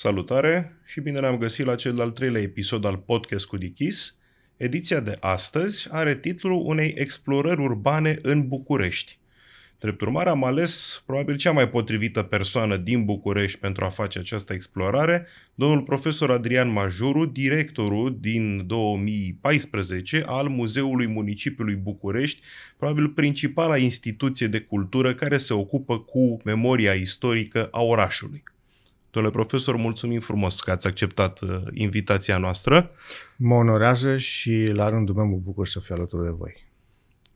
Salutare și bine ne-am găsit la cel de-al treilea episod al podcast cu Dichis. Ediția de astăzi are titlul unei explorări urbane în București. Drept urmare, am ales probabil cea mai potrivită persoană din București pentru a face această explorare, domnul profesor Adrian Majuru, directorul din 2014 al Muzeului Municipiului București, probabil principala instituție de cultură care se ocupă cu memoria istorică a orașului. Domnule profesor, mulțumim frumos că ați acceptat uh, invitația noastră. Mă onorează și la rândul meu mă bucur să fiu alături de voi.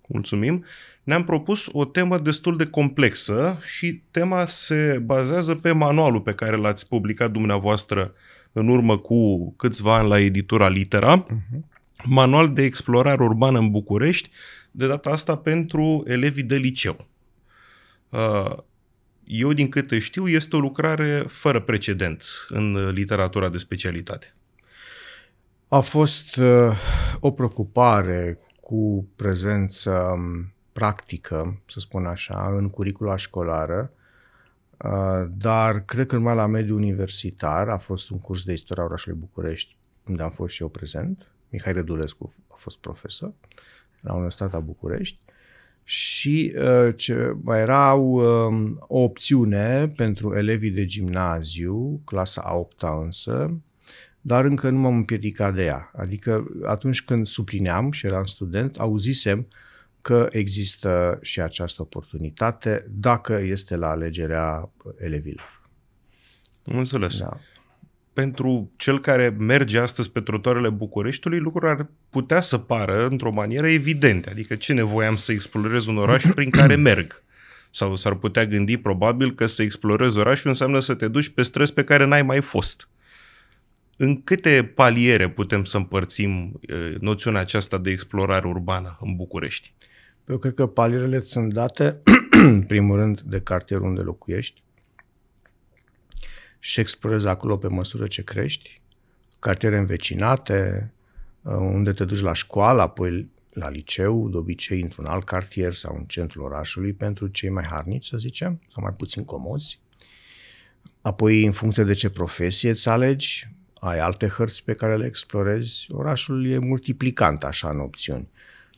Mulțumim. Ne-am propus o temă destul de complexă și tema se bazează pe manualul pe care l-ați publicat dumneavoastră în urmă cu câțiva ani la editura Litera, uh-huh. manual de explorare urbană în București, de data asta pentru elevii de liceu. Uh, eu din câte știu, este o lucrare fără precedent în literatura de specialitate. A fost uh, o preocupare cu prezență um, practică, să spun așa, în curicula școlară, uh, dar cred că numai la mediul universitar a fost un curs de istoria orașului București, unde am fost și eu prezent. Mihai Rădulescu a fost profesor la Universitatea București și uh, ce mai erau um, o opțiune pentru elevii de gimnaziu, clasa a 8 însă, dar încă nu m-am împiedicat de ea. Adică atunci când suplineam și eram student, auzisem că există și această oportunitate dacă este la alegerea elevilor. Am înțeles. Da pentru cel care merge astăzi pe trotuarele Bucureștiului, lucrurile ar putea să pară într-o manieră evidentă. Adică ce nevoie am să explorez un oraș prin care merg? Sau s-ar putea gândi probabil că să explorezi orașul înseamnă să te duci pe străzi pe care n-ai mai fost. În câte paliere putem să împărțim noțiunea aceasta de explorare urbană în București? Eu cred că palierele sunt date, în primul rând, de cartierul unde locuiești, și explorezi acolo pe măsură ce crești, cartiere învecinate, uh, unde te duci la școală, apoi la liceu, de obicei într-un alt cartier sau în centrul orașului, pentru cei mai harnici, să zicem, sau mai puțin comozi. Apoi, în funcție de ce profesie îți alegi, ai alte hărți pe care le explorezi. Orașul e multiplicant așa în opțiuni.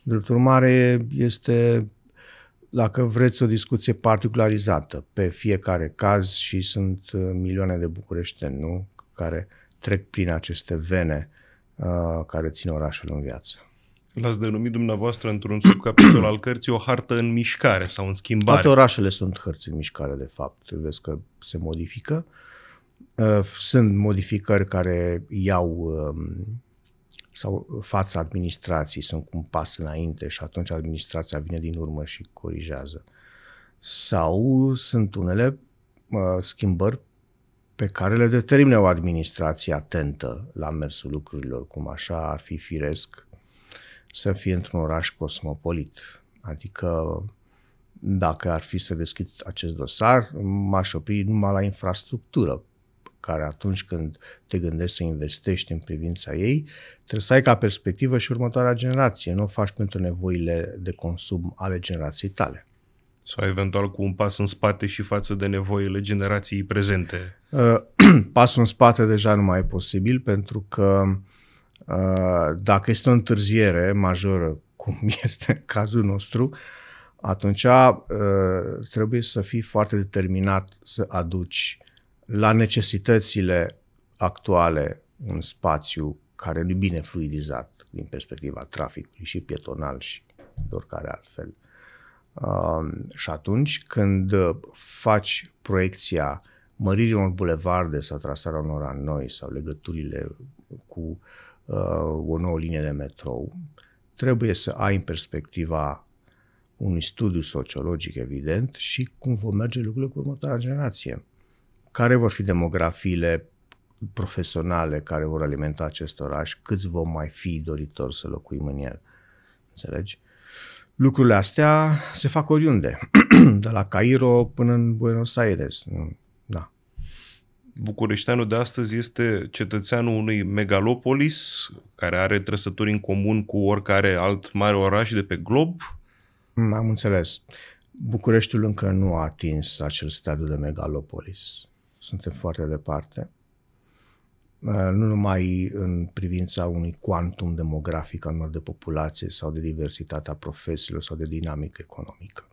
Drept urmare, este dacă vreți o discuție particularizată pe fiecare caz și sunt uh, milioane de bucureșteni, nu? Care trec prin aceste vene uh, care țin orașul în viață. L-ați denumit dumneavoastră într-un subcapitol al cărții o hartă în mișcare sau în schimbare. Toate orașele sunt hărți în mișcare, de fapt. Vezi că se modifică. Uh, sunt modificări care iau um, sau fața administrației sunt cu un pas înainte și atunci administrația vine din urmă și corijează. Sau sunt unele uh, schimbări pe care le determină o administrație atentă la mersul lucrurilor, cum așa ar fi firesc să fie într-un oraș cosmopolit. Adică dacă ar fi să deschid acest dosar, m-aș opri numai la infrastructură, care atunci când te gândești să investești în privința ei, trebuie să ai ca perspectivă și următoarea generație, nu o faci pentru nevoile de consum ale generației tale. Sau eventual cu un pas în spate și față de nevoile generației prezente. Uh, pasul în spate deja nu mai e posibil pentru că uh, dacă este o întârziere majoră, cum este cazul nostru, atunci uh, trebuie să fii foarte determinat să aduci la necesitățile actuale un spațiu care nu bine fluidizat din perspectiva traficului și pietonal și de oricare altfel. Uh, și atunci când uh, faci proiecția măririi unor bulevarde sau trasarea unor noi sau legăturile cu uh, o nouă linie de metrou, trebuie să ai în perspectiva unui studiu sociologic, evident, și cum vor merge lucrurile cu următoarea generație care vor fi demografiile profesionale care vor alimenta acest oraș, câți vom mai fi doritor să locuim în el. Înțelegi? Lucrurile astea se fac oriunde, de la Cairo până în Buenos Aires. Da. Bucureșteanul de astăzi este cetățeanul unui megalopolis care are trăsături în comun cu oricare alt mare oraș de pe glob? Am înțeles. Bucureștiul încă nu a atins acel stadiu de megalopolis suntem foarte departe. Uh, nu numai în privința unui quantum demografic al de populație sau de diversitatea profesiilor sau de dinamică economică.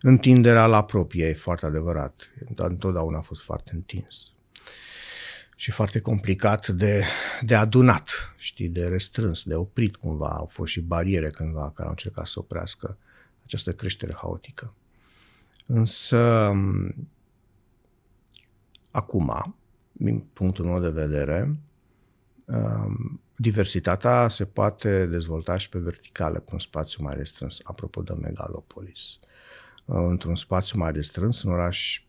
Întinderea la proprie e foarte adevărat, dar întotdeauna a fost foarte întins și foarte complicat de, de adunat, știi, de restrâns, de oprit cumva. Au fost și bariere cândva care au încercat să oprească această creștere haotică. Însă Acum, din punctul meu de vedere, um, diversitatea se poate dezvolta și pe verticală, cu un spațiu mai restrâns, apropo de megalopolis. Uh, într-un spațiu mai restrâns, un oraș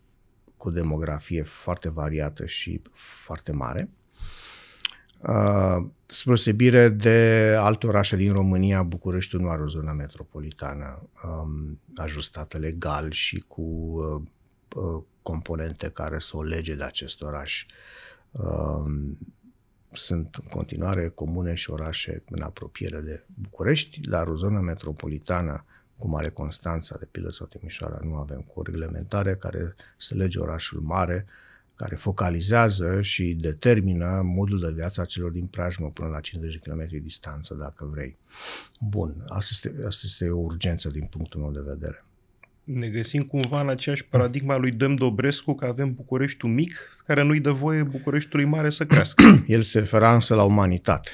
cu demografie foarte variată și foarte mare, Uh, spre de alte orașe din România, București nu are o zonă metropolitană um, ajustată legal și cu uh, Uh, componente care să o lege de acest oraș. Um, sunt în continuare comune și orașe în apropiere de București, dar o zonă metropolitană cum are Constanța, de pildă, sau Timișoara, nu avem cu o reglementare care să lege orașul mare, care focalizează și determină modul de viață a celor din preajmă până la 50 de km distanță, dacă vrei. Bun, asta este, asta este o urgență din punctul meu de vedere ne găsim cumva în aceeași paradigma lui Dăm Dobrescu că avem Bucureștiul mic, care nu-i dă voie Bucureștiului mare să crească. El se refera însă la umanitate.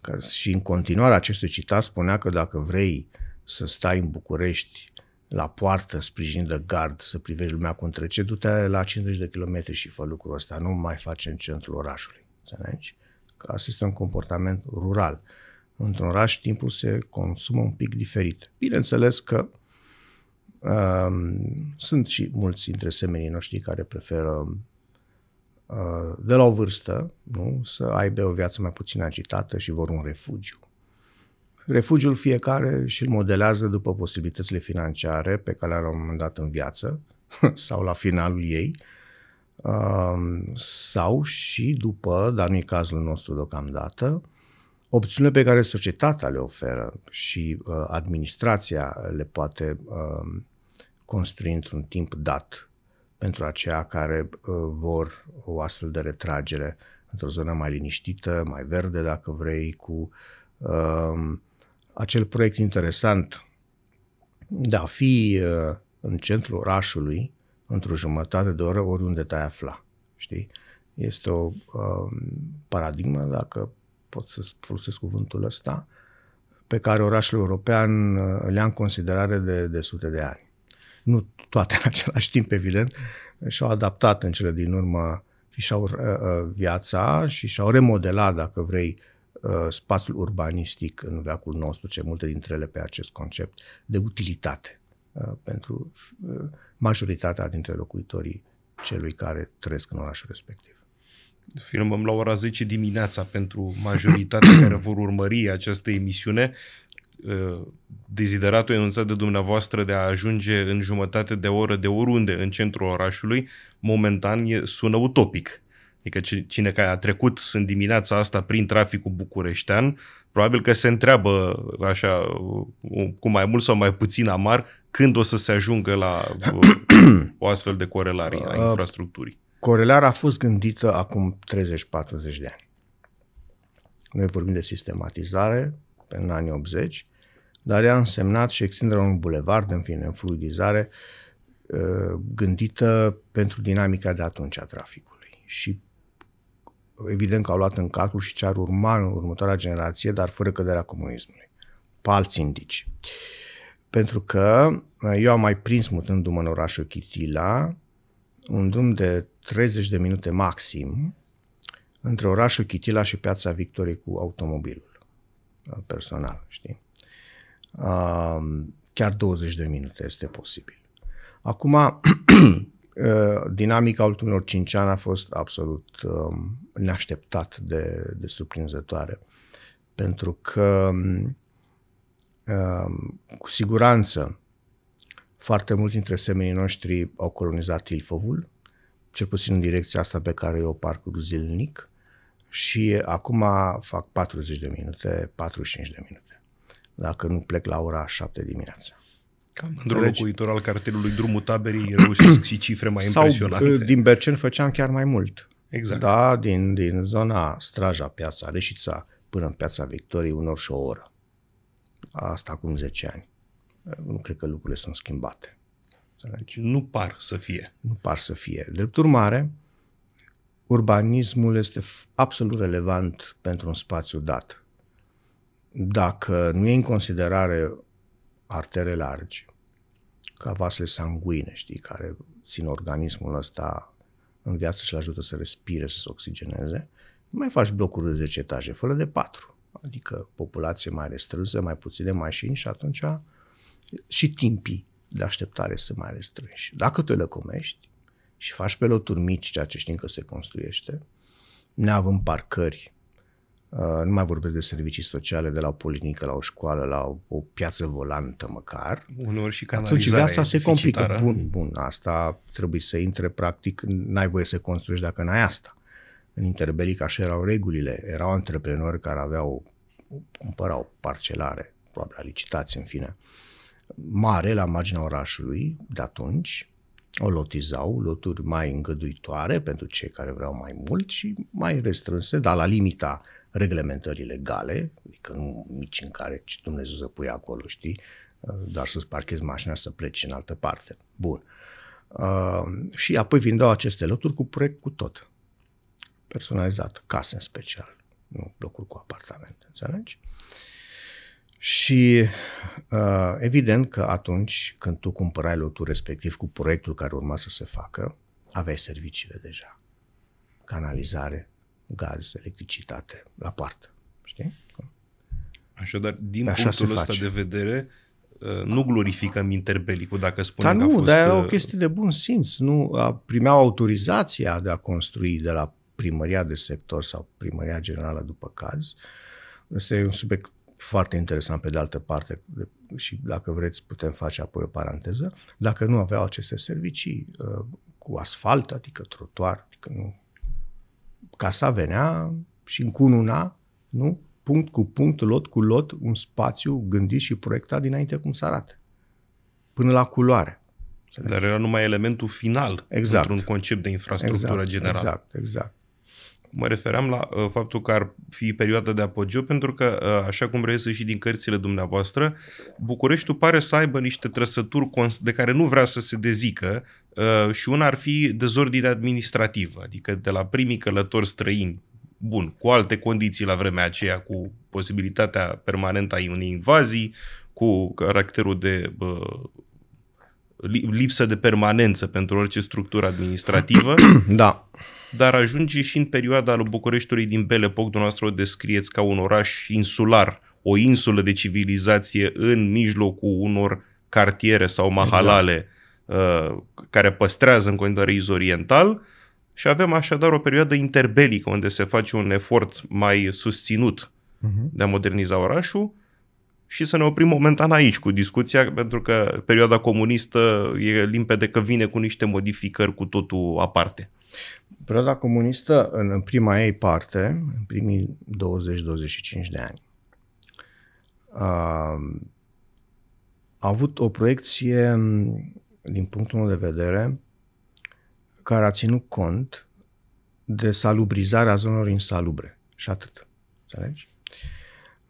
Care, și în continuare acestui citat spunea că dacă vrei să stai în București la poartă, sprijinind de gard, să privești lumea cu trece du-te la 50 de kilometri și fă lucrul ăsta, nu mai face în centrul orașului. Înțelegi? Că asta este un comportament rural. Într-un oraș timpul se consumă un pic diferit. Bineînțeles că sunt și mulți dintre semenii noștri care preferă uh, de la o vârstă nu? să aibă o viață mai puțin agitată și vor un refugiu. Refugiul fiecare și îl modelează după posibilitățile financiare pe care le-a la un moment dat în viață sau la finalul ei um, sau și după, dar nu e cazul nostru deocamdată, opțiunile pe care societatea le oferă și uh, administrația le poate um, construi într-un timp dat pentru aceia care uh, vor o astfel de retragere într-o zonă mai liniștită, mai verde, dacă vrei, cu uh, acel proiect interesant de a fi uh, în centrul orașului într-o jumătate de oră oriunde te-ai afla. Știi? Este o uh, paradigmă, dacă pot să folosesc cuvântul ăsta, pe care orașul european uh, le-a în considerare de, de sute de ani nu toate în același timp, evident, și-au adaptat în cele din urmă și și-au uh, uh, viața și și-au remodelat, dacă vrei, uh, spațiul urbanistic în veacul nostru, ce multe dintre ele pe acest concept de utilitate pentru majoritatea dintre locuitorii celui care trăiesc în orașul respectiv. Filmăm la ora 10 dimineața pentru majoritatea care vor urmări această emisiune. Eh, dezideratul enunțat de dumneavoastră de a ajunge în jumătate de oră de oriunde în centrul orașului, momentan e, sună utopic. Adică cine care a trecut în dimineața asta prin traficul bucureștean, probabil că se întreabă așa uh, cu mai mult sau mai puțin amar când o să se ajungă la uh, o astfel de corelare a uh, infrastructurii. Corelarea a fost gândită acum 30-40 de ani. Noi vorbim de sistematizare, în anii 80, dar ea a însemnat și extinderea unui bulevard, în fine, în fluidizare, uh, gândită pentru dinamica de atunci a traficului. Și evident că au luat în calcul și ce ar urma în următoarea generație, dar fără căderea comunismului, pe alți indici. Pentru că uh, eu am mai prins mutându-mă în orașul Chitila, un drum de 30 de minute maxim între orașul Chitila și piața Victoriei cu automobilul personal, știi? Chiar 20 de minute este posibil. Acum, uh, dinamica ultimilor 5 ani a fost absolut um, neașteptat de, de surprinzătoare, pentru că um, um, cu siguranță foarte mulți dintre semenii noștri au colonizat Ilfovul, cel puțin în direcția asta pe care eu o parcurg zilnic și acum fac 40 de minute, 45 de minute, dacă nu plec la ora 7 dimineața. Cam într-un locuitor al cartelului Drumul Taberii reușesc și cifre mai Sau, impresionante. Uh, din Bercen făceam chiar mai mult. Exact. Da, din, din zona Straja, Piața Reșița, până în Piața Victoriei, unor și o oră. Asta acum 10 ani. Nu cred că lucrurile sunt schimbate. Nu par să fie. Nu par să fie. Drept urmare, urbanismul este absolut relevant pentru un spațiu dat. Dacă nu e în considerare artere largi, ca vasele sanguine, știi, care țin organismul ăsta în viață și îl ajută să respire, să se oxigeneze, nu mai faci blocuri de 10 etaje, fără de 4. Adică populație mai restrânsă, mai puține mașini și atunci și timpii de așteptare sunt mai restrânși. Dacă tu le comești, și faci pe loturi mici ceea ce știm că se construiește, neavând parcări, uh, nu mai vorbesc de servicii sociale, de la o polinică, la o școală, la o piață volantă măcar. Unor și canalizare Atunci viața se complică. Bun, bun, asta trebuie să intre, practic, n-ai voie să construiești dacă n-ai asta. În interbelic așa erau regulile. Erau antreprenori care aveau, cumpărau parcelare, probabil licitați, licitație, în fine, mare la marginea orașului de atunci, o lotizau, loturi mai îngăduitoare pentru cei care vreau mai mult și mai restrânse, dar la limita reglementării legale, adică nu nici în care ci Dumnezeu să pui acolo, știi, dar să-ți parchezi mașina să pleci în altă parte. Bun. Uh, și apoi vindeau aceste loturi cu proiect cu tot. Personalizat, case în special, nu locuri cu apartamente, înțelegi? Și uh, evident că atunci când tu cumpărai lotul respectiv cu proiectul care urma să se facă, aveai serviciile deja. Canalizare, gaz, electricitate, la parte. Știi? Așadar, din Pe așa punctul ăsta de vedere, uh, nu glorificăm interbelicul dacă spunem dar nu, că a fost... dar e o uh, chestie de bun simț. Nu primeau autorizația de a construi de la primăria de sector sau primăria generală după caz. Este un subiect foarte interesant pe de altă parte și dacă vreți putem face apoi o paranteză, dacă nu aveau aceste servicii uh, cu asfalt, adică trotuar, adică nu, casa venea și încununa, nu? punct cu punct, lot cu lot, un spațiu gândit și proiectat dinainte cum să arate. Până la culoare. Dar era numai elementul final exact. într-un concept de infrastructură exact, generală. Exact, exact. Mă refeream la uh, faptul că ar fi perioada de apogeu, pentru că, uh, așa cum reiese și din cărțile dumneavoastră, Bucureștiul pare să aibă niște trăsături cons- de care nu vrea să se dezică uh, și una ar fi dezordine administrativă, adică de la primii călători străini, bun, cu alte condiții la vremea aceea, cu posibilitatea permanentă a unei invazii, cu caracterul de uh, lipsă de permanență pentru orice structură administrativă. da. Dar ajunge și în perioada al Bucureștiului din Belepoc, dumneavoastră o descrieți ca un oraș insular, o insulă de civilizație în mijlocul unor cartiere sau mahalale exact. uh, care păstrează în continuare izoriental și avem așadar o perioadă interbelică unde se face un efort mai susținut uh-huh. de a moderniza orașul și să ne oprim momentan aici cu discuția, pentru că perioada comunistă e limpede că vine cu niște modificări cu totul aparte. Perioada comunistă, în, în prima ei parte, în primii 20-25 de ani, a avut o proiecție, din punctul meu de vedere, care a ținut cont de salubrizarea zonelor insalubre. Și atât. Înțelegi?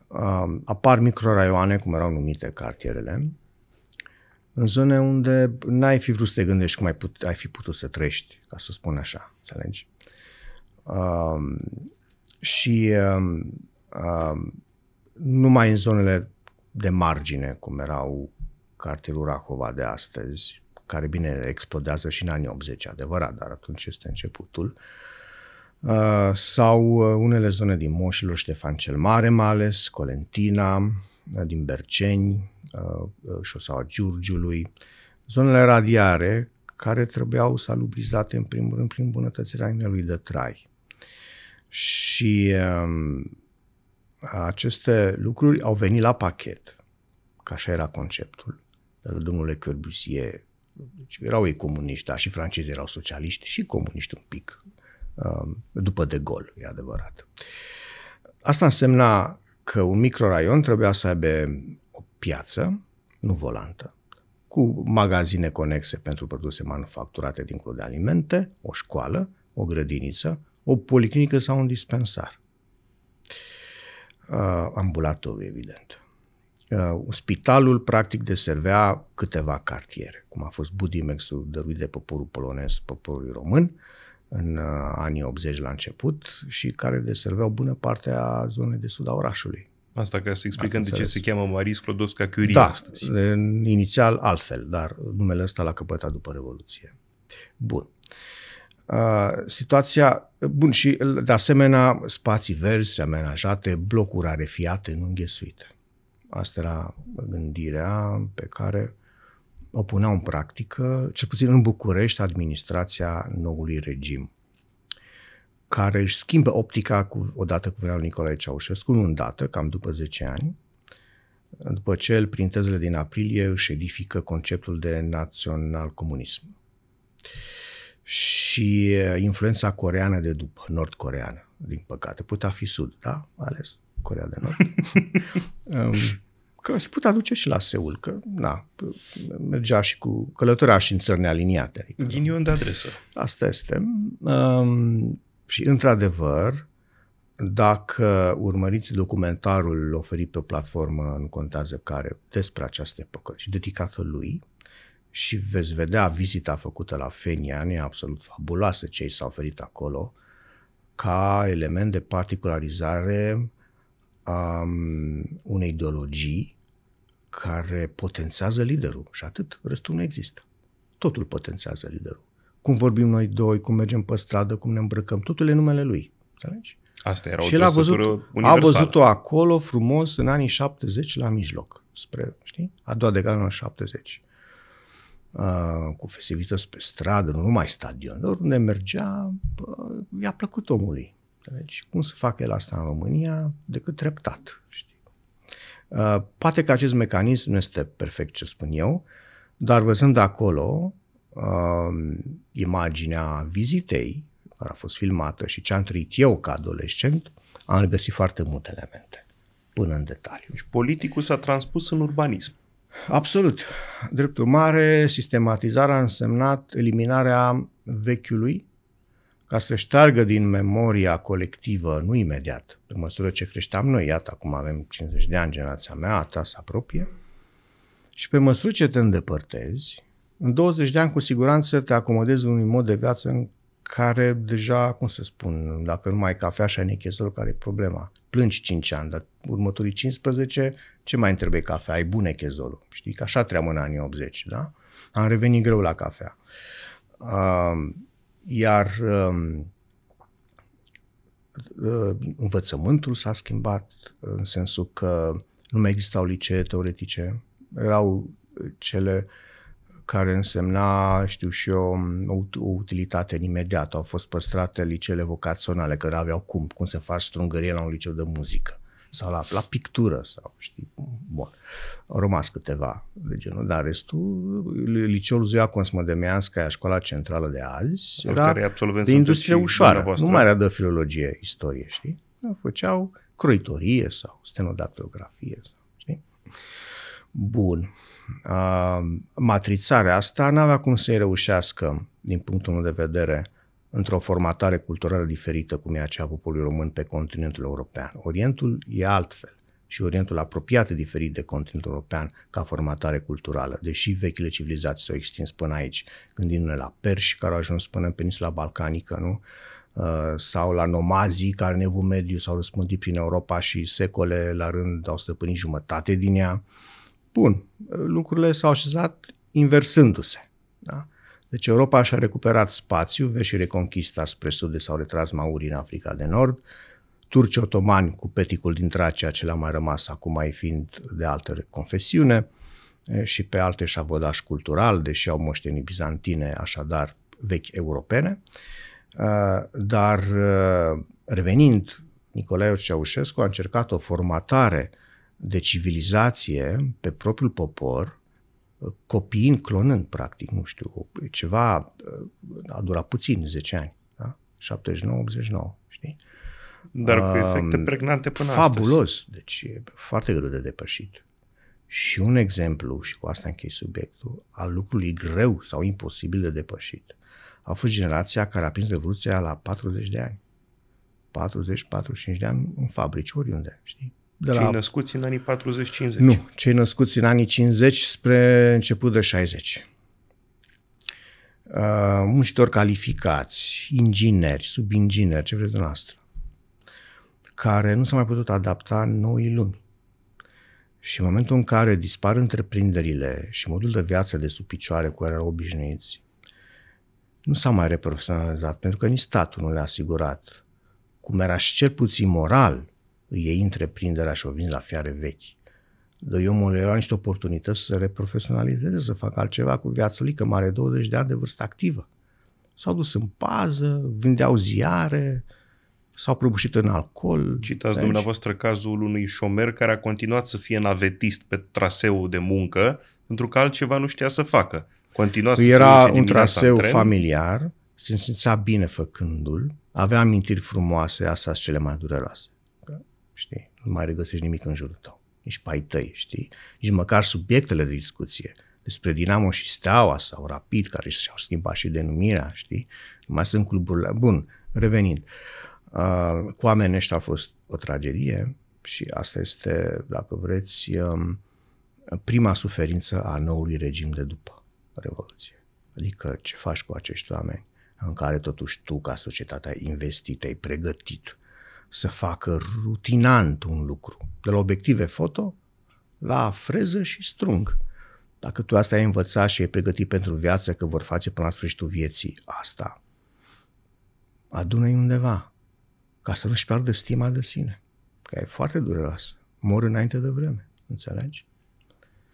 uh, apar microraioane, cum erau numite cartierele, în zone unde n-ai fi vrut să te gândești cum ai, put- ai fi putut să trăiești, ca să spun așa, înțelegi? Uh, și uh, uh, numai în zonele de margine, cum erau cartierul Rahova de astăzi, care bine explodează și în anii 80, adevărat, dar atunci este începutul, uh, Uh, sau uh, unele zone din Moșilor, Ștefan cel Mare mai ales, Colentina, uh, din Berceni, șoseaua Giurgiului, zonele radiare care trebuiau salubrizate în primul rând prin bunătățirea inelui de trai. Și um, aceste lucruri au venit la pachet, că așa era conceptul de domnule Corbusier. Deci erau ei comuniști, dar și francezii erau socialiști și comuniști un pic, Um, după de gol, e adevărat. Asta însemna că un microraion trebuia să aibă o piață, nu volantă, cu magazine conexe pentru produse manufacturate dincolo de alimente, o școală, o grădiniță, o policlinică sau un dispensar. Uh, ambulatorul, evident. Uh, spitalul, practic, deservea câteva cartiere, cum a fost Budimexul dăruit de poporul polonez poporului român, uh, în uh, anii 80 la început și care deserveau bună parte a zonei de sud a orașului. Asta ca să explicăm de ce se cheamă Maris Clodosca Curie da, astăzi. inițial altfel, dar numele ăsta l-a căpătat după Revoluție. Bun. Uh, situația, bun, și de asemenea spații verzi amenajate, blocuri arefiate, nu înghesuite. Asta era gândirea pe care o puneau în practică, cel puțin în București, administrația noului regim, care își schimbă optica cu, odată cu lui Nicolae Ceaușescu, nu îndată, cam după 10 ani, după ce el, prin tezele din aprilie, își edifică conceptul de național-comunism. Și influența coreană de după, nord-coreană, din păcate, putea fi sud, da? Ales Corea de Nord. um, că se putea duce și la Seul, că na, mergea și cu călătoria și în țări nealiniate. Adică, Ghinion de adresă. Asta este. Um, și într-adevăr, dacă urmăriți documentarul oferit pe o platformă, nu contează care, despre această epocă și dedicată lui, și veți vedea vizita făcută la Fenian, e absolut fabuloasă ce i s-a oferit acolo, ca element de particularizare a um, unei ideologii care potențează liderul și atât, restul nu există. Totul potențează liderul. Cum vorbim noi doi, cum mergem pe stradă, cum ne îmbrăcăm, totul e numele lui. Înțelegi? Asta era o și el a văzut, a văzut-o acolo frumos în anii 70 la mijloc, spre, știi, a doua decadă în 70. Uh, cu festivități pe stradă, nu numai stadion, oriunde mergea, uh, i-a plăcut omului. Deci, cum să facă el asta în România decât treptat? Și Uh, poate că acest mecanism nu este perfect ce spun eu, dar văzând acolo uh, imaginea vizitei care a fost filmată și ce am trăit eu ca adolescent, am găsit foarte multe elemente, până în detaliu. Și politicul s-a transpus în urbanism. Absolut. Drept urmare, sistematizarea a însemnat eliminarea vechiului ca să șteargă din memoria colectivă, nu imediat, pe măsură ce creșteam noi, iată, acum avem 50 de ani, generația mea, a ta se apropie, și pe măsură ce te îndepărtezi, în 20 de ani cu siguranță te acomodezi în un mod de viață în care deja, cum să spun, dacă nu mai ai cafea și ai nechezor, care e problema? Plângi 5 ani, dar următorii 15, ce mai trebuie cafea? Ai bune chezorul. Știi că așa treamă în anii 80, da? Am revenit greu la cafea. Uh, iar um, uh, învățământul s-a schimbat în sensul că nu mai existau licee teoretice, erau cele care însemna, știu și eu, o, o utilitate imediată. Au fost păstrate liceele vocaționale, că aveau cum, cum să faci strungărie la un liceu de muzică sau la, la pictură sau știi, bun. Au rămas câteva de genul, dar restul, liceul Zuia Consmodemianska, școala centrală de azi, Al era de industrie ușoară, nu mai era de filologie, istorie, știi? Făceau croitorie sau stenodactografie sau, știi? Bun. Uh, matrițarea asta n-avea cum să-i reușească din punctul meu de vedere într-o formatare culturală diferită cum e aceea poporului român pe continentul european. Orientul e altfel și Orientul apropiat diferit de continentul european ca formatare culturală, deși vechile civilizații s-au extins până aici, gândindu-ne la perși care au ajuns până în peninsula balcanică, nu? Uh, sau la nomazii care în evul mediu s-au răspândit prin Europa și secole la rând au stăpânit jumătate din ea. Bun, lucrurile s-au așezat inversându-se. Da? Deci Europa și-a recuperat spațiu, și reconchista spre sud s-au retras maurii în Africa de Nord, turci otomani cu peticul din Tracia, ce l-a mai rămas acum mai fiind de altă confesiune, și pe alte șavodași cultural, deși au moștenii bizantine, așadar vechi europene. Dar revenind, Nicolae Ceaușescu a încercat o formatare de civilizație pe propriul popor, copiii clonând, practic, nu știu, ceva, a durat puțin, 10 ani, da? 79-89, știi? Dar cu efecte um, pregnante până Fabulos, astăzi. deci e foarte greu de depășit. Și un exemplu, și cu asta închei subiectul, al lucrului greu sau imposibil de depășit, a fost generația care a prins revoluția la 40 de ani. 40-45 de ani în fabrici oriunde, știi? de cei născuți în anii 40-50. Nu, cei născuți în anii 50 spre început de 60. Uh, muncitori calificați, ingineri, subingineri, ce vreți dumneavoastră, care nu s-au mai putut adapta în noi luni. Și în momentul în care dispar întreprinderile și modul de viață de sub picioare cu care erau obișnuiți, nu s-a mai reprofesionalizat, pentru că nici statul nu le-a asigurat cum era și cel puțin moral îi iei întreprinderea și o vinzi la fiare vechi. Doi omul era niște oportunități să reprofesionalizeze, să facă altceva cu viața lui, că are 20 de ani de vârstă activă. S-au dus în pază, vindeau ziare, s-au prăbușit în alcool. Citați deci... dumneavoastră cazul unui șomer care a continuat să fie navetist pe traseul de muncă pentru că altceva nu știa să facă. Continua să păi Era un traseu familiar, se simțea bine făcându-l, avea amintiri frumoase, astea cele mai dureroase știi? Nu mai regăsești nimic în jurul tău, nici pai tăi, știi? Nici măcar subiectele de discuție despre Dinamo și Steaua sau Rapid, care și-au schimbat și denumirea, știi? Nu mai sunt cluburile. Bun, revenind. Ah, cu oamenii ăștia a fost o tragedie și asta este, dacă vreți, um, prima suferință a noului regim de după Revoluție. Adică ce faci cu acești oameni în care totuși tu, ca societate, ai investit, ai pregătit, să facă rutinant un lucru, de la obiective foto la freză și strung. Dacă tu asta ai învățat și ai pregătit pentru viață că vor face până la sfârșitul vieții asta, adună-i undeva ca să nu-și piardă stima de sine, că e foarte dureroasă. Mor înainte de vreme, înțelegi?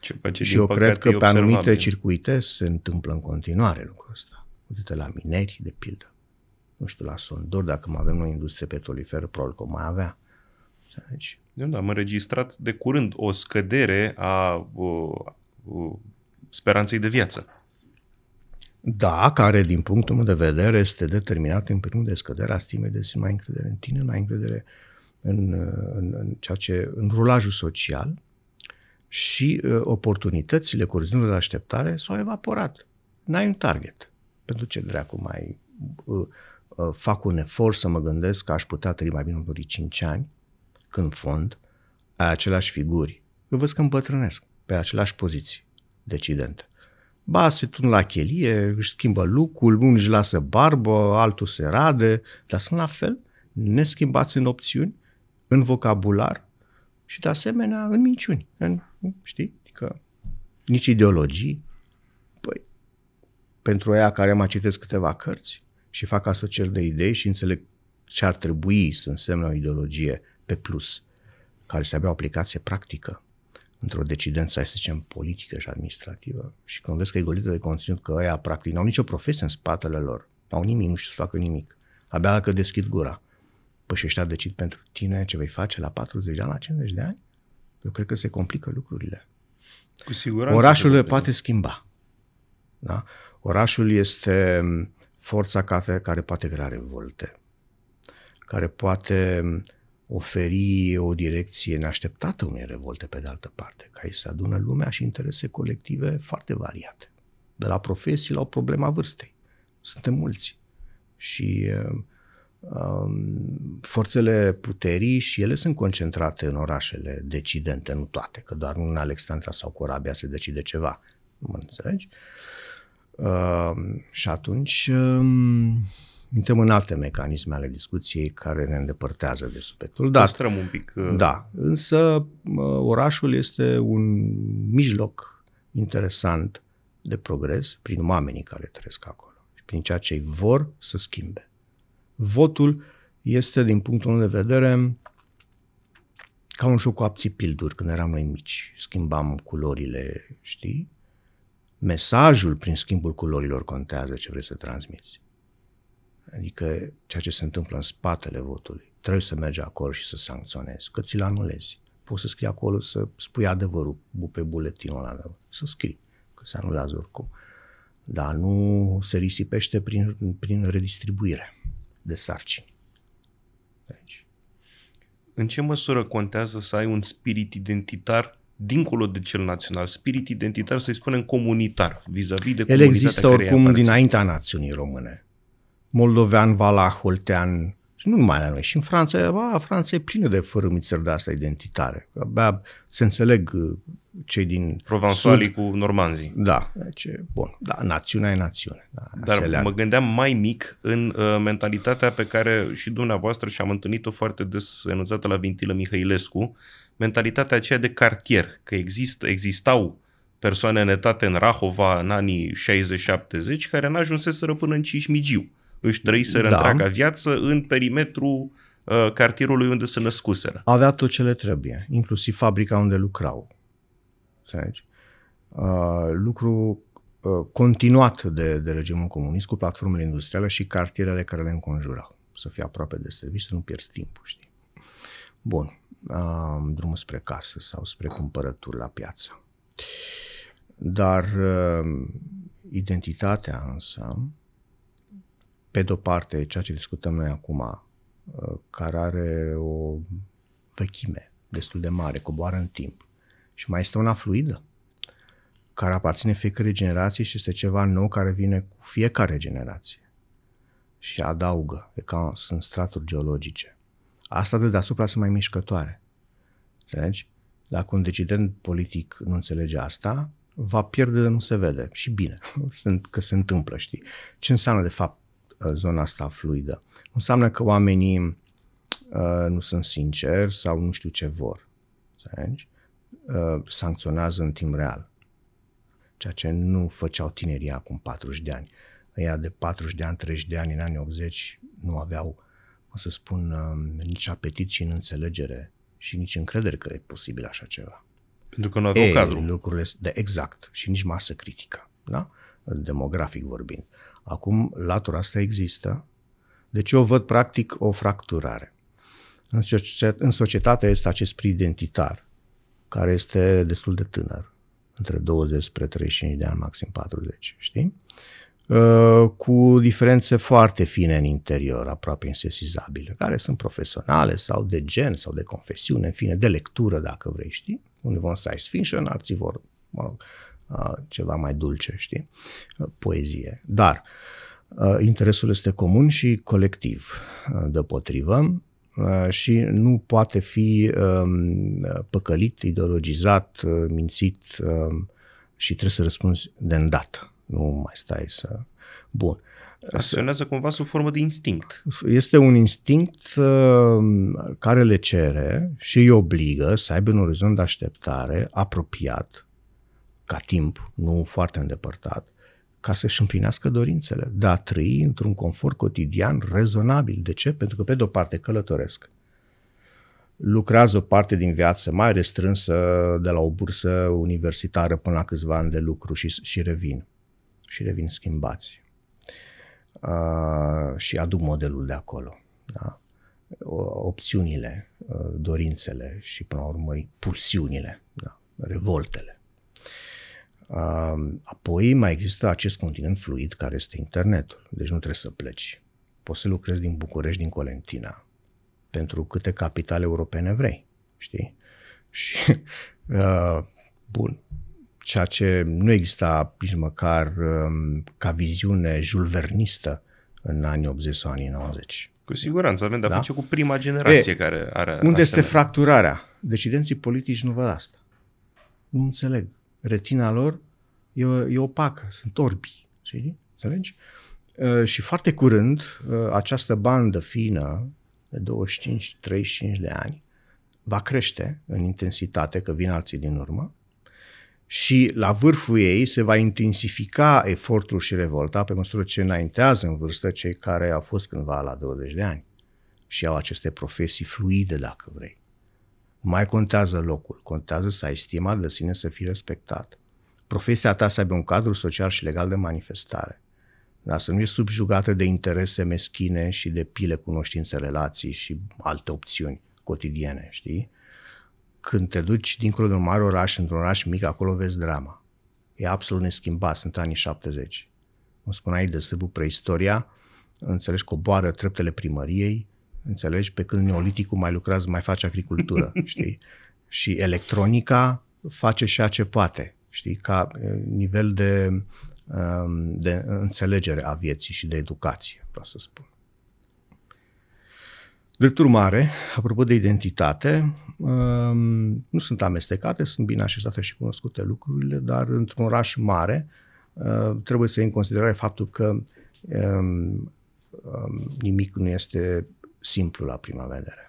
Ce face și eu cred că pe anumite circuite se întâmplă în continuare lucrul ăsta. Uite-te la mineri, de pildă nu știu, la Sondor, dacă mai avem o industrie petroliferă, probabil că o mai avea. Deci... Da, am înregistrat de curând o scădere a uh, uh, speranței de viață. Da, care din punctul meu de vedere este determinat în primul de scăderea stimei de sine, mai încredere în tine, mai încredere în, în, în ceea ce, în rulajul social și uh, oportunitățile corzându de așteptare s-au evaporat. N-ai un target. Pentru ce dracu mai uh, Uh, fac un efort să mă gândesc că aș putea trăi mai bine de 5 ani, când fond, ai aceleași figuri. Eu văd că îmbătrânesc pe aceleași poziții decidente. Ba, se tun la chelie, își schimbă lucrul, unul își lasă barbă, altul se rade, dar sunt la fel, neschimbați în opțiuni, în vocabular și, de asemenea, în minciuni. În, știi? Că adică, nici ideologii. Păi, pentru ea care mai citesc câteva cărți, și fac asocieri de idei și înțeleg ce ar trebui să însemne o ideologie pe plus, care să aibă o aplicație practică într-o decidență, să zicem, politică și administrativă. Și când vezi că e golită de conținut, că ăia practic n-au nicio profesie în spatele lor, n-au nimic, nu știu să facă nimic. Abia dacă deschid gura. Păi și ăștia decid pentru tine ce vei face la 40 de ani, la 50 de ani? Eu cred că se complică lucrurile. Cu siguranță. Orașul le poate schimba. Da? Orașul este forța care, care poate crea revolte, care poate oferi o direcție neașteptată unei revolte pe de altă parte, care aici se adună lumea și interese colective foarte variate, de la profesii la o problema vârstei. Suntem mulți și um, forțele puterii și ele sunt concentrate în orașele decidente, nu toate, că doar în Alexandra sau Corabia se decide ceva, mă înțelegi? Uh, Ehm, și atunci uh, intrăm în alte mecanisme ale discuției care ne îndepărtează de subiectul Da, străm un pic. Uh... Da, însă uh, orașul este un mijloc interesant de progres prin oamenii care trăiesc acolo și prin ceea ce vor să schimbe. Votul este, din punctul meu de vedere, ca un joc cu apții pilduri. Când eram noi mici, schimbam culorile, știi? mesajul prin schimbul culorilor contează ce vrei să transmiți. Adică ceea ce se întâmplă în spatele votului. Trebuie să mergi acolo și să sancționezi, că ți-l anulezi. Poți să scrii acolo să spui adevărul pe buletinul ăla, să scrii, că se anulează oricum. Dar nu se risipește prin, prin redistribuire de sarcini. Deci. În ce măsură contează să ai un spirit identitar dincolo de cel național, spirit identitar, să-i spunem comunitar, vis-a-vis de El există oricum dinaintea națiunii române. Moldovean, Valah, holtean, și nu numai la noi, și în Franța, a, Franța e plină de fărâmițări de asta identitare. Abia se înțeleg uh, cei din Provençalii cu normanzii. Da, deci, bun, da, națiunea e națiune. Da, Dar mă gândeam mai mic în uh, mentalitatea pe care și dumneavoastră și am întâlnit-o foarte des enunțată la Vintilă Mihăilescu, mentalitatea aceea de cartier, că există, existau persoane în etate în Rahova în anii 60-70 care n-ajunseseră până în Cismigiu. Își trăiseră da. întreaga viață în perimetru uh, cartierului unde se născuseră. Avea tot ce le trebuie, inclusiv fabrica unde lucrau. Uh, lucru uh, continuat de, de regimul comunist cu platformele industriale și cartierele care le înconjurau. Să fie aproape de serviciu, să nu pierzi timpul, știi? Bun uh, drumul spre casă sau spre cumpărături la piață. Dar uh, identitatea însă, pe de-o parte, ceea ce discutăm noi acum, uh, care are o vechime destul de mare, coboară în timp, și mai este una fluidă, care aparține fiecare generație și este ceva nou care vine cu fiecare generație și adaugă, e ca sunt straturi geologice Asta de deasupra sunt mai mișcătoare. Înțelegi? Dacă un decident politic nu înțelege asta, va pierde de nu se vede. Și bine, că se întâmplă, știi. Ce înseamnă, de fapt, ă, zona asta fluidă? Înseamnă că oamenii uh, nu sunt sinceri sau nu știu ce vor. Înțelegi? Uh, sancționează în timp real. Ceea ce nu făceau tinerii acum 40 de ani. Ea de 40 de ani, 30 de ani, în anii 80, nu aveau cum să spun, um, nici apetit și în înțelegere și nici încredere că e posibil așa ceva. Pentru că nu avem cadru. Lucrurile, de da, exact, și nici masă critică, da? demografic vorbind. Acum, latura asta există, deci eu văd practic o fracturare. În, societate este acest pri identitar, care este destul de tânăr, între 20 spre 35 de ani, maxim 40, știi? Uh, cu diferențe foarte fine în interior, aproape insesizabile, care sunt profesionale sau de gen sau de confesiune, în fine, de lectură, dacă vrei, știi? Unii vor science fiction, alții vor, mă rog, uh, ceva mai dulce, știi? Uh, poezie. Dar interesul este comun și colectiv, deopotrivă, și nu poate fi um, păcălit, ideologizat, mințit um, și trebuie să răspunzi de îndată nu mai stai să... Bun. Acționează cumva sub formă de instinct. Este un instinct uh, care le cere și îi obligă să aibă un orizont de așteptare apropiat, ca timp, nu foarte îndepărtat, ca să-și împlinească dorințele, de a trăi într-un confort cotidian rezonabil. De ce? Pentru că, pe de-o parte, călătoresc, lucrează o parte din viață mai restrânsă de la o bursă universitară până la câțiva ani de lucru și, și revin și revin schimbați uh, și aduc modelul de acolo. Da? Opțiunile, uh, dorințele și, până la urmă, pulsiunile, da? revoltele. Uh, apoi mai există acest continent fluid care este internetul, deci nu trebuie să pleci. Poți să lucrezi din București, din Colentina, pentru câte capitale europene vrei, știi? Și, uh, bun, ceea ce nu exista nici măcar um, ca viziune julvernistă în anii 80 sau anii 90. Cu siguranță avem de-a da? face cu prima generație e, care are... Unde asemenea. este fracturarea? Decidenții politici nu văd asta. Nu înțeleg. Retina lor e, e opacă, sunt orbi. Știi? Înțelegi? Uh, și foarte curând, uh, această bandă fină de 25-35 de ani va crește în intensitate, că vin alții din urmă, și la vârful ei se va intensifica efortul și revolta pe măsură ce înaintează în vârstă cei care au fost cândva la 20 de ani și au aceste profesii fluide, dacă vrei. Mai contează locul, contează să ai stima de sine să fii respectat. Profesia ta să aibă un cadru social și legal de manifestare. Dar să nu e subjugată de interese meschine și de pile cunoștințe, relații și alte opțiuni cotidiene, știi? Când te duci dincolo de un mare oraș, într-un oraș mic, acolo vezi drama. E absolut neschimbat, sunt anii 70. Cum spuneai de Sârbu preistoria, înțelegi, coboară treptele primăriei, înțelegi, pe când neoliticul mai lucrează, mai face agricultură, știi? Și electronica face și ce poate, știi, ca nivel de, um, de înțelegere a vieții și de educație, vreau să spun. Drept urmare, apropo de identitate, Ehm, nu sunt amestecate, sunt bine așezate și cunoscute lucrurile, dar într-un oraș mare ehm, trebuie să iei în considerare faptul că ehm, nimic nu este simplu la prima vedere.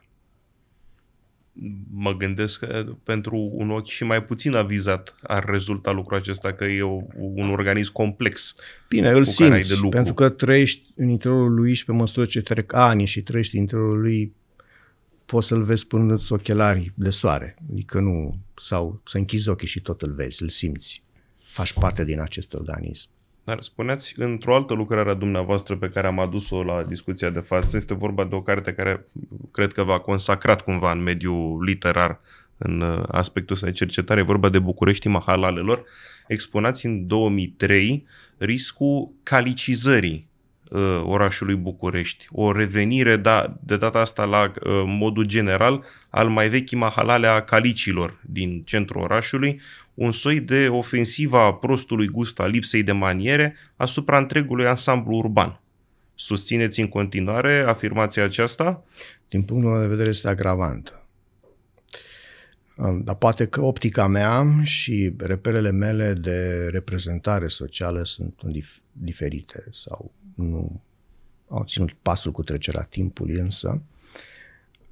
Mă gândesc că pentru un ochi și mai puțin avizat ar rezulta lucrul acesta, că e o, un organism complex. Bine, îl simți, pentru că trăiești în interiorul lui și pe măsură ce trec ani și trăiești în interiorul lui poți să-l vezi până îți ochelari de soare, adică nu, sau să închizi ochii și tot îl vezi, îl simți. Faci parte din acest organism. Dar spuneați, într-o altă lucrare a dumneavoastră pe care am adus-o la discuția de față, este vorba de o carte care cred că v-a consacrat cumva în mediul literar în uh, aspectul ăsta de cercetare, e vorba de București mahalalelor, expunați în 2003 riscul calicizării uh, orașului București. O revenire da, de data asta la uh, modul general al mai vechi mahalale a calicilor din centrul orașului, un soi de ofensivă a prostului gust a lipsei de maniere asupra întregului ansamblu urban. Susțineți în continuare afirmația aceasta? Din punctul meu de vedere este agravantă. Dar poate că optica mea și reperele mele de reprezentare socială sunt dif- diferite sau nu au ținut pasul cu trecerea timpului, însă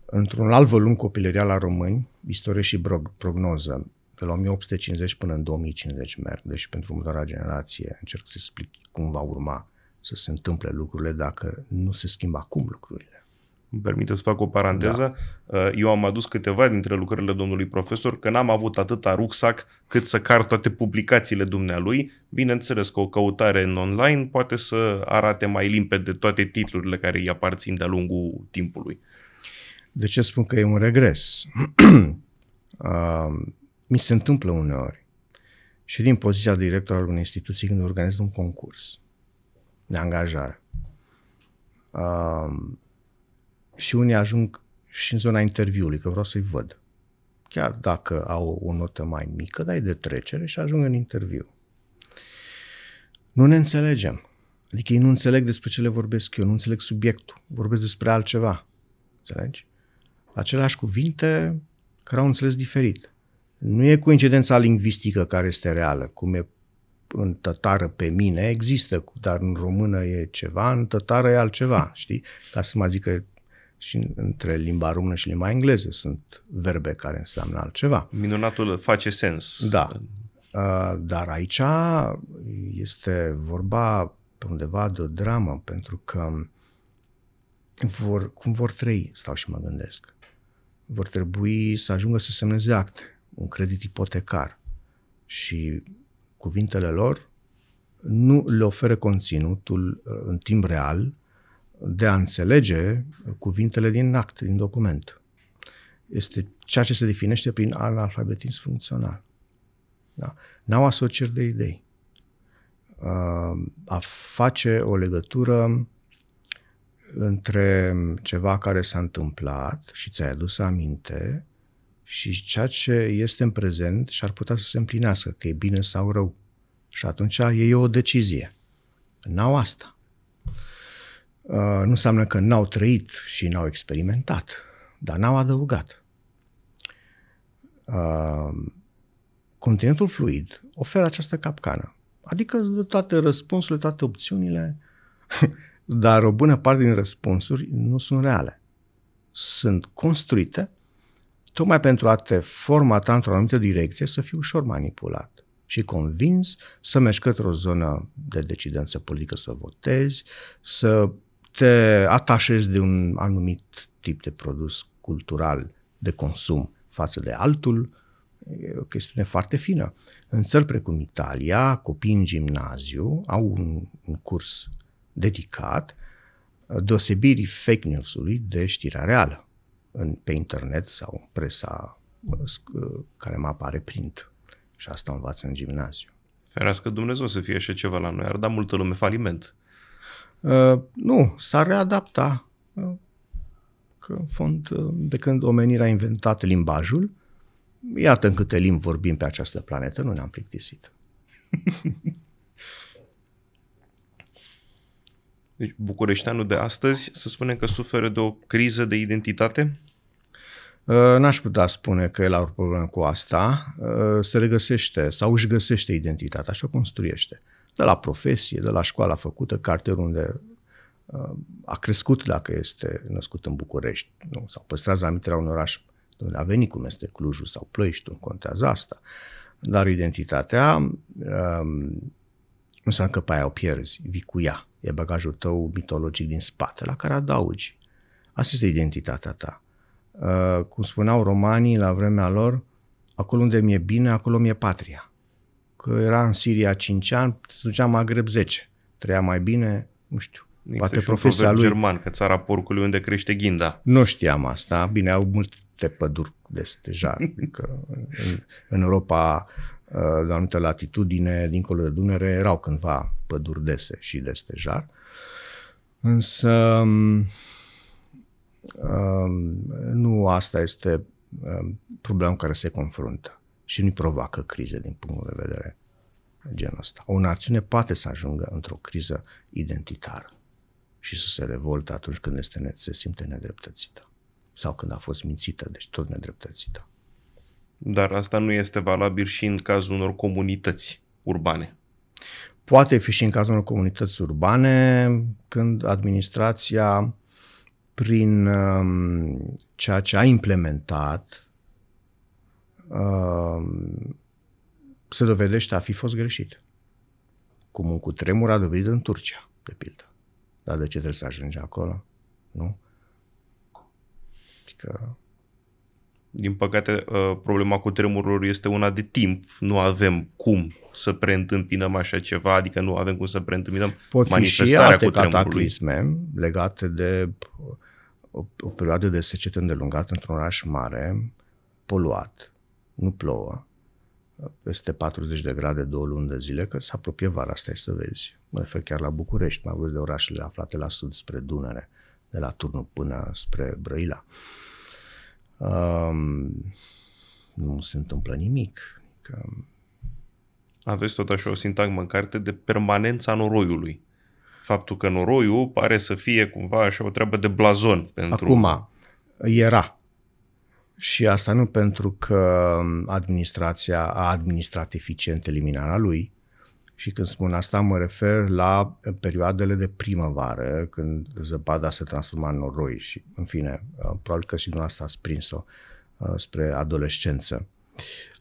într-un alt volum copilărial la români, istorie și prognoză, de la 1850 până în 2050 merg, deci pentru următoarea generație încerc să explic cum va urma să se întâmple lucrurile dacă nu se schimbă acum lucrurile îmi permite să fac o paranteză, da. Uh, eu am adus câteva dintre lucrările domnului profesor, că n-am avut atâta rucsac cât să car toate publicațiile dumnealui. Bineînțeles că o căutare în online poate să arate mai limpede toate titlurile care îi aparțin de-a lungul timpului. De ce spun că e un regres? Uh, mi se întâmplă uneori și din poziția directorului director al unei instituții când organizăm un concurs de angajare. Uh, și unii ajung și în zona interviului, că vreau să-i văd. Chiar dacă au o notă mai mică, dar e de trecere și ajung în interviu. Nu ne înțelegem. Adică ei nu înțeleg despre ce le vorbesc eu, nu înțeleg subiectul, vorbesc despre altceva. Înțelegi? Aceleași cuvinte care au înțeles diferit. Nu e coincidența lingvistică care este reală, cum e în tătară pe mine, există, dar în română e ceva, în tătară e altceva, știi? Ca să mai zic că și între limba română și limba engleză sunt verbe care înseamnă altceva. Minunatul face sens. Da. Dar aici este vorba undeva de o dramă, pentru că vor, cum vor trăi, stau și mă gândesc. Vor trebui să ajungă să semneze acte, un credit ipotecar și cuvintele lor nu le oferă conținutul uh, în timp real de a înțelege cuvintele din act, din document. Este ceea ce se definește prin analfabetism funcțional. Da? N-au asocieri de idei. Uh, a face o legătură între ceva care s-a întâmplat și ți-ai adus aminte și ceea ce este în prezent și ar putea să se împlinească, că e bine sau rău. Și atunci e o decizie. N-au asta. Uh, nu înseamnă că n-au trăit și n-au experimentat, dar n-au adăugat. Uh, continentul fluid oferă această capcană, adică de toate răspunsurile, toate opțiunile, dar o bună parte din răspunsuri nu sunt reale. Sunt construite tocmai pentru a te formata într-o anumită direcție să fii ușor manipulat și convins să mergi către o zonă de decidență politică, să votezi, să te atașezi de un anumit tip de produs cultural de consum față de altul, e o chestiune foarte fină. În țări precum Italia, copiii în gimnaziu au un, un curs dedicat deosebirii fake news-ului de știrea reală în, pe internet sau în presa care mă apare print. Și asta învață în gimnaziu. Ferească Dumnezeu să fie așa ceva la noi, ar da multă lume faliment. Uh, nu, s-a readapta. Uh, că, în fond, uh, de când omenirea a inventat limbajul, iată în câte limbi vorbim pe această planetă, nu ne-am plictisit. Deci bucureșteanul de astăzi să spune că suferă de o criză de identitate? N-aș putea spune că el are o problemă cu asta. Se regăsește sau își găsește identitatea și o construiește de la profesie, de la școala făcută, cartier unde uh, a crescut dacă este născut în București, nu? sau păstrează amintirea unui oraș unde a venit, cum este Clujul sau nu contează asta. Dar identitatea um, înseamnă că pe aia o pierzi, vii cu ea. E bagajul tău mitologic din spate, la care adaugi. Asta este identitatea ta. Uh, cum spuneau romanii la vremea lor, acolo unde mi-e bine, acolo mi-e patria că era în Siria 5 ani, se ducea în Maghreb 10. Trăia mai bine, nu știu. Există poate profesia lui... german, că țara porcului unde crește ghinda. Nu știam asta. Bine, au multe păduri de deja. că în, în Europa, uh, la anumite anumită latitudine, dincolo de Dunăre, erau cândva păduri dese și de stejar. Însă um, um, nu asta este um, problema cu care se confruntă și nu-i provoacă crize din punctul de vedere genul ăsta. O națiune poate să ajungă într-o criză identitară și să se revolte atunci când este, ne- se simte nedreptățită sau când a fost mințită, deci tot nedreptățită. Dar asta nu este valabil și în cazul unor comunități urbane. Poate fi și în cazul unor comunități urbane când administrația prin um, ceea ce a implementat se dovedește a fi fost greșit. Cum un cutremur a dovedit în Turcia, de pildă. Dar de ce trebuie să ajunge acolo? Nu? Adică... Din păcate, uh, problema cu tremurilor este una de timp. Nu avem cum să preîntâmpinăm așa ceva, adică nu avem cum să preîntâmpinăm Pot fi manifestarea și alte cataclisme legate de uh, o, o perioadă de secetă îndelungată într-un oraș mare, poluat, nu plouă, peste 40 de grade două luni de zile, că se apropie vara, stai să vezi. Mă refer chiar la București, mai văzut de orașele aflate la sud spre Dunăre, de la Turnul până spre Brăila. Um, nu se întâmplă nimic. Că... Aveți tot așa o sintagmă în carte de permanența noroiului. Faptul că noroiul pare să fie cumva așa o treabă de blazon. Pentru... Acum, era și asta nu pentru că administrația a administrat eficient eliminarea lui, și când spun asta, mă refer la perioadele de primăvară, când zăpada se transforma în noroi și, în fine, probabil că și dumneavoastră ați prins-o uh, spre adolescență.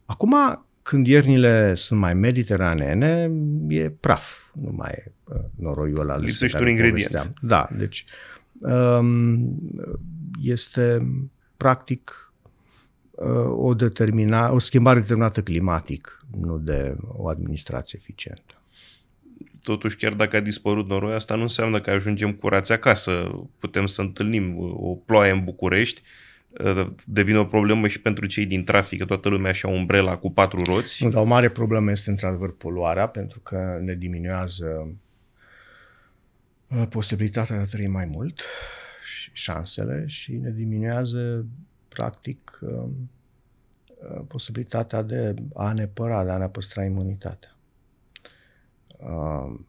Acum, când iernile sunt mai mediteraneene, e praf, nu mai e uh, noroiul ăla. Lipsește un ingredient. Povesteam. Da, deci um, este practic o, determina, o schimbare determinată climatic, nu de o administrație eficientă. Totuși, chiar dacă a dispărut noroi, asta nu înseamnă că ajungem curați acasă. Putem să întâlnim o ploaie în București, devine o problemă și pentru cei din trafic, că toată lumea și-a umbrela cu patru roți. Nu, dar o mare problemă este într-adevăr poluarea, pentru că ne diminuează uh, posibilitatea de a trăi mai mult și șansele și ne diminuează practic, uh, uh, posibilitatea de a ne păra, de a ne păstra imunitatea. Uh,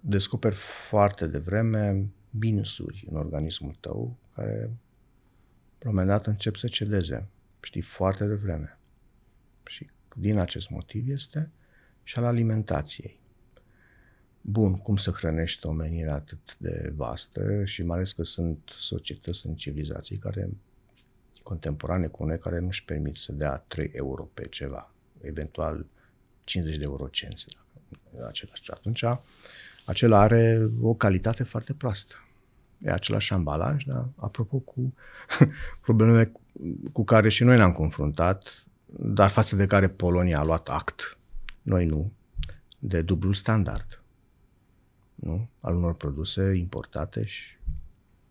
descoperi foarte devreme minusuri în organismul tău care, la un moment dat, încep să cedeze. Știi foarte devreme. Și din acest motiv este și al alimentației. Bun, cum să hrănești omenirea atât de vastă și mai ales că sunt societăți, sunt civilizații care contemporane cu noi care nu-și permit să dea 3 euro pe ceva, eventual 50 de eurocenți. Același. Atunci, acela are o calitate foarte proastă. E același ambalaj, dar apropo cu problemele cu care și noi ne-am confruntat, dar față de care Polonia a luat act, noi nu, de dublul standard nu? al unor produse importate și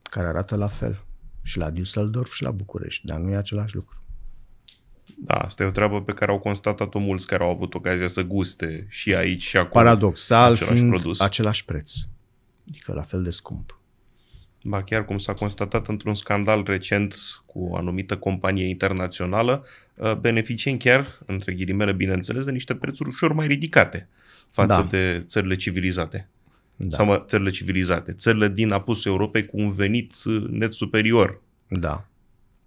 care arată la fel și la Düsseldorf și la București, dar nu e același lucru. Da, asta e o treabă pe care au constatat-o mulți care au avut ocazia să guste și aici și acolo. Paradoxal, același fiind produs. același preț, adică la fel de scump. Ba chiar cum s-a constatat într-un scandal recent cu o anumită companie internațională, uh, beneficiem chiar, între ghilimele bineînțeles, de niște prețuri ușor mai ridicate față da. de țările civilizate da. sau țările civilizate, țările din apusul Europei cu un venit uh, net superior. Da,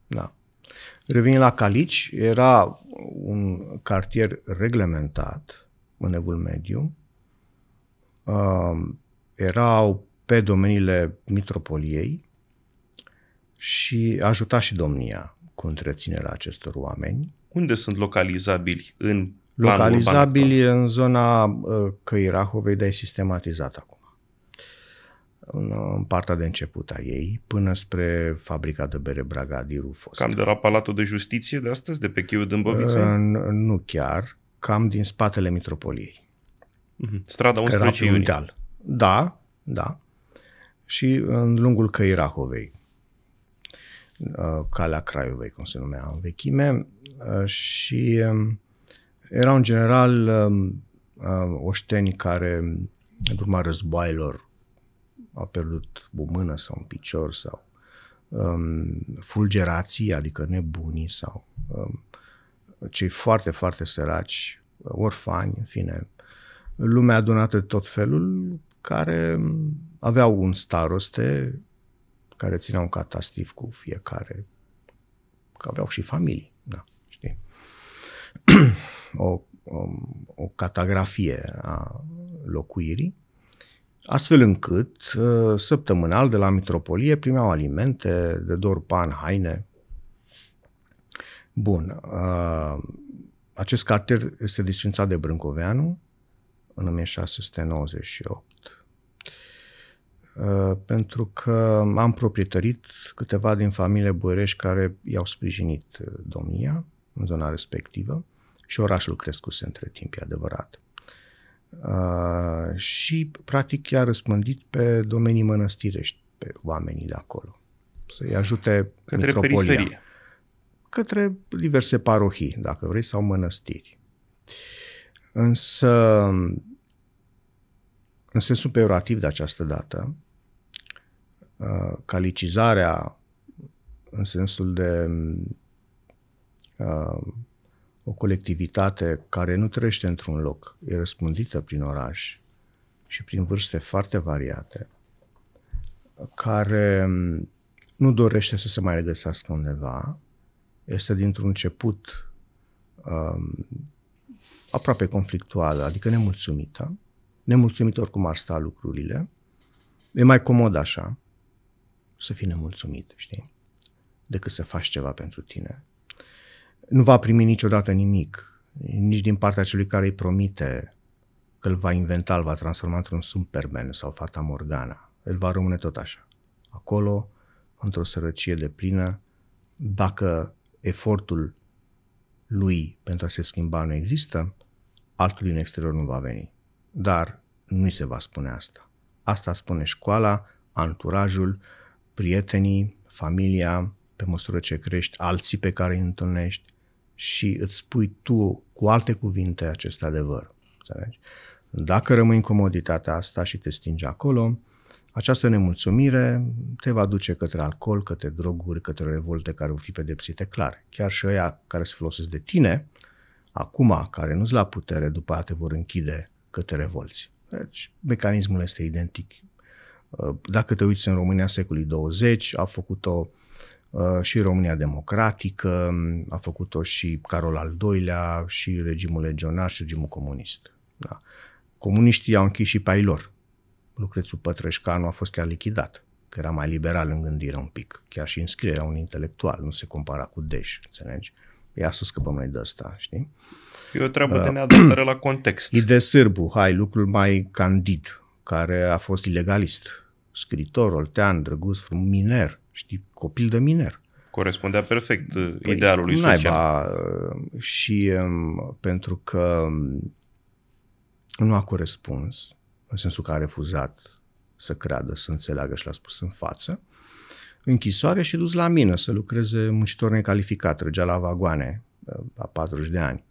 da. Revenind la Calici, era un cartier reglementat în Evul Mediu. Uh, erau pe domeniile mitropoliei și ajuta și domnia cu întreținerea acestor oameni. Unde sunt localizabili în Localizabili în zona uh, Căirahovei, dar e sistematizat acum în, în partea de început a ei, până spre fabrica de bere Braga di Rufos. Cam de la Palatul de Justiție de astăzi, de pe Chiu Dâmbovița? Nu chiar, cam din spatele Mitropoliei. Mhm. Strada 11 iunie. Deal. Da, da. Și în lungul căii Rahovei, uh, calea Craiovei, cum se numea în vechime, uh, și um, erau în general um, uh, oșteni care, în urma războaielor au pierdut o mână sau un picior sau um, fulgerații, adică nebunii sau um, cei foarte, foarte săraci, orfani, în fine, lumea adunată de tot felul, care um, aveau un staroste care ținea un catastif cu fiecare, că aveau și familii, da, știi? o, o, um, o catagrafie a locuirii astfel încât ă, săptămânal de la mitropolie primeau alimente de dor, pan, haine. Bun, ă, acest cartier este disfințat de Brâncoveanu în 1698 ă, pentru că am proprietărit câteva din familie buierești care i-au sprijinit domnia în zona respectivă și orașul crescuse între timp, e adevărat uh, și practic i-a răspândit pe domenii mănăstirești, pe oamenii de acolo, să-i ajute Către metropolia. periferie. Către diverse parohii, dacă vrei, sau mănăstiri. Însă, în sensul peorativ de această dată, uh, calicizarea în sensul de uh, o colectivitate care nu trăiește într-un loc, e răspândită prin oraș și prin vârste foarte variate, care mm, nu dorește să se mai regăsească undeva, este dintr-un început um, aproape conflictuală, adică nemulțumită, nemulțumită oricum ar sta lucrurile, e mai comod așa să fii nemulțumit, știi, decât să faci ceva pentru tine nu va primi niciodată nimic, nici din partea celui care îi promite că îl va inventa, îl va transforma într-un Superman sau Fata Morgana. El va rămâne tot așa. Acolo, într-o sărăcie de plină, dacă efortul lui pentru a se schimba nu există, altul din exterior nu va veni. Dar nu se va spune asta. Asta spune școala, anturajul, prietenii, familia, pe măsură ce crești, alții pe care îi întâlnești, și îți spui tu cu alte cuvinte acest adevăr. Înțelegi? Dacă rămâi în comoditatea asta și te stingi acolo, această nemulțumire te va duce către alcool, către droguri, către revolte care vor fi pedepsite clar. Chiar și ăia care se folosesc de tine, acum, care nu-ți la putere, după aia te vor închide către revolți. Deci, mecanismul este identic. Dacă te uiți în România secolului 20, a făcut o Uh, și România Democratică, a făcut-o și Carol al II-lea, și regimul legionar, și regimul comunist. Da. Comuniștii au închis și pe ai lor. Lucrețul Pătrășcanu a fost chiar lichidat, că era mai liberal în gândire un pic, chiar și în scriere, era un intelectual, nu se compara cu Deș, înțelegi? Ia să scăpăm noi de asta, știi? E o treabă uh, de neadaptare la context. Ide Sârbu, hai, lucrul mai candid, care a fost ilegalist, scritor, oltean, drăguț, miner, știi, copil de miner. Corespundea perfect uh, păi, idealului naiba, ba, uh, Și um, pentru că um, nu a corespuns, în sensul că a refuzat să creadă, să înțeleagă și l-a spus în față, închisoare și dus la mină să lucreze muncitor necalificat, trăgea la vagoane uh, la 40 de ani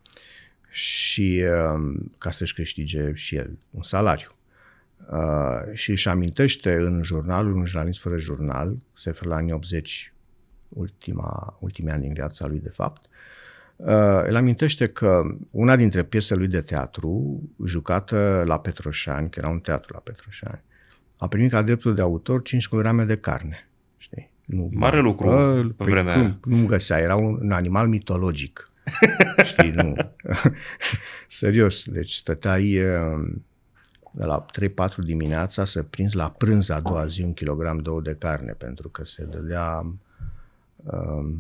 și um, ca să-și câștige și el un salariu uh, și își amintește în jurnalul, un jurnalist fără jurnal, se referă la anii 80, ultima, ultimii ani din viața lui de fapt, uh, îl amintește că una dintre piesele lui de teatru, jucată la Petroșani, că era un teatru la Petroșani, a primit ca dreptul de autor 5 kg de carne. Știi? Nu, Mare bă, lucru bă, pe păi vremea Nu, găsea, era un, un animal mitologic. știi, nu. Serios, deci uh, de la 3-4 dimineața să prinzi la prânz a doua zi un kilogram, două de carne, pentru că se dădea um,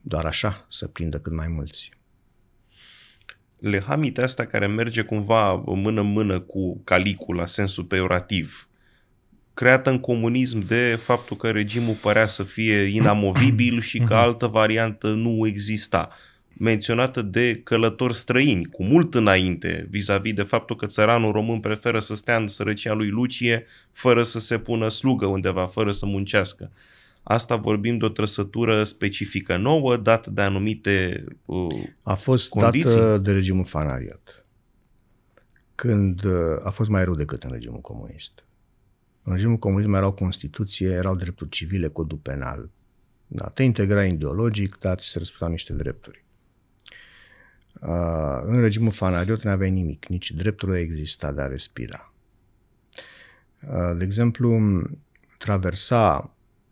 doar așa să prindă cât mai mulți. Lehamita asta care merge cumva mână-mână cu calicul la sensul peorativ, creată în comunism de faptul că regimul părea să fie inamovibil și că altă variantă nu exista menționată de călători străini, cu mult înainte, vis-a-vis de faptul că țăranul român preferă să stea în sărăcia lui Lucie fără să se pună slugă undeva, fără să muncească. Asta vorbim de o trăsătură specifică nouă, dată de anumite uh, A fost condiții. dată de regimul fanariat, când uh, a fost mai rău decât în regimul comunist. În regimul comunist mai erau Constituție, erau drepturi civile, codul penal. Da, te integra ideologic, dar ți se răspăteau niște drepturi. Uh, în regimul fanariot nu aveai nimic, nici dreptul exista de a respira. Uh, de exemplu, traversa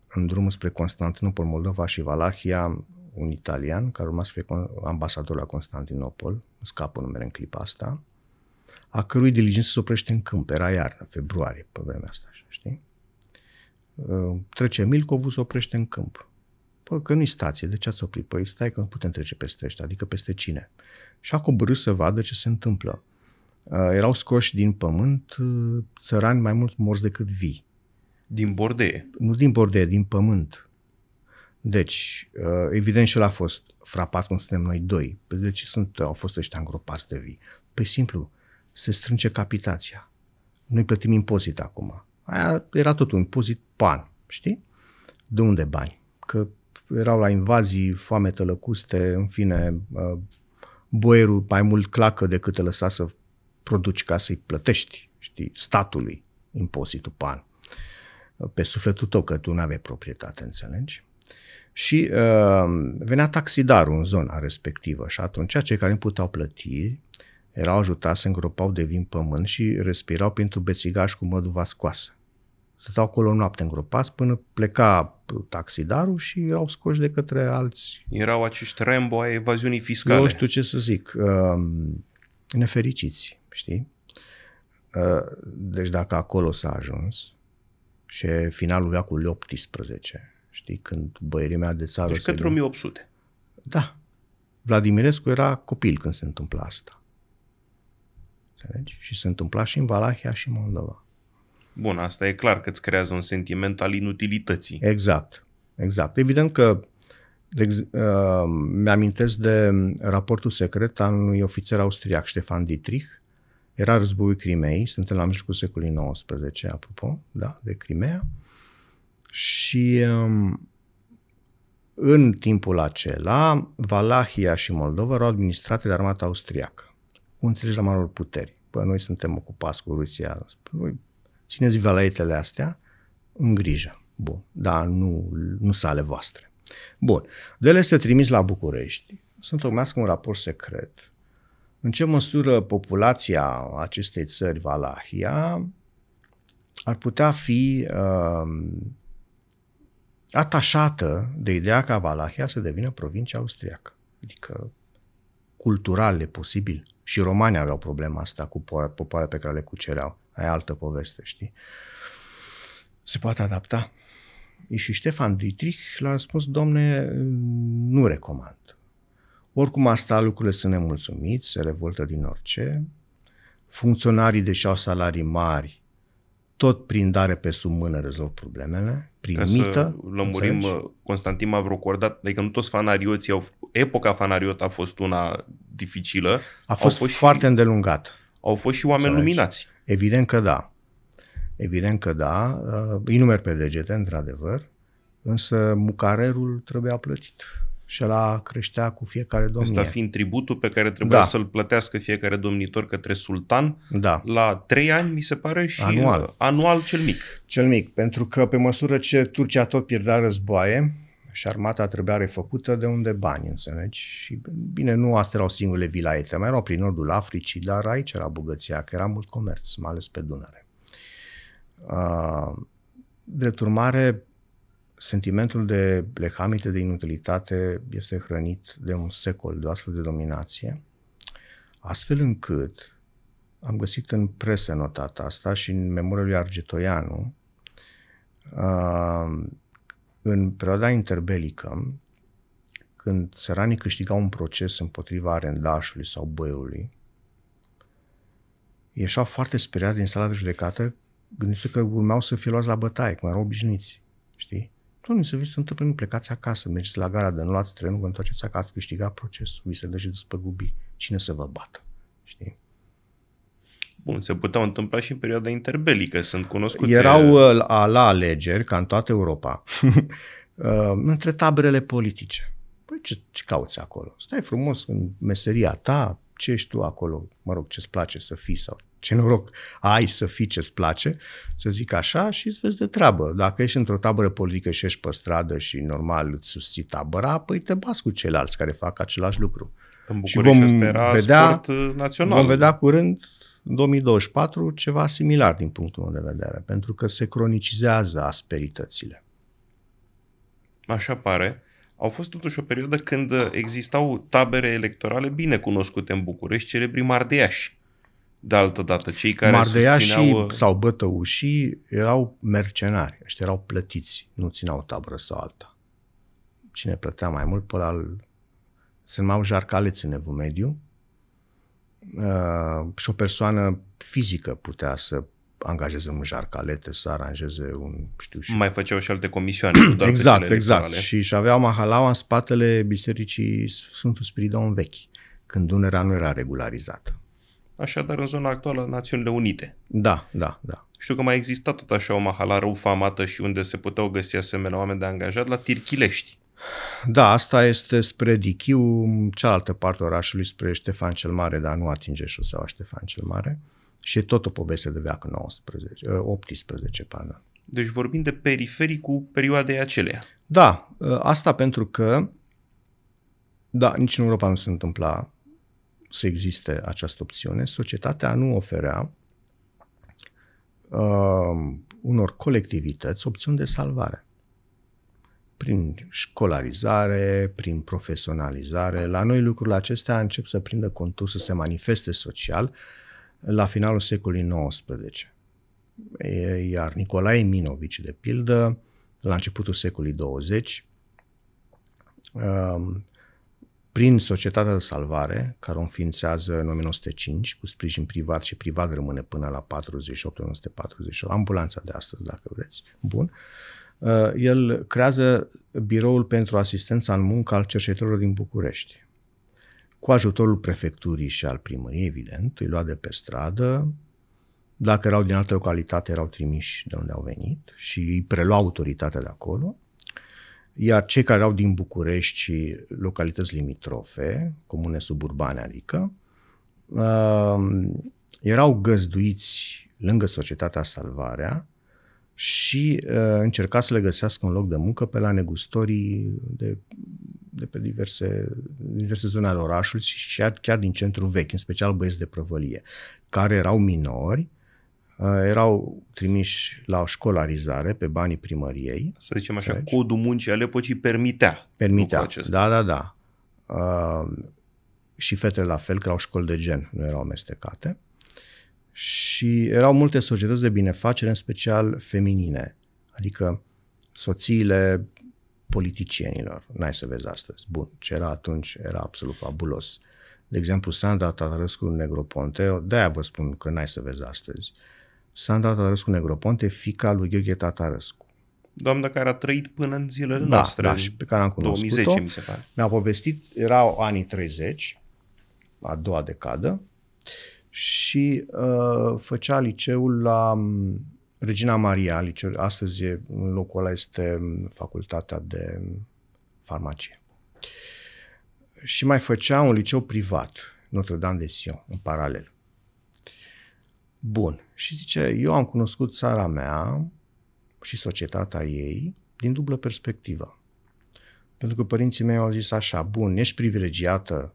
în drumul spre Constantinopol, Moldova și Valahia un italian care urma să fie ambasador la Constantinopol, scapă numele în clipa asta, a cărui diligență se oprește în câmp, era iarnă, februarie, pe vremea asta, știi? Uh, trece Milcovul, se oprește în câmp. Păi că nu-i stație, de ce ați oprit? Păi stai că nu putem trece peste ăștia, adică peste cine? Și a coborât să vadă ce se întâmplă. Uh, erau scoși din pământ uh, țărani mai mult morți decât vii. Din bordeie? Nu din bordeie, din pământ. Deci, uh, evident și el a fost frapat cum suntem noi doi. Păi de ce sunt, au fost ăștia îngropați de vii? Păi simplu, se strânge capitația. Noi plătim impozit acum. Aia era tot un impozit pan, știi? De unde bani? Că erau la invazii, foame tălăcuste, în fine, uh, boierul mai mult clacă decât te lăsa să produci ca să-i plătești, știi, statului impozitul pe uh, Pe sufletul tău, că tu nu aveai proprietate, înțelegi? Și uh, venea taxidarul în zona respectivă și atunci cei care nu puteau plăti erau ajutați să îngropau de vin pământ și respirau printr-un bețigaș cu măduva scoasă. Stăteau acolo noapte îngropați până pleca taxidarul și erau scoși de către alți. Erau acești Rambo ai evaziunii fiscale. Nu știu ce să zic. Uh, nefericiți, știi? Uh, deci dacă acolo s-a ajuns și finalul veacului 18, știi, când băierimea de țară... Deci către 1800. Da. Vladimirescu era copil când se întâmpla asta. Înțelegi? Și se întâmpla și în Valahia și în Moldova. Bun, asta e clar că îți creează un sentiment al inutilității. Exact, exact. Evident că de, uh, mi-amintesc de raportul secret al unui ofițer austriac, Ștefan Dietrich. Era războiul Crimei, suntem la mijlocul secolului XIX, apropo, da, de Crimea. Și um, în timpul acela, Valahia și Moldova erau administrate de armata austriacă. Un la marul puterii. Păi noi suntem ocupați cu Rusia țineți valetele astea în grijă. Bun, dar nu, nu sale voastre. Bun, de ele se trimis la București sunt întocmească un raport secret în ce măsură populația acestei țări, Valahia, ar putea fi uh, atașată de ideea ca Valahia să devină provincia austriacă. Adică cultural e posibil. Și romanii aveau problema asta cu popoarele pe care le cucereau. Aia altă poveste, știi? Se poate adapta. Și Ștefan Dietrich l-a spus, domne, nu recomand. Oricum asta lucrurile sunt nemulțumiți, se revoltă din orice. Funcționarii, deși au salarii mari, tot prin dare pe sub mână rezolv problemele, prin Ca mită. Să lămurim, înțelegi? Uh, Constantin recordat, adică nu toți fanarioții au, epoca fanariot a fost una dificilă. A fost, fost foarte și, îndelungată. Au fost și oameni înțelegi? luminați. Evident că da. Evident că da. Uh, îi numeri pe degete, într-adevăr, însă mucarerul trebuia plătit și la creștea cu fiecare domnie. Asta fiind tributul pe care trebuia da. să-l plătească fiecare domnitor către sultan da. la trei ani, mi se pare, și anual. Uh, anual cel mic. Cel mic, pentru că pe măsură ce Turcia tot pierdea războaie, și armata trebuia refăcută de unde bani, înțelegi? Și bine, nu astea erau singurele vilaete, mai erau prin nordul Africii, dar aici era bogăția, că era mult comerț, mai ales pe Dunăre. Uh, drept urmare, sentimentul de lehamite, de inutilitate este hrănit de un secol de astfel de dominație, astfel încât am găsit în presă notata asta și în memoria lui Argetoianu, uh, în perioada interbelică, când țăranii câștigau un proces împotriva arendașului sau băiului, ieșau foarte speriați din sala de judecată, gândindu-se că urmeau să fie luați la bătaie, cum erau obișnuiți, știi? nu să vi se întâmplă, nu plecați acasă, mergeți la gara, de nu luați trenul, vă întoarceți acasă, câștigați procesul, vi se dă și despăgubiri. Cine să vă bată, știi? Bun, se puteau întâmpla și în perioada interbelică, sunt cunoscute. Erau uh, la alegeri, ca în toată Europa, uh, între taberele politice. Păi ce, ce cauți acolo? Stai frumos în meseria ta, ce ești tu acolo, mă rog, ce-ți place să fii sau ce noroc ai să fii ce-ți place, să zic așa, și îți vezi de treabă. Dacă ești într-o tabără politică și ești pe stradă și normal îți susții tabăra, păi te bați cu ceilalți care fac același lucru. În București și vom vedea, uh, național. Vom vedea da. curând 2024 ceva similar din punctul meu de vedere, pentru că se cronicizează asperitățile. Așa pare. Au fost totuși o perioadă când existau tabere electorale bine cunoscute în București, celebri mardeiași. De altă dată, cei care Mardeiașii susțineau... Uh, sau bătăușii erau mercenari, ăștia erau plătiți, nu țineau tabără sau alta. Cine plătea mai mult, pe la... Se numau jarcaleți în Evul Mediu, Uh, și o persoană fizică putea să angajeze un jarcalete, să aranjeze un, știu și... Mai făceau și alte comisioane. doar exact, pe exact. Și, și aveau Mahalaua în spatele bisericii Sfântul Spiridon vechi, când Dunera nu era regularizată. Așadar, în zona actuală, Națiunile Unite. Da, da, da. Știu că mai exista tot așa o mahala rău famată și unde se puteau găsi asemenea oameni de angajat la Tirchilești. Da, asta este spre Dichiu, cealaltă parte a orașului, spre Ștefan cel Mare, dar nu atinge șoseaua Ștefan cel Mare. Și e tot o poveste de veac 19, 18, ă, pardon. Deci vorbim de perifericul perioadei acelea. Da, ă, asta pentru că, da, nici în Europa nu se întâmpla să existe această opțiune. Societatea nu oferea uh, unor colectivități opțiuni de salvare prin școlarizare, prin profesionalizare. La noi lucrurile acestea încep să prindă contur, să se manifeste social la finalul secolului XIX. Iar Nicolae Minovici, de pildă, la începutul secolului 20, um, prin Societatea de Salvare, care o înființează în 1905, cu sprijin privat și privat rămâne până la 48-1948, ambulanța de astăzi, dacă vreți, bun, uh, Uh, el creează biroul pentru asistența în muncă al cercetătorilor din București. Cu ajutorul prefecturii și al primăriei, evident, îi lua de pe stradă, dacă erau din altă localitate, erau trimiși de unde au venit și îi prelua autoritatea de acolo. Iar cei care erau din București și localități limitrofe, comune suburbane adică, uh, erau găzduiți lângă Societatea Salvarea și uh, încerca să le găsească un loc de muncă pe la negustorii de, de pe diverse, diverse zone ale orașului și chiar, chiar din centrul vechi, în special băieți de prăvălie, care erau minori, uh, erau trimiși la o școlarizare pe banii primăriei. Să zicem așa, înțelegi? codul muncii al epocii permitea. Permitea, da, da, da. Uh, și fetele la fel, că erau școli de gen, nu erau amestecate și erau multe societăți de binefacere, în special feminine, adică soțiile politicienilor. N-ai să vezi astăzi. Bun, ce era atunci era absolut fabulos. De exemplu, Sandra Tatarescu Negroponte, de-aia vă spun că n-ai să vezi astăzi. Sandra Tatarescu Negroponte, fica lui Gheorghe Tatarescu. Doamna care a trăit până în zilele da, noastre. Da, și pe care am cunoscut-o. 2010, mi se pare. Mi-a povestit, erau anii 30, a doua decadă, uh, și uh, făcea liceul la um, Regina Maria, liceul, astăzi e, în locul ăla este um, facultatea de um, farmacie. Și mai făcea un liceu privat, Notre-Dame de Sion, în paralel. Bun. Și zice, eu am cunoscut țara mea și societatea ei din dublă perspectivă. Pentru că părinții mei au zis așa, bun, ești privilegiată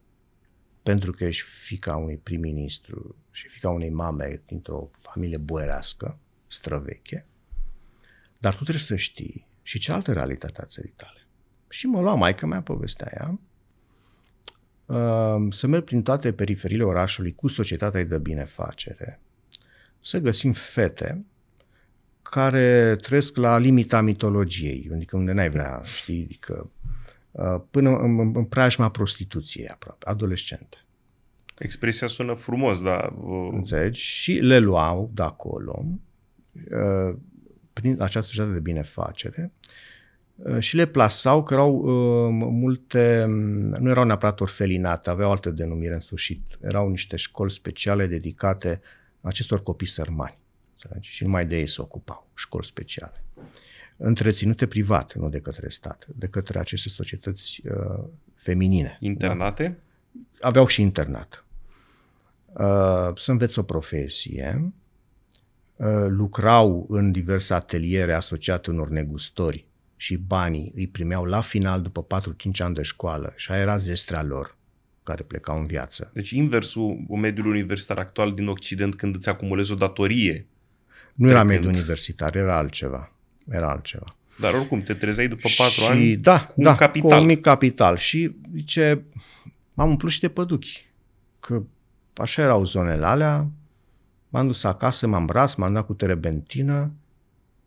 pentru că ești fica unui prim-ministru și fica unei mame dintr-o familie boierească, străveche, dar tu trebuie să știi și ce altă realitate a țării tale. Și mă lua maica mea povestea aia, um, să merg prin toate periferiile orașului cu societatea de binefacere, să găsim fete care trăiesc la limita mitologiei, adică unde n-ai vrea, știi, adică Uh, până în, în, în preajma prostituției aproape, adolescente. Expresia sună frumos, da Înțelegi? Și le luau de acolo, uh, prin această jadă de binefacere, și le plasau că erau multe, nu erau neapărat orfelinate, aveau altă denumire în sfârșit. Erau niște școli speciale dedicate acestor copii sărmani. Înțelegi? Și numai de ei se ocupau, școli speciale. Uh, întreținute privat, nu de către stat, de către aceste societăți uh, feminine. Da? Internate? Da? Aveau și internat. Uh, să înveți o profesie, uh, lucrau în diverse ateliere asociate unor negustori și banii îi primeau la final după 4-5 ani de școală și aia era zestrea lor care plecau în viață. Deci inversul mediului universitar actual din Occident când îți acumulezi o datorie. Nu era mediul universitar, era altceva era altceva. Dar oricum te trezeai după patru și, ani da, cu da, un capital. Cu un mic capital. Și zice, m-am umplut și de păduchi. Că așa erau zonele alea. M-am dus acasă, m-am bras, m-am dat cu terebentină,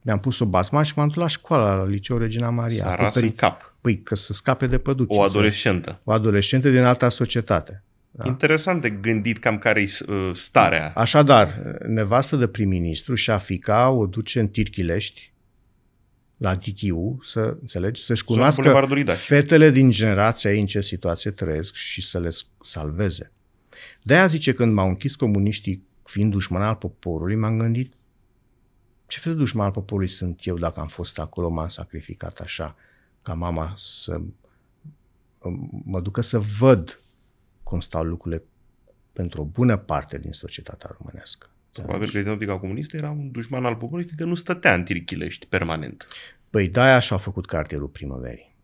mi-am pus o basman și m-am dus la școală, la liceu Regina Maria. S-a ras în cap. Păi, că să scape de păduchi. O adolescentă. O adolescentă din alta societate. Da. Interesant de gândit cam care-i uh, starea. Așadar, nevastă de prim-ministru, și fica o duce în Tirchilești, la DTU, să înțelegi, să-și cunoască fetele din generația ei în ce situație trăiesc și să le salveze. De-aia zice, când m-au închis comuniștii fiind dușman al poporului, m-am gândit ce fel de dușman al poporului sunt eu dacă am fost acolo, m-am sacrificat așa, ca mama să mă ducă să văd cum stau lucrurile pentru o bună parte din societatea românească. Da, Probabil deci- că din optica comunistă era un dușman al poporului, fiindcă nu stătea în tirichilești permanent. Păi da, așa a făcut cartierul primăverii.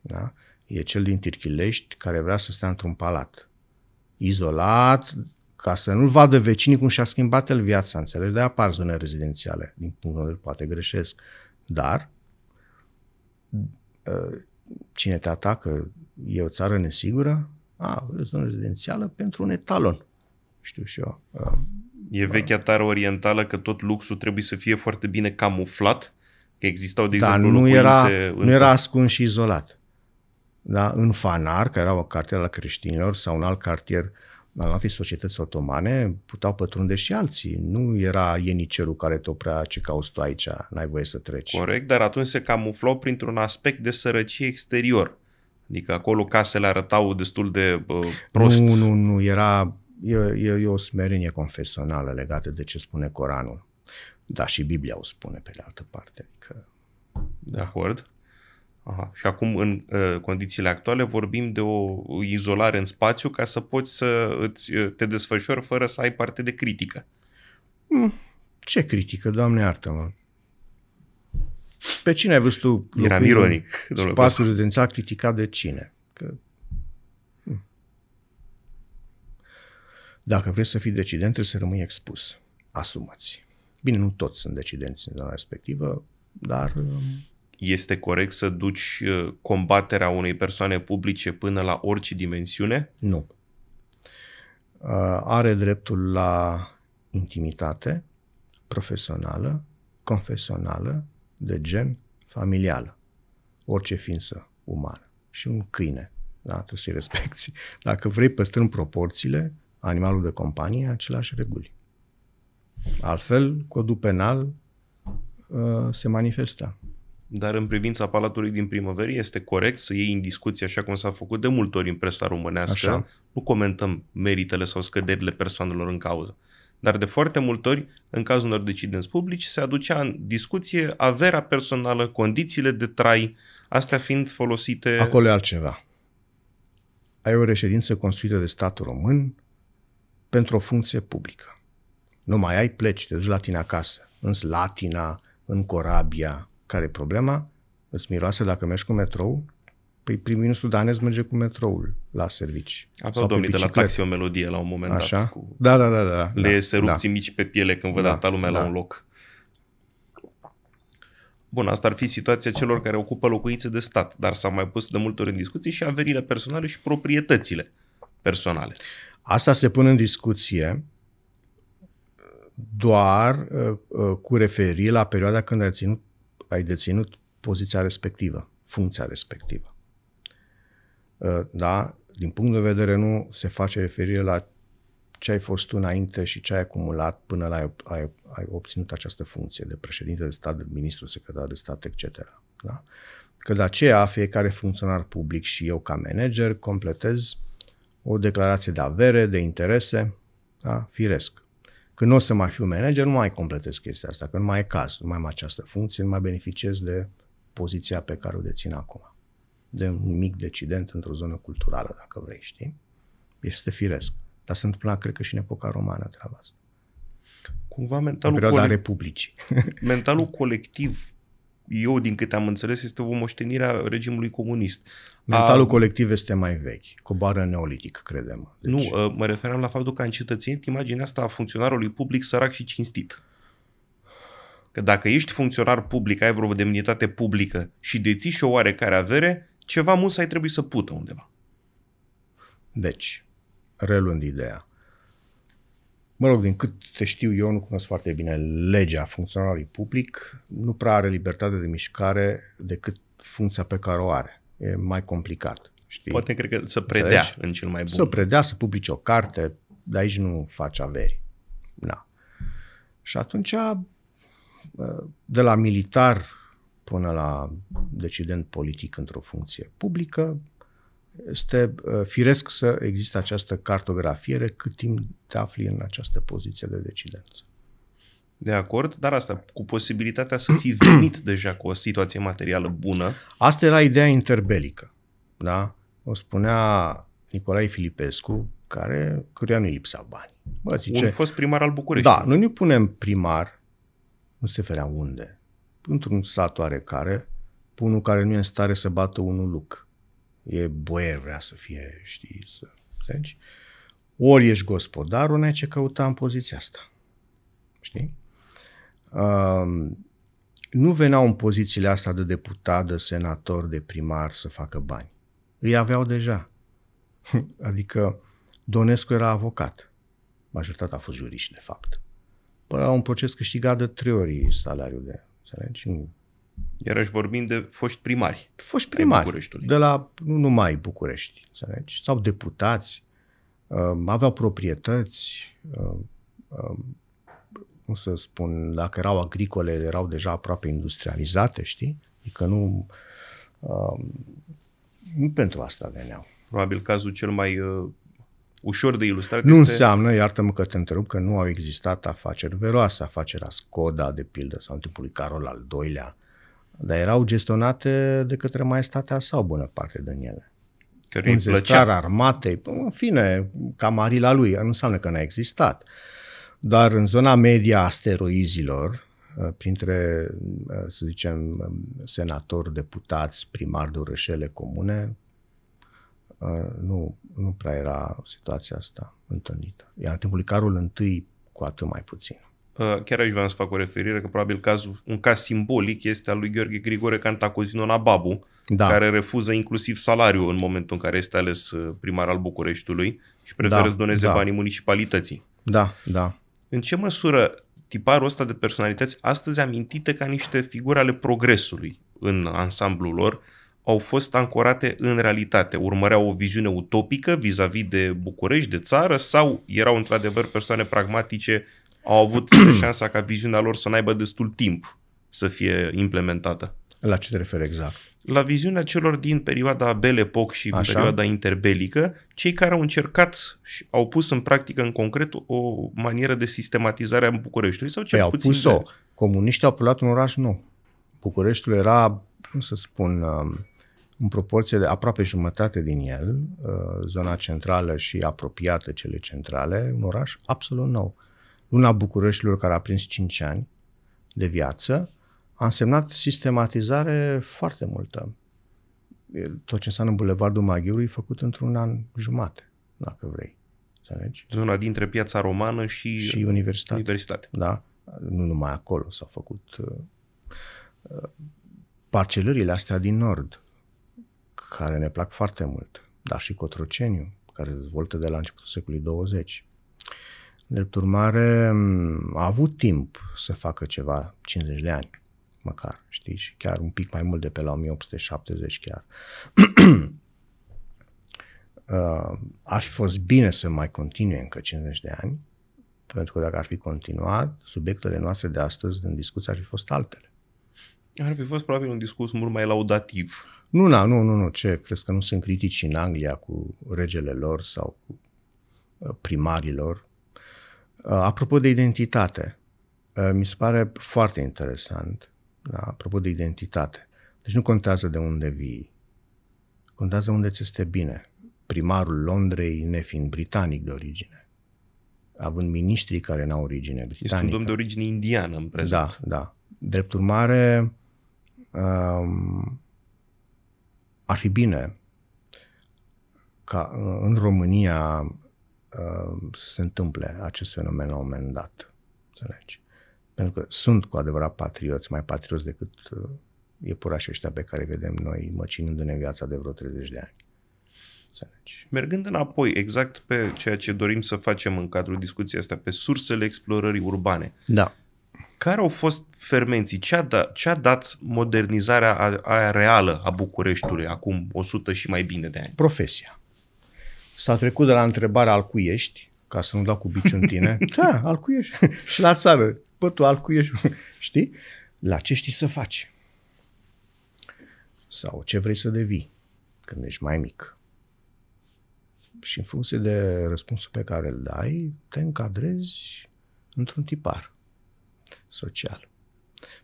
Da? E cel din Tirchilești care vrea să stea într-un palat. Izolat, ca să nu-l vadă vecinii cum și-a schimbat el viața, înțelegi? De apar zone rezidențiale, din punctul meu poate greșesc. Dar ă, cine te atacă e o țară nesigură? A, o zonă rezidențială pentru un etalon. Știu și eu. Ă, E da. vechea tară orientală că tot luxul trebuie să fie foarte bine camuflat. Că existau, de da, exemplu, nu era, în... nu era ascuns și izolat. Da? În Fanar, care era o cartier la creștinilor, sau un alt cartier al altei societăți otomane, puteau pătrunde și alții. Nu era ienicerul care te oprea ce cauți tu aici, n-ai voie să treci. Corect, dar atunci se camuflau printr-un aspect de sărăcie exterior. Adică acolo casele arătau destul de uh, prost. Nu, nu, nu, era e, e, e o smerenie confesională legată de ce spune Coranul. Da, și Biblia o spune pe de altă parte. Adică... De acord. Aha. Și acum, în uh, condițiile actuale, vorbim de o izolare în spațiu ca să poți să îți, ă, te desfășori fără să ai parte de critică. Mm. Ce critică, doamne iartă-mă? Pe cine ai văzut tu? Eram ironic. Spațiul rezidențial criticat de cine? Că Dacă vrei să fii decident, trebuie să rămâi expus. Asumați. Bine, nu toți sunt decidenți în zona respectivă, dar... Um, este corect să duci uh, combaterea unei persoane publice până la orice dimensiune? Nu. Uh, are dreptul la intimitate profesională, confesională, de gen, familială. Orice ființă umană. Și un câine. Da? Trebuie să-i respecti. Dacă vrei, păstrând proporțiile, animalul de companie aceleași reguli. Altfel, codul penal uh, se manifesta. Dar în privința Palatului din primăverie este corect să iei în discuție, așa cum s-a făcut de multe ori în presa românească, așa. nu comentăm meritele sau scăderile persoanelor în cauză. Dar de foarte multe ori, în cazul unor decidenți publici, se aducea în discuție averea personală, condițiile de trai, astea fiind folosite... Acolo e altceva. Ai o reședință construită de statul român, pentru o funcție publică. Nu mai ai, pleci, te duci la tine acasă. În latina, în corabia. Care e problema? Îți miroase dacă mergi cu metrou? Păi prim ministru danez merge cu metroul la servici. Apoi domnii de la taxi o melodie la un moment Așa? dat. Cu... Da, da, da, da. Le da, rupți da. mici pe piele când văd da, atâta lumea da. la un loc. Bun, asta ar fi situația celor care ocupă locuințe de stat, dar s-a mai pus de multe ori în discuții și averile personale și proprietățile personale. Asta se pune în discuție doar uh, uh, cu referire la perioada când ai, ținut, ai deținut poziția respectivă, funcția respectivă. Uh, da? Din punct de vedere nu se face referire la ce ai fost tu înainte și ce ai acumulat până la ai, ai, ai obținut această funcție de președinte de stat, de ministru, secretar de stat, etc. Da? Că de aceea fiecare funcționar public și eu ca manager completez o declarație de avere, de interese, da? firesc. Când nu o să mai fiu manager, nu mai completez chestia asta, că nu mai e caz, nu mai am această funcție, nu mai beneficiez de poziția pe care o dețin acum. De un mic decident într-o zonă culturală, dacă vrei, știi? Este firesc. Dar se întâmplă, cred că și în epoca romană treaba asta. Cumva mentalul... În perioada cole... Republicii. Mentalul colectiv eu, din câte am înțeles, este o moștenire a regimului comunist. Mentalul a... colectiv este mai vechi, coboară neolitic, credem. Deci... Nu, ă, mă referam la faptul că a cetățenit imaginea asta a funcționarului public sărac și cinstit. Că dacă ești funcționar public, ai vreo demnitate publică și deții și o oarecare avere, ceva ai trebui să pută undeva. Deci, reluând ideea, Mă rog, din cât te știu eu, nu cunosc foarte bine legea funcționarului public, nu prea are libertate de mișcare decât funcția pe care o are. E mai complicat. Știi? Poate cred că să predea Înțelegi? în cel mai bun. Să predea, să publice o carte, de aici nu faci averi. Na. Și atunci, uh, de la militar până la decident politic într-o funcție publică, este uh, firesc să existe această cartografiere cât timp te afli în această poziție de decidență. De acord, dar asta cu posibilitatea să fi venit deja cu o situație materială bună. Asta era ideea interbelică, da? O spunea Nicolae Filipescu, care, căruia nu-i lipsa bani. Bă, zice, Un fost primar al București. Da, noi ne punem primar, nu se ferea unde, într-un sat oarecare, unul care nu e în stare să bată unul luc e boier, vrea să fie, știi, să... Înțelegi? Ori ești gospodarul, n ce căuta în poziția asta. Știi? Uh, nu veneau în pozițiile astea de deputat, de senator, de primar să facă bani. Îi aveau deja. Adică Donescu era avocat. Majoritatea a fost juriști, de fapt. Păi un proces câștigat de trei ori salariul de, înțelegi? Nu Iarăși vorbim de foști primari. Foști primari, de la nu numai București, înțelegi? Sau deputați, um, aveau proprietăți, um, um, cum să spun, dacă erau agricole, erau deja aproape industrializate, știi? Adică nu, nu pentru asta veneau. Probabil cazul cel mai uh, ușor de ilustrat Nu este... înseamnă, iartă-mă că te întrerup, că nu au existat afaceri veroase, afacerea Skoda, de pildă, sau în timpul lui Carol al II-lea, dar erau gestionate de către maestatea sau bună parte din ele. Un îi armatei, în fine, camarila lui, nu înseamnă că n-a existat. Dar în zona media asteroizilor, ă, printre, ă, să zicem, senatori, deputați, primari de orășele comune, ă, nu, nu prea era situația asta întâlnită. Iar în timpul lui Carol I, cu atât mai puțin. Uh, chiar aici vreau să fac o referire, că probabil cazul, un caz simbolic este al lui Gheorghe Grigore Cantacuzino Nababu, da. care refuză inclusiv salariul în momentul în care este ales uh, primar al Bucureștiului și preferă da, să doneze da. banii municipalității. Da, da. În ce măsură tiparul ăsta de personalități, astăzi amintite ca niște figuri ale progresului în ansamblul lor, au fost ancorate în realitate, urmăreau o viziune utopică vis-a-vis de București, de țară, sau erau într-adevăr persoane pragmatice au avut șansa ca viziunea lor să n-aibă destul timp să fie implementată. La ce te referi exact? La viziunea celor din perioada Belle Epoque și Așa? perioada interbelică, cei care au încercat și au pus în practică, în concret, o manieră de sistematizare a Bucureștiului sau cel păi puțin... au pus-o. De... Comuniștii au preluat un oraș nou. Bucureștiul era, cum să spun, um, în proporție de aproape jumătate din el, uh, zona centrală și apropiată cele centrale, un oraș absolut nou Luna Bucureștilor, care a prins 5 ani de viață, a însemnat sistematizare foarte multă. Tot ce înseamnă Bulevardul Maghiului e făcut într-un an jumate, dacă vrei. Înțelegi? Zona dintre piața romană și, și universitate. universitate. Da, nu numai acolo s-au făcut uh, uh, parcelările astea din nord, care ne plac foarte mult, dar și Cotroceniu, care se dezvoltă de la începutul secolului 20. Drept urmare, a avut timp să facă ceva, 50 de ani măcar, știi, și chiar un pic mai mult de pe la 1870 chiar. uh, ar fi fost bine să mai continue încă 50 de ani, pentru că dacă ar fi continuat, subiectele noastre de astăzi în discuție ar fi fost altele. Ar fi fost probabil un discurs mult mai laudativ. Nu, na, nu, nu, nu, ce, crezi că nu sunt critici în Anglia cu regele lor sau cu uh, primarilor Uh, apropo de identitate, uh, mi se pare foarte interesant, da, apropo de identitate. Deci nu contează de unde vii, contează unde ți este bine. Primarul Londrei nefiind britanic de origine, având miniștrii care n-au origine britanică. Este un domn de origine indiană în prezent. Da, da. Drept urmare, um, ar fi bine ca uh, în România Um, să se întâmple acest fenomen la un moment dat. Înțelegi? Pentru că sunt cu adevărat patrioți, mai patrioți decât uh, iepurașii ăștia pe care vedem noi măcinându-ne viața de vreo 30 de ani. Înțelegi? Mergând înapoi, exact pe ceea ce dorim să facem în cadrul discuției astea, pe sursele explorării urbane. Da. Care au fost fermenții? Ce a, da, ce a dat modernizarea aia reală a Bucureștiului acum 100 și mai bine de ani? Profesia. S-a trecut de la întrebarea al cui ești, ca să nu dau cu biciu în tine. da, al cui ești. și la țară, bă, tu al cui ești, știi? La ce știi să faci? Sau ce vrei să devii când ești mai mic? Și în funcție de răspunsul pe care îl dai, te încadrezi într-un tipar social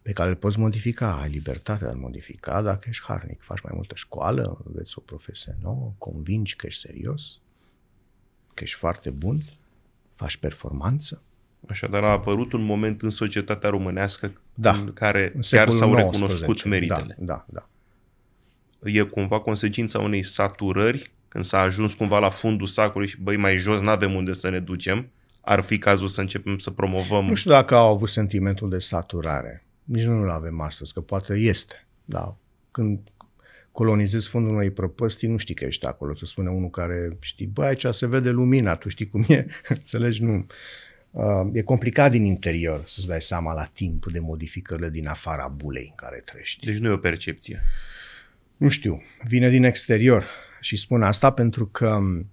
pe care îl poți modifica, ai libertatea de a modifica dacă ești harnic, faci mai multă școală, înveți o profesie nouă, convingi că ești serios că ești foarte bun, faci performanță. Așadar a apărut un moment în societatea românească da, în care în chiar s-au 19, recunoscut da, meritele. Da, da, da. E cumva consecința unei saturări când s-a ajuns cumva la fundul sacului și băi, mai jos n-avem unde să ne ducem, ar fi cazul să începem să promovăm... Nu știu dacă au avut sentimentul de saturare. Nici nu-l avem astăzi, că poate este. Da. Când colonizezi fundul unei prăpăstii, nu știi că ești acolo. Să spune unul care știi, bă, aici se vede lumina, tu știi cum e, înțelegi? Nu. Uh, e complicat din interior să-ți dai seama la timp de modificările din afara bulei în care trăiești. Deci nu e o percepție. Nu știu, vine din exterior și spun asta pentru că um,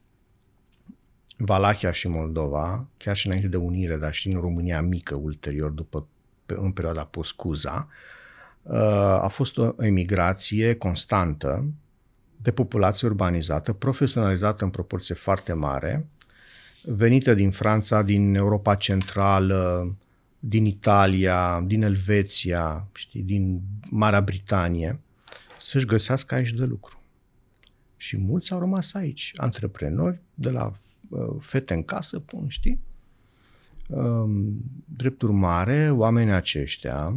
Valahia și Moldova, chiar și înainte de unire, dar și în România mică ulterior, după, în perioada post-Cuza, uh, Uh, a fost o emigrație constantă de populație urbanizată, profesionalizată în proporție foarte mare, venită din Franța, din Europa Centrală, din Italia, din Elveția, știi, din Marea Britanie, să-și găsească aici de lucru. Și mulți au rămas aici, antreprenori, de la uh, fete în casă, pun, știi? Uh, drept urmare, oamenii aceștia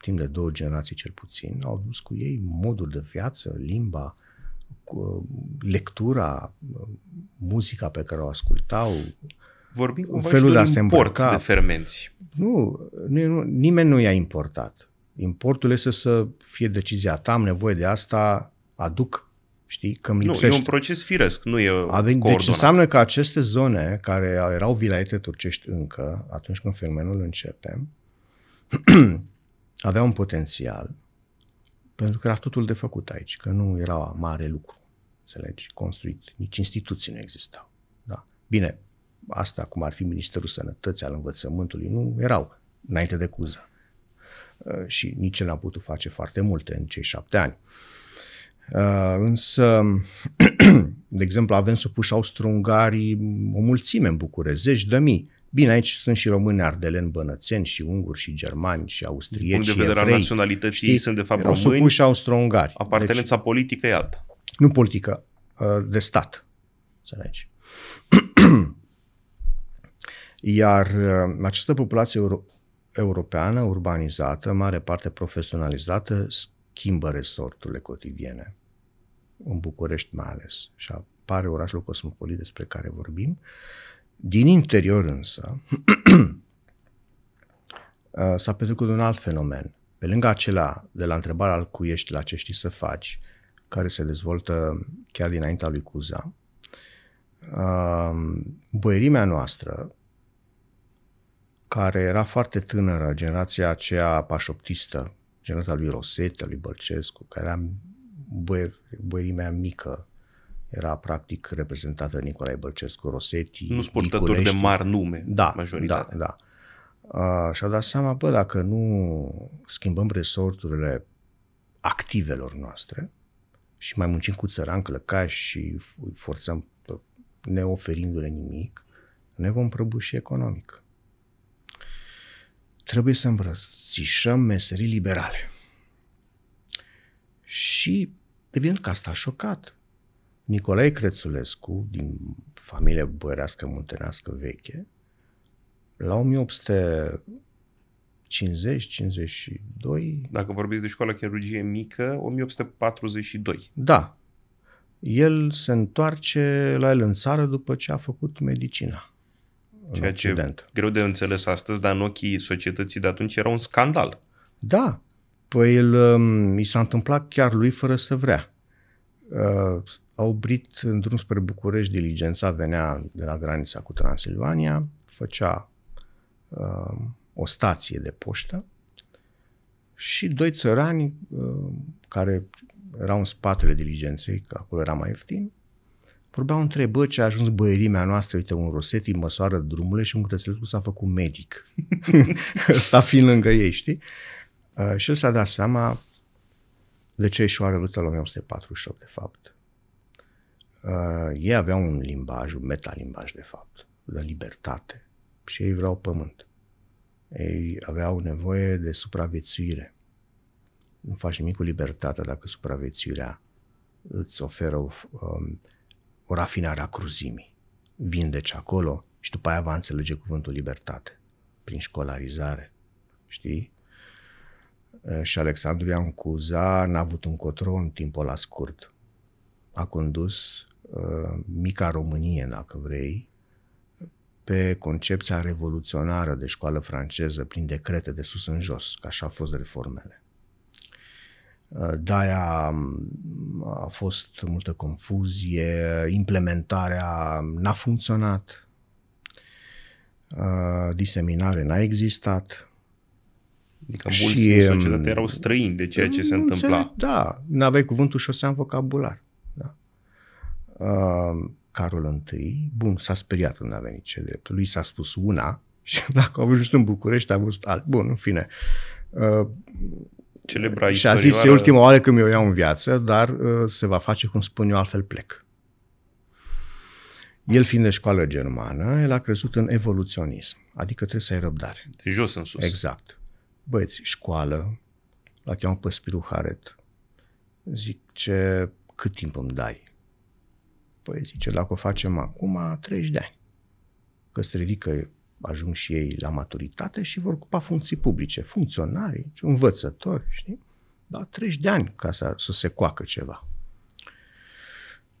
timp de două generații cel puțin, au dus cu ei modul de viață, limba, uh, lectura, uh, muzica pe care o ascultau, Vorbim cumva felul de a se împorca. de fermenți. Nu, nu, nu, nimeni nu i-a importat. Importul este să fie decizia ta, am nevoie de asta, aduc Știi? Că îmi lipsește. Nu, e un proces firesc, nu e Avem, Deci înseamnă că aceste zone care erau vilaete turcești încă, atunci când fenomenul începe, avea un potențial, pentru că era totul de făcut aici, că nu era mare lucru, înțelegi, construit, nici instituții nu existau. Da. Bine, asta cum ar fi Ministerul Sănătății, al Învățământului, nu erau înainte de Cuza. Ă, și nici el n-a putut face foarte multe în cei șapte ani. Ă, însă, de exemplu, avem supuși austro-ungarii o mulțime în București, zeci de mii Bine, aici sunt și români ardeleni, bănățeni și unguri și germani și austrieci și evrei. de vedere naționalității știi, ei sunt de fapt români. Supuși austro-ungari. Deci Apartenența deci, politică e alta. Nu politică, uh, de stat. Înțelegi? Iar uh, această populație euro- europeană, urbanizată, mare parte profesionalizată, schimbă resorturile cotidiene. În București mai ales. Și apare orașul cosmopolit despre care vorbim din interior însă uh, s-a petrecut un alt fenomen. Pe lângă acela de la întrebarea al cui ești, la ce știi să faci, care se dezvoltă chiar dinaintea lui Cuza, uh, băierimea noastră, care era foarte tânără, generația aceea pașoptistă, generația lui Rosetta, lui Bălcescu, care era băierimea mică, era practic reprezentată Nicolae Bălcescu, Rosetti, Nu sportători de mari nume, da, majoritatea. Da, da. A, și a dat seama, bă, dacă nu schimbăm resorturile activelor noastre și mai muncim cu țăran, clăcași și forțăm neoferindu-le nimic, ne vom prăbuși economic. Trebuie să îmbrățișăm meserii liberale. Și evident că asta a șocat Nicolae Crețulescu, din familie bărească muntenească veche, la 1850-52... Dacă vorbiți de școala chirurgie mică, 1842. Da. El se întoarce la el în țară după ce a făcut medicina. Ceea ce greu de înțeles astăzi, dar în ochii societății de atunci era un scandal. Da. Păi el, mi um, s-a întâmplat chiar lui fără să vrea uh, a oprit în drum spre București diligența, venea de la granița cu Transilvania, făcea uh, o stație de poștă și doi țărani uh, care erau în spatele diligenței, că acolo era mai ieftin, vorbeau între bă ce a ajuns băierimea noastră, uite un îi măsoară drumurile și un cu s-a făcut medic. Sta fiind lângă ei, știi? Uh, și el s-a dat seama de ce eșoară lupta la 1948, de fapt Uh, ei aveau un limbaj, un metalimbaj de fapt, de libertate și ei vreau pământ. Ei aveau nevoie de supraviețuire. Nu faci nimic cu libertatea dacă supraviețuirea îți oferă o, um, o rafinare a cruzimii. Vindeci acolo și după aia va înțelege cuvântul libertate prin școlarizare, știi? Uh, și Alexandru Iancuza n-a avut încotro în timpul la scurt. A condus Uh, mica Românie, dacă vrei, pe concepția revoluționară de școală franceză prin decrete de sus în jos, că așa au fost reformele. Uh, de-aia um, a fost multă confuzie, implementarea n-a funcționat, uh, diseminare n-a existat. Adică mulți și, din societate um, erau străini de ceea ce se întâmpla. Da, n-aveai cuvântul șosea în vocabular. Ehm, Carol I, bun, s-a speriat când a venit ce drept. Lui s-a spus una și dacă a ajuns în București a văzut alt. Bun, în fine. Uh, Celebra și a zis, e ultima oară când mi-o iau în viață, dar uh, se va face cum spun eu, altfel plec. El fiind de școală germană, el a crezut în evoluționism, adică trebuie să ai răbdare. De jos în sus. Exact. Băieți, școală, la cheamă pe Spiru Haret, zic ce, cât timp îmi dai? păi zice, dacă o facem acum, 30 de ani. Că se ridică, ajung și ei la maturitate și vor ocupa funcții publice, funcționari, învățători, știi? Dar 30 de ani ca să, să se coacă ceva.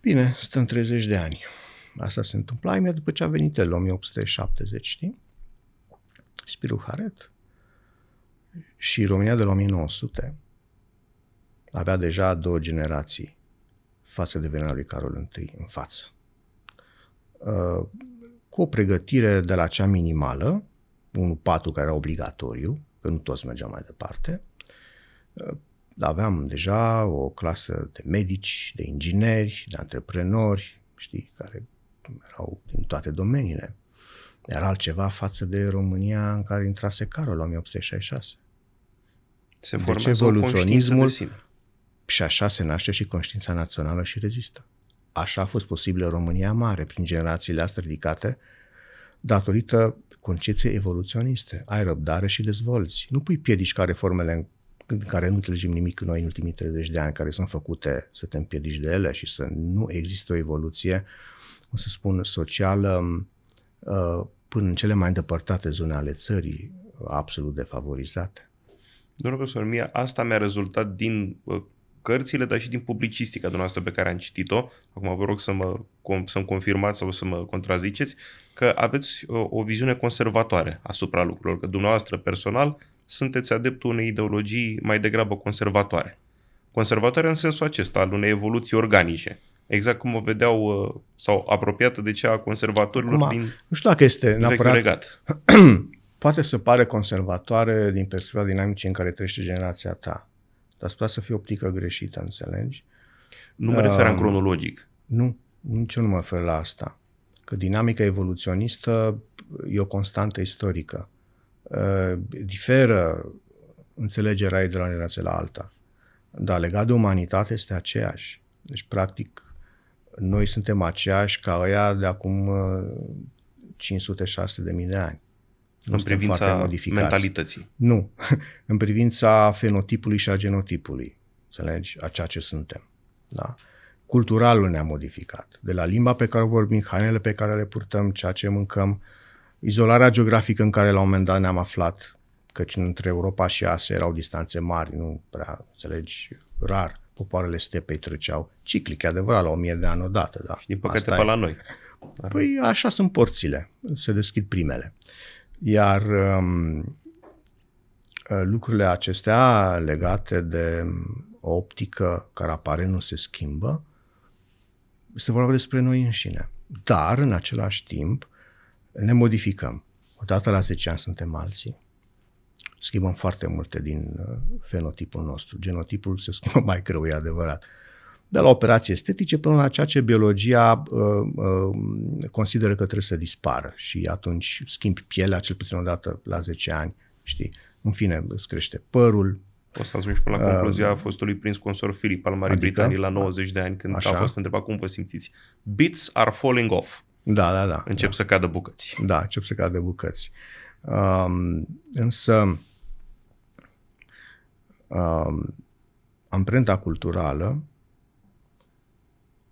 Bine, stăm 30 de ani. Asta se întâmpla imediat după ce a venit el, 1870, știi? Spiru Haret. Și România de la 1900 avea deja două generații față de venirea lui Carol I în față. Uh, cu o pregătire de la cea minimală, un patru care era obligatoriu, că nu toți mergeam mai departe, uh, aveam deja o clasă de medici, de ingineri, de antreprenori, știi, care erau din toate domeniile. Era altceva față de România în care intrase Carol la 1866. Se deci evoluționismul de sine. Și așa se naște și conștiința națională și rezistă. Așa a fost posibilă România Mare prin generațiile astea ridicate, datorită concepției evoluționiste. Ai răbdare și dezvolți. Nu pui piedici ca reformele în în care nu înțelegem nimic noi în ultimii 30 de ani, care sunt făcute să te împiedici de ele și să nu există o evoluție, o să spun, socială uh, până în cele mai îndepărtate zone ale țării, absolut defavorizate. Domnul profesor, mie asta mi-a rezultat din uh, cărțile, dar și din publicistica dumneavoastră pe care am citit-o. Acum vă rog să mă, să-mi confirmați sau să mă contraziceți că aveți uh, o viziune conservatoare asupra lucrurilor, că dumneavoastră personal sunteți adeptul unei ideologii mai degrabă conservatoare. Conservatoare în sensul acesta, al unei evoluții organice exact cum o vedeau uh, sau apropiată de cea a conservatorilor Acum, din Nu știu dacă este neapărat... Regat. Poate să pare conservatoare din perspectiva dinamicii în care trăiește generația ta. Dar s putea să fie optică greșită, înțelegi? Nu mă refer uh, cronologic. Nu, nici eu nu mă refer la asta. Că dinamica evoluționistă e o constantă istorică. Uh, diferă înțelegerea ei de la o generație la alta. Dar legat de umanitate este aceeași. Deci, practic, noi suntem aceiași ca ăia de acum 500-600 uh, de mii de ani în privința mentalității. Nu, în privința fenotipului și a genotipului, înțelegi, a ceea ce suntem. Da? Culturalul ne-a modificat. De la limba pe care o vorbim, hainele pe care le purtăm, ceea ce mâncăm, izolarea geografică în care la un moment dat ne-am aflat, căci între Europa și Asia erau distanțe mari, nu prea, înțelegi, rar popoarele stepei treceau ciclic, adevărat, la o mie de ani odată. Da. Și din păcate pe la noi. Păi așa sunt porțile, se deschid primele. Uh, iar um, uh, lucrurile acestea legate de o optică care apare nu se schimbă, este vorba despre noi înșine. Dar, în același timp, ne modificăm. Odată la 10 ani suntem alții. Schimbăm foarte multe din uh, fenotipul nostru. Genotipul se schimbă mai greu, e adevărat. Uh, de la operații estetice până la ceea ce biologia uh, uh, consideră că trebuie să dispară și atunci schimbi pielea cel puțin o dată la 10 ani, știi? În fine, îți crește părul. O să ajungi până la uh, concluzia uh, fostului prins consor Filip al Marii adică, Britanii la 90 de ani când așa? a fost întrebat cum vă simțiți. Bits are falling off. Da, da, da. Încep da. să cadă bucăți. Da, încep să cadă bucăți. Um, însă um, amprenta culturală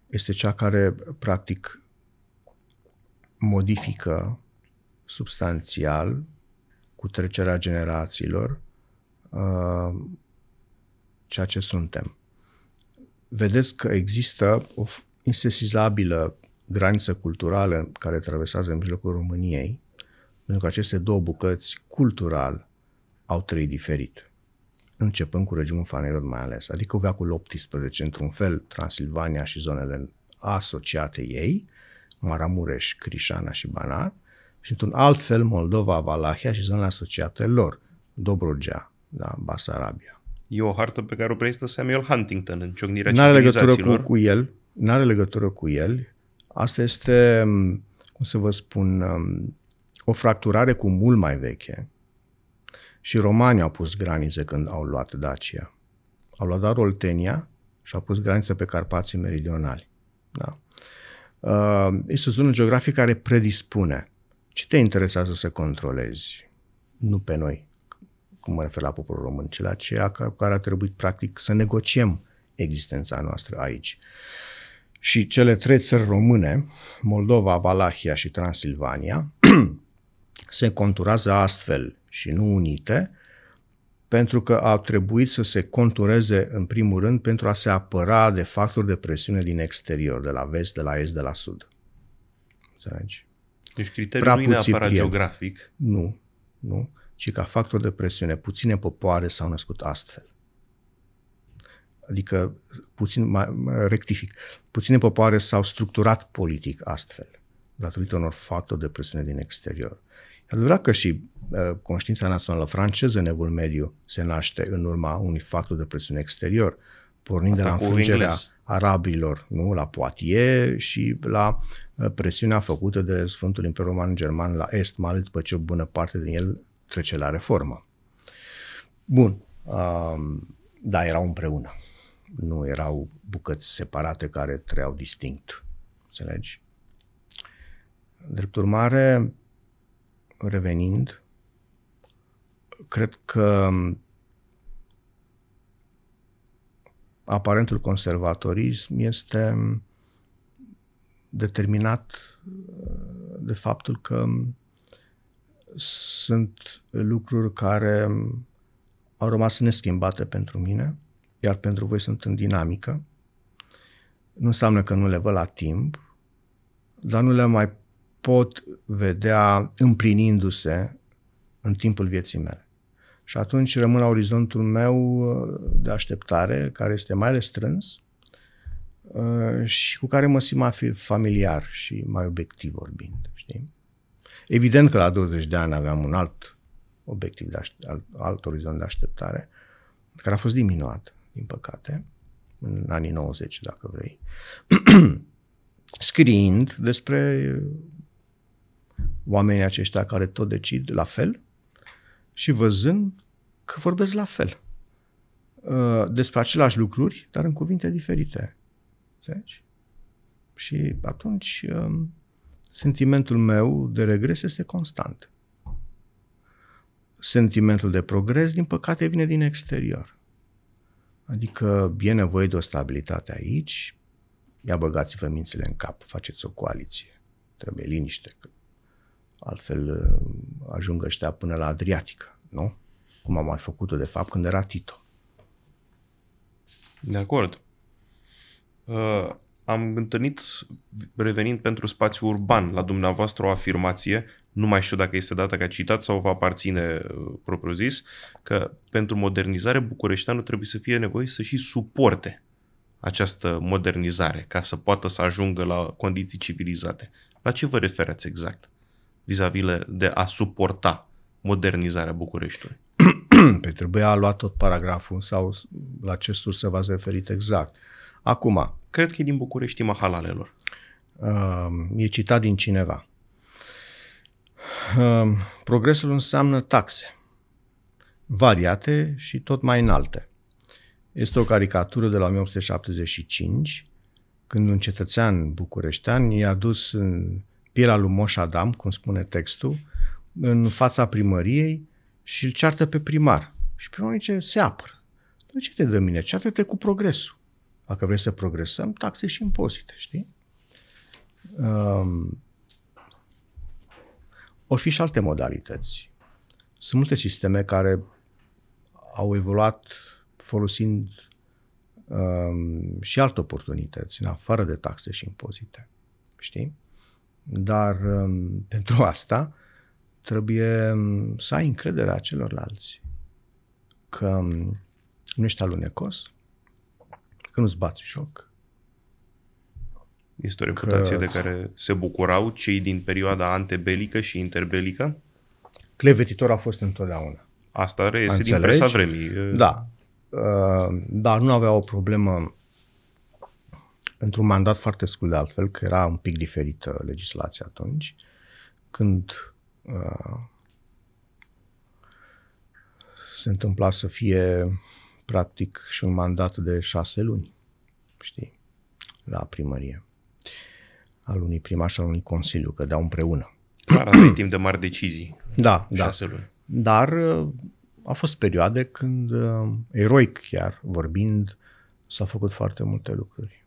este cea care, practic, modifică substanțial cu trecerea generațiilor uh, ceea ce suntem. Vedeți că există o insesizabilă graniță culturală care traversează în mijlocul României, pentru că aceste două bucăți cultural au trăit diferit începând cu regimul fanelor mai ales, adică veacul 18, într-un fel Transilvania și zonele asociate ei, Maramureș, Crișana și Banat, și într-un alt fel Moldova, Valahia și zonele asociate lor, Dobrogea, da, Basarabia. E o hartă pe care o prezintă Samuel Huntington în ciocnirea N-are legătură cu, cu el, n-are legătură cu el. Asta este, mm, cum să vă spun, mm, o fracturare cu mult mai veche, și romanii au pus granițe când au luat Dacia. Au luat doar Oltenia și au pus granițe pe Carpații Meridionali. Da. Uh, este o zonă geografică care predispune. Ce te interesează să controlezi? Nu pe noi, cum mă refer la poporul român, ci la ceea care a trebuit practic să negociem existența noastră aici. Și cele trei țări române, Moldova, Valahia și Transilvania, se conturează astfel și nu unite, pentru că a trebuit să se contureze în primul rând pentru a se apăra de factori de presiune din exterior, de la vest, de la est, de la sud. Înțelegi? Deci criteriul Prea nu e neapărat pie. geografic. Nu, nu, ci ca factor de presiune. Puține popoare s-au născut astfel. Adică, puțin, mai, rectific, puține popoare s-au structurat politic astfel, datorită unor factori de presiune din exterior. E adevărat că și Eh, conștiința națională franceză în evul mediu se naște în urma unui factor de presiune exterior, pornind Atacul de la înfrângerea arabilor nu, la Poitiers și la eh, presiunea făcută de Sfântul Imperiu Roman German la Est, mai ales după ce o bună parte din el trece la reformă. Bun, um, dar erau împreună. Nu erau bucăți separate care trăiau distinct. Înțelegi? Drept urmare, revenind, cred că um, aparentul conservatorism este um, determinat uh, de faptul că um, sunt lucruri care au rămas neschimbate pentru mine, iar pentru voi sunt în dinamică. Nu înseamnă că nu le văd la timp, dar nu le mai pot vedea împlinindu-se în timpul vieții mele. Și atunci rămân la orizontul meu uh, de așteptare, care este mai restrâns uh, și cu care mă simt mai familiar și mai obiectiv vorbind, știi? Evident că la 20 de ani aveam un alt obiectiv, de aș- alt orizont de așteptare, care a fost diminuat, din păcate, în anii 90, dacă vrei, scriind despre oamenii aceștia care tot decid la fel, și văzând că vorbesc la fel. Uh, despre aceleași lucruri, dar în cuvinte diferite. Înțelegi? Și atunci um, sentimentul meu de regres este constant. Sentimentul de progres, din păcate, vine din exterior. Adică e nevoie de o stabilitate aici, ia băgați-vă mințile în cap, faceți o coaliție. Trebuie liniște, că altfel uh, ajung ăștia până la Adriatică, nu? Cum am mai făcut-o, de fapt, când era Tito. De acord. Uh, am întâlnit, revenind pentru spațiu urban, la dumneavoastră o afirmație, nu mai știu dacă este dată ca citat sau va aparține uh, propriu zis, că pentru modernizare bucureșteanul trebuie să fie nevoie să și suporte această modernizare, ca să poată să ajungă la condiții civilizate. La ce vă referați exact? vis-a-vis de a suporta modernizarea Bucureștiului? Păi trebuia luat tot paragraful sau la ce să v-ați referit exact. Acum. Cred că e din București mahalalelor. Uh, e citat din cineva. Uh, progresul înseamnă taxe variate și tot mai înalte. Este o caricatură de la 1875, când un cetățean bucureștean i-a dus în pielea lui Moș Adam, cum spune textul, în fața primăriei și îl ceartă pe primar. Și primarul zice, se apără. De ce te dă mine? Ceartă-te cu progresul. Dacă vrei să progresăm, taxe și impozite, știi? Um, o fi și alte modalități. Sunt multe sisteme care au evoluat folosind um, și alte oportunități, în afară de taxe și impozite. Știi? Dar um, pentru asta trebuie um, să ai încrederea celorlalți că um, nu ești alunecos, că nu-ți bați joc. Este o reputație că... de care se bucurau cei din perioada antebelică și interbelică? Clevetitor a fost întotdeauna. Asta reiese din presa vremii. Da, uh, dar nu avea o problemă într-un mandat foarte scurt de altfel, că era un pic diferită uh, legislația atunci, când uh, se întâmpla să fie practic și un mandat de șase luni, știi, la primărie, al unui primar și al unui consiliu, că deau împreună. Clar, avea timp de mari decizii. Da, da, șase da. luni. Dar uh, a fost perioade când, uh, eroic chiar vorbind, s-au făcut foarte multe lucruri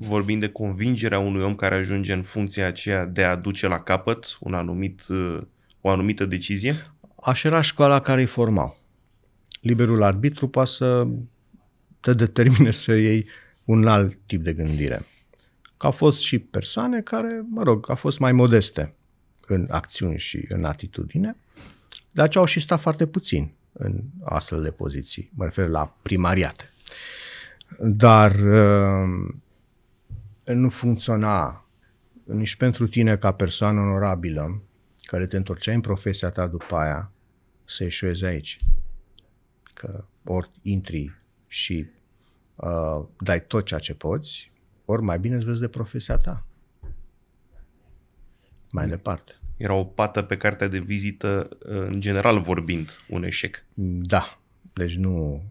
vorbim de convingerea unui om care ajunge în funcția aceea de a duce la capăt un anumit, uh, o anumită decizie? Așa era școala care îi formau. Liberul arbitru poate să te determine să iei un alt tip de gândire. Că au fost și persoane care, mă rog, au fost mai modeste în acțiuni și în atitudine, dar ce au și stat foarte puțin în astfel de poziții. Mă refer la primariate. Dar uh, nu funcționa nici pentru tine ca persoană onorabilă, care te întorceai în profesia ta după aia, să ieșuiezi aici. Că ori intri și uh, dai tot ceea ce poți, ori mai bine îți vezi de profesia ta. Mai departe. Era o pată pe cartea de vizită, uh, în general vorbind, un eșec. Da. Deci nu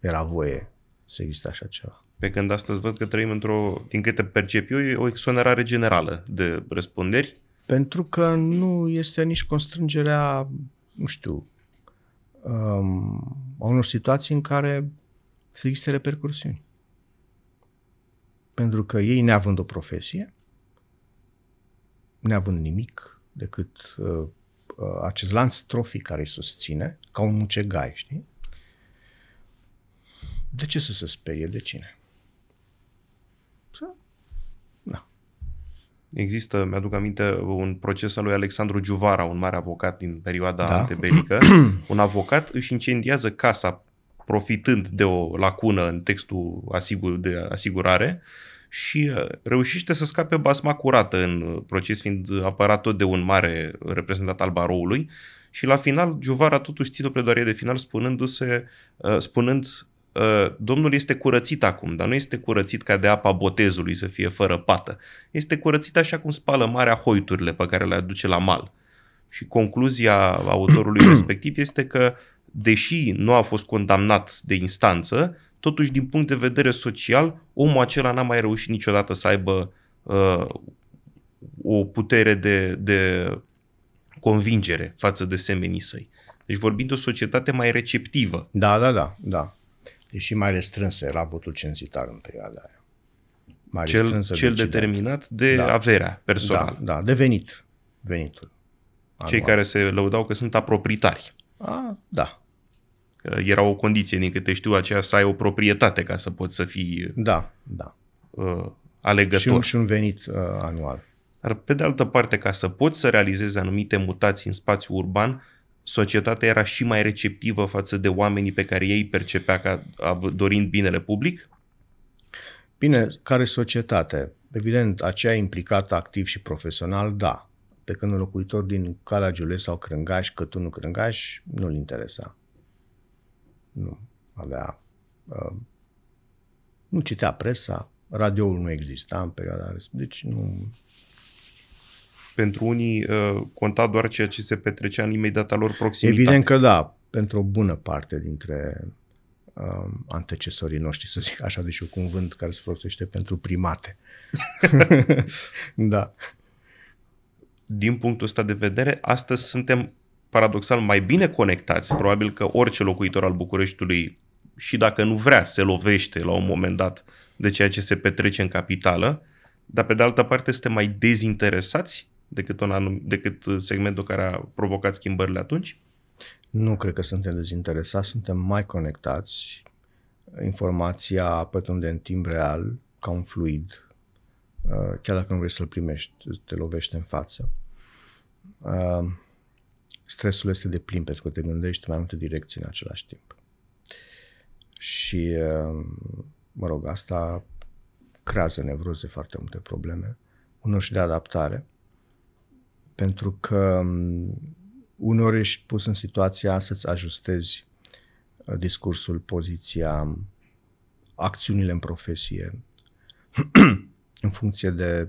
era voie să existe așa ceva. Pe când astăzi văd că trăim într-o, din câte percep eu, o exonerare generală de răspunderi. Pentru că nu este nici constrângerea, nu știu, um, a unor situații în care să existe repercursiuni. Pentru că ei, neavând o profesie, neavând nimic decât uh, uh, acest lanț trofic care îi susține, ca un mucegai, știi? De ce să se sperie de cine? Există, mi-aduc aminte, un proces al lui Alexandru Giuvara, un mare avocat din perioada da. antebelică. un avocat își incendiază casa profitând de o lacună în textul asigur, de asigurare și uh, reușește să scape basma curată în uh, proces, fiind apărat tot de un mare reprezentant al baroului. Și la final, Giuvara totuși ține o pledoarie de final spunându-se, uh, spunând Ă, Domnul este curățit acum, dar nu este curățit ca de apa botezului să fie fără pată. Este curățit așa cum spală marea hoiturile pe care le aduce la mal. Și concluzia autorului respectiv este că, deși nu a fost condamnat de instanță, totuși, din punct de vedere social, omul acela n-a mai reușit niciodată să aibă uh, o putere de, de convingere față de semenii săi. Deci vorbim de o societate mai receptivă. Da, da, da, da deși mai restrânsă era votul cenzitar în perioada aia. Mai cel cel determinat de da. averea personală. Da, da, de venit, venitul. Anual. Cei care se lăudau că sunt aproprietari. A, da. era o condiție, din câte știu, aceea să ai o proprietate ca să poți să fii da, da. Uh, alegător. Și un, și un venit uh, anual. Dar, pe de altă parte, ca să poți să realizezi anumite mutații în spațiu urban, societatea era și mai receptivă față de oamenii pe care ei percepea ca dorind binele public? Bine, care societate? Evident, aceea implicată activ și profesional, da. Pe când un locuitor din Calagiule sau Crângaș, Cătunul Crângaș, nu-l interesa. Nu avea... Uh, nu citea presa, radioul nu exista în perioada respectivă, deci nu, pentru unii uh, conta doar ceea ce se petrecea în imediata lor proximitate. Evident că da, pentru o bună parte dintre uh, antecesorii noștri, să zic așa, deși un cuvânt care se folosește pentru primate. da. Din punctul ăsta de vedere, astăzi suntem paradoxal mai bine conectați. Probabil că orice locuitor al Bucureștiului, și dacă nu vrea, se lovește la un moment dat de ceea ce se petrece în capitală, dar pe de altă parte suntem mai dezinteresați decât, un anum, decât uh, segmentul care a provocat schimbările atunci? Nu cred că suntem dezinteresați, suntem mai conectați. Informația pătrunde în timp real, ca un fluid. Uh, chiar dacă nu vrei să-l primești, te lovește în față. Uh, stresul este de plin pentru că te gândești în mai multe direcții în același timp. Și, mă rog, asta creează nevroze foarte multe probleme. Unul și de adaptare, pentru că unor ești pus în situația să-ți ajustezi uh, discursul, poziția, acțiunile în profesie, în funcție de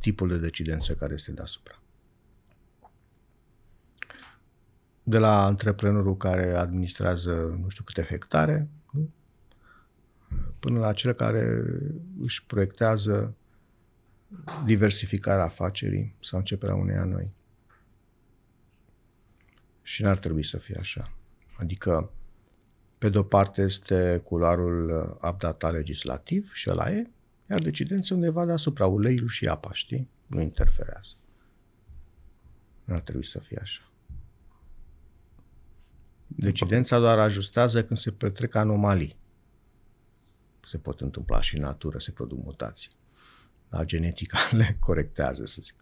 tipul de decidență care este deasupra. De la antreprenorul care administrează nu știu câte hectare, nu? până la cel care își proiectează diversificarea afacerii sau începerea uneia noi. Și n-ar trebui să fie așa. Adică, pe de-o parte este culoarul uh, abdata legislativ și ăla e, iar decidenții undeva deasupra, uleiul și apa, știi? Nu interferează. n ar trebui să fie așa. Decidența doar ajustează când se petrec anomalii. Se pot întâmpla și în natură, se produc mutații la da, genetica le corectează, să zic.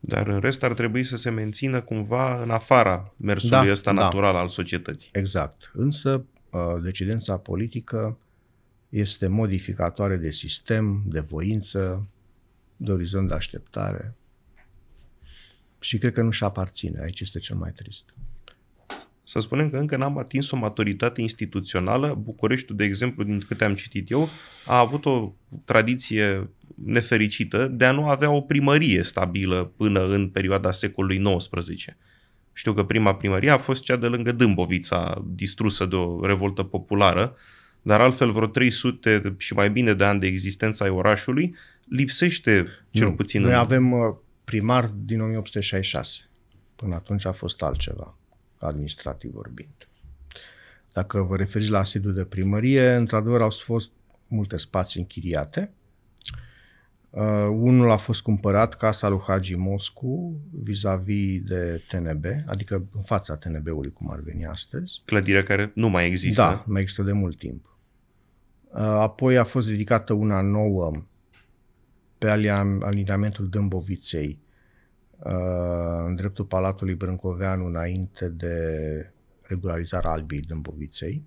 Dar în rest ar trebui să se mențină cumva în afara mersului da, ăsta da. natural al societății. Exact. Însă uh, decidența politică este modificatoare de sistem, de voință, de orizont de așteptare și cred că nu și aparține. Aici este cel mai trist să spunem că încă n-am atins o maturitate instituțională. Bucureștiul, de exemplu, din câte am citit eu, a avut o tradiție nefericită de a nu avea o primărie stabilă până în perioada secolului XIX. Știu că prima primărie a fost cea de lângă Dâmbovița, distrusă de o revoltă populară, dar altfel vreo 300 și mai bine de ani de existență ai orașului lipsește cel nu, puțin. Noi în... avem uh, primar din 1866. Până atunci a fost altceva administrativ vorbind. Dacă vă referiți la sediul de primărie, într-adevăr au fost multe spații închiriate. Uh, unul a fost cumpărat, casa lui Hagi Moscu, vis-a-vis de TNB, adică în fața TNB-ului, cum ar veni astăzi. Clădirea care nu mai există. Da, mai există de mult timp. Uh, apoi a fost ridicată una nouă pe aliniamentul Dâmboviței, Uh, în dreptul Palatului Brâncoveanu înainte de regularizarea albii Dâmboviței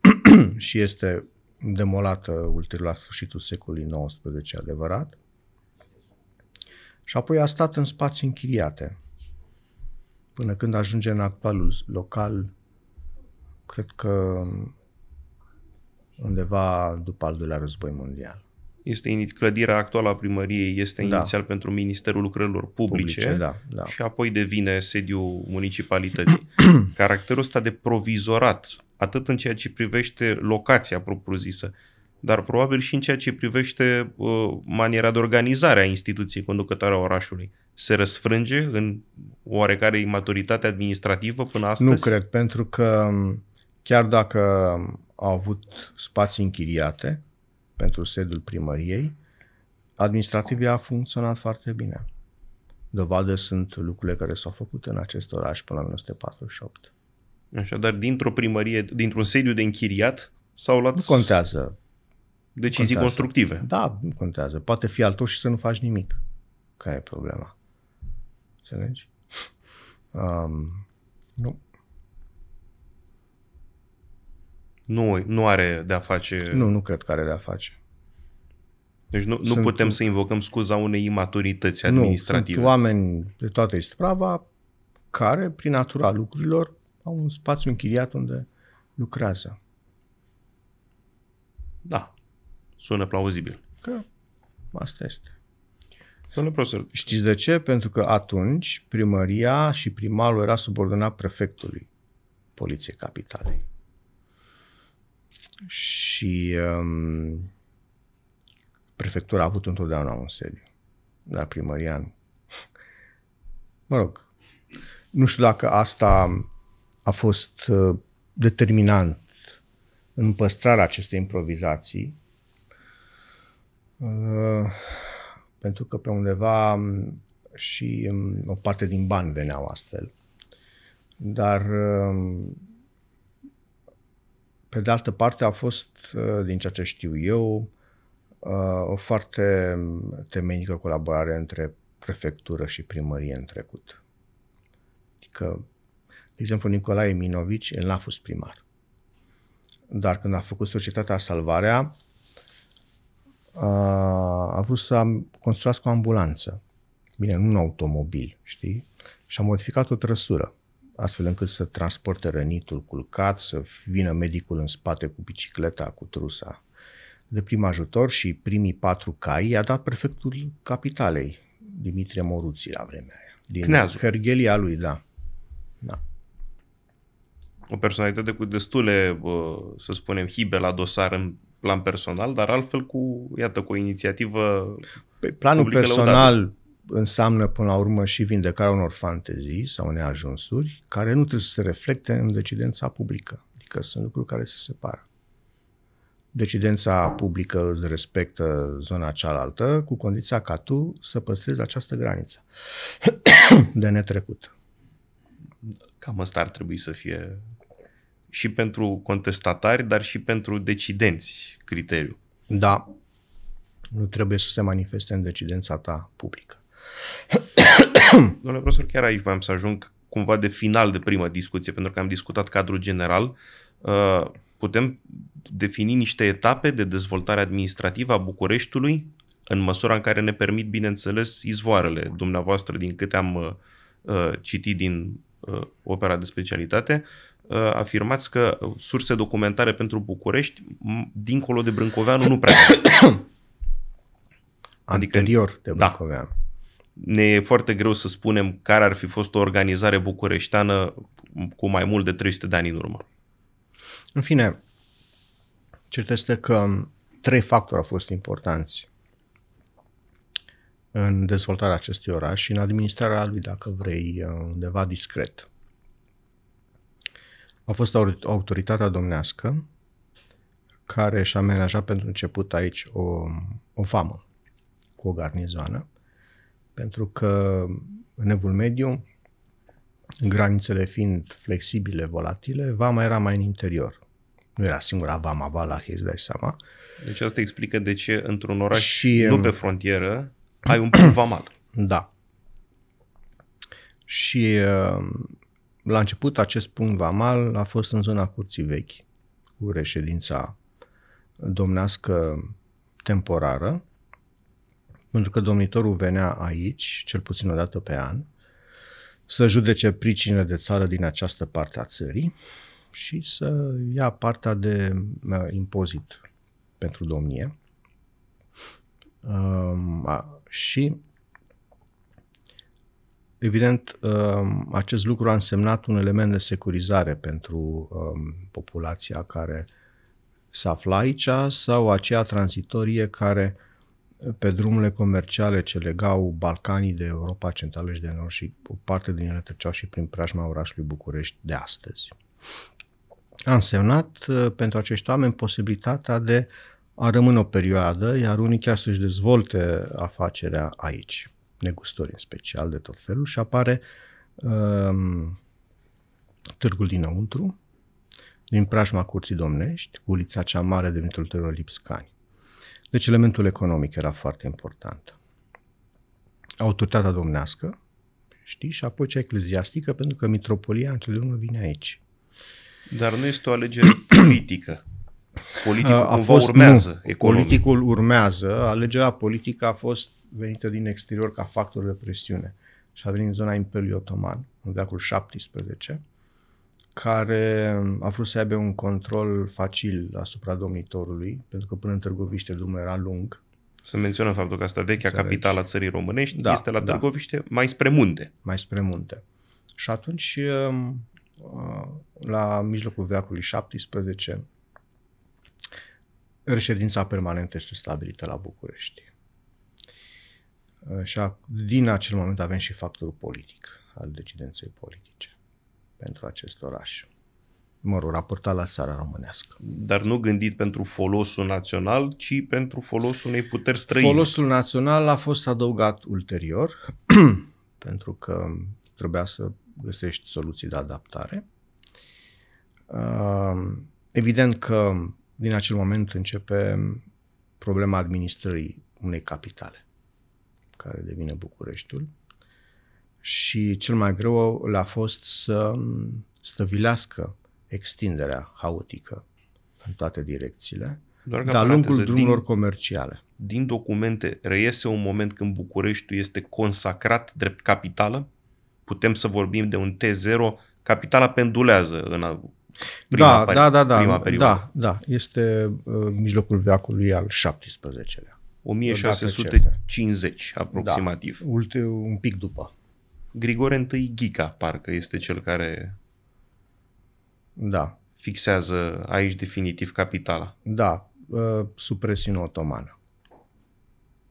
și este demolată ulterior la sfârșitul secolului XIX, adevărat. Și apoi a stat în spații închiriate până când ajunge în actualul local, cred că undeva după al doilea război mondial este clădirea actuală a primăriei este da. inițial pentru Ministerul Lucrărilor Publice, Publice da, da. și apoi devine sediul municipalității. Caracterul ăsta de provizorat, atât în ceea ce privește locația propriu-zisă, dar probabil și în ceea ce privește uh, maniera de organizare a instituției conducătoare a orașului. Se răsfrânge în oarecare imaturitate administrativă până astăzi? Nu cred, pentru că um, chiar dacă au avut spații închiriate, pentru sediul primăriei, administrativ a funcționat foarte bine. Dovadă sunt lucrurile care s-au făcut în acest oraș până la 1948. Așadar, dintr-o primărie, dintr-un sediu de închiriat, s-au luat... Nu contează. Decizii contează. constructive. Da, nu contează. Poate fi altul și să nu faci nimic. Care e problema? Înțelegi? Um, nu. nu, nu are de-a face... Nu, nu cred că are de-a face. Deci nu, sunt, nu putem să invocăm scuza unei imaturități administrative. Nu, sunt oameni de toată istrava care, prin natura lucrurilor, au un spațiu închiriat unde lucrează. Da, sună plauzibil. Că asta este. Domnule profesor. Știți de ce? Pentru că atunci primăria și primarul era subordonat prefectului Poliției Capitalei și um, prefectura a avut întotdeauna un sediu, dar primăria nu. Mă rog, nu știu dacă asta a fost uh, determinant în păstrarea acestei improvizații, uh, pentru că pe undeva um, și um, o parte din bani veneau astfel. Dar um, pe de altă parte a fost, uh, din ceea ce știu eu, uh, o foarte temenică colaborare între prefectură și primărie în trecut. Adică, de exemplu, Nicolae Minovici, el n-a fost primar. Dar când a făcut Societatea Salvarea, uh, a vrut să construiască o ambulanță. Bine, nu un automobil, știi? Și a modificat o trăsură astfel încât să transporte rănitul culcat, să vină medicul în spate cu bicicleta, cu trusa de prim ajutor și primii patru cai i-a dat prefectul capitalei, Dimitrie Moruții, la vremea aia. Din Cneazul. Hergelia lui, da. da. O personalitate cu destule, să spunem, hibe la dosar în plan personal, dar altfel cu, iată, cu o inițiativă Pe planul personal, înseamnă până la urmă și vindecarea unor fantezii sau neajunsuri care nu trebuie să se reflecte în decidența publică. Adică sunt lucruri care se separă. Decidența publică îți respectă zona cealaltă cu condiția ca tu să păstrezi această graniță de netrecut. Cam asta ar trebui să fie și pentru contestatari, dar și pentru decidenți criteriu. Da, nu trebuie să se manifeste în decidența ta publică. Domnule profesor, chiar aici voiam să ajung cumva de final de prima discuție, pentru că am discutat cadrul general. Uh, putem defini niște etape de dezvoltare administrativă a Bucureștiului în măsura în care ne permit, bineînțeles, izvoarele dumneavoastră, din câte am uh, uh, citit din opera de specialitate, afirmați că surse documentare pentru București, dincolo de Brâncoveanu, nu prea. Anterior adică, de da. Brâncoveanu. Da, ne e foarte greu să spunem care ar fi fost o organizare bucureșteană cu mai mult de 300 de ani în urmă. În fine, cert este că trei factori au fost importanți în dezvoltarea acestui oraș și în administrarea lui, dacă vrei, undeva discret. A fost autoritatea domnească care și-a menajat pentru început aici o, o famă cu o garnizoană pentru că în evul mediu, granițele fiind flexibile, volatile, vama era mai în interior. Nu era singura vama vala, îți dai seama. Deci asta explică de ce într-un oraș și, nu ehm, pe frontieră ai un punct vamal. Da. Și ehm, la început acest punct vamal a fost în zona Curții Vechi, cu reședința domnească temporară, pentru că domnitorul venea aici, cel puțin o dată pe an, să judece pricinile de țară din această parte a țării și să ia partea de impozit pentru domnie. Um, și Evident, um, acest lucru a însemnat un element de securizare pentru um, populația care se afla aici sau aceea tranzitorie care uh, pe drumurile comerciale ce legau Balcanii de Europa Centrală și de Nord și o parte din ele treceau și prin preajma orașului București de astăzi. A însemnat uh, pentru acești oameni posibilitatea de a rămâne o perioadă, iar unii chiar să-și dezvolte afacerea aici, negustori în special de tot felul și apare um, târgul dinăuntru, din preajma curții domnești, ulița cea mare de Mitrul Lipscani. Deci elementul economic era foarte important. Autoritatea domnească, știi, și apoi cea ecleziastică, pentru că mitropolia în cele urmă vine aici. Dar nu este o alegere politică. Politicul a, fost, urmează. Nu, politicul urmează. Alegerea politică a fost venită din exterior ca factor de presiune și a venit în zona Imperiului Otoman, în veacul 17 care a vrut să aibă un control facil asupra domnitorului, pentru că până în Târgoviște drumul era lung. Să menționăm faptul că asta vechea capitală a țării românești da, este la da. Târgoviște da. mai spre munte. Mai spre munte. Și atunci, um, uh, la mijlocul veacului 17, reședința permanentă este stabilită la București. Uh, și din acel moment avem și factorul politic al decidenței politice pentru acest oraș. Mă rog, raportat la țara românească. Dar nu gândit pentru folosul național, ci pentru folosul unei puteri străine. Folosul național a fost adăugat ulterior, pentru că trebuia să găsești soluții de adaptare. Evident că din acel moment începe problema administrării unei capitale, care devine Bucureștiul și cel mai greu l-a fost să stăvilească extinderea haotică în toate direcțiile, Doar de lungul drumurilor din, comerciale. Din documente reiese un moment când Bucureștiul este consacrat drept capitală? Putem să vorbim de un T0, capitala pendulează în prima, da, da, da, da, prima da, perioadă. Da, da, este uh, mijlocul veacului al XVII-lea. 1650 da. aproximativ. Da, un pic după. Grigore I Ghica, parcă este cel care da. fixează aici definitiv capitala. Da, uh, supresiune otomană.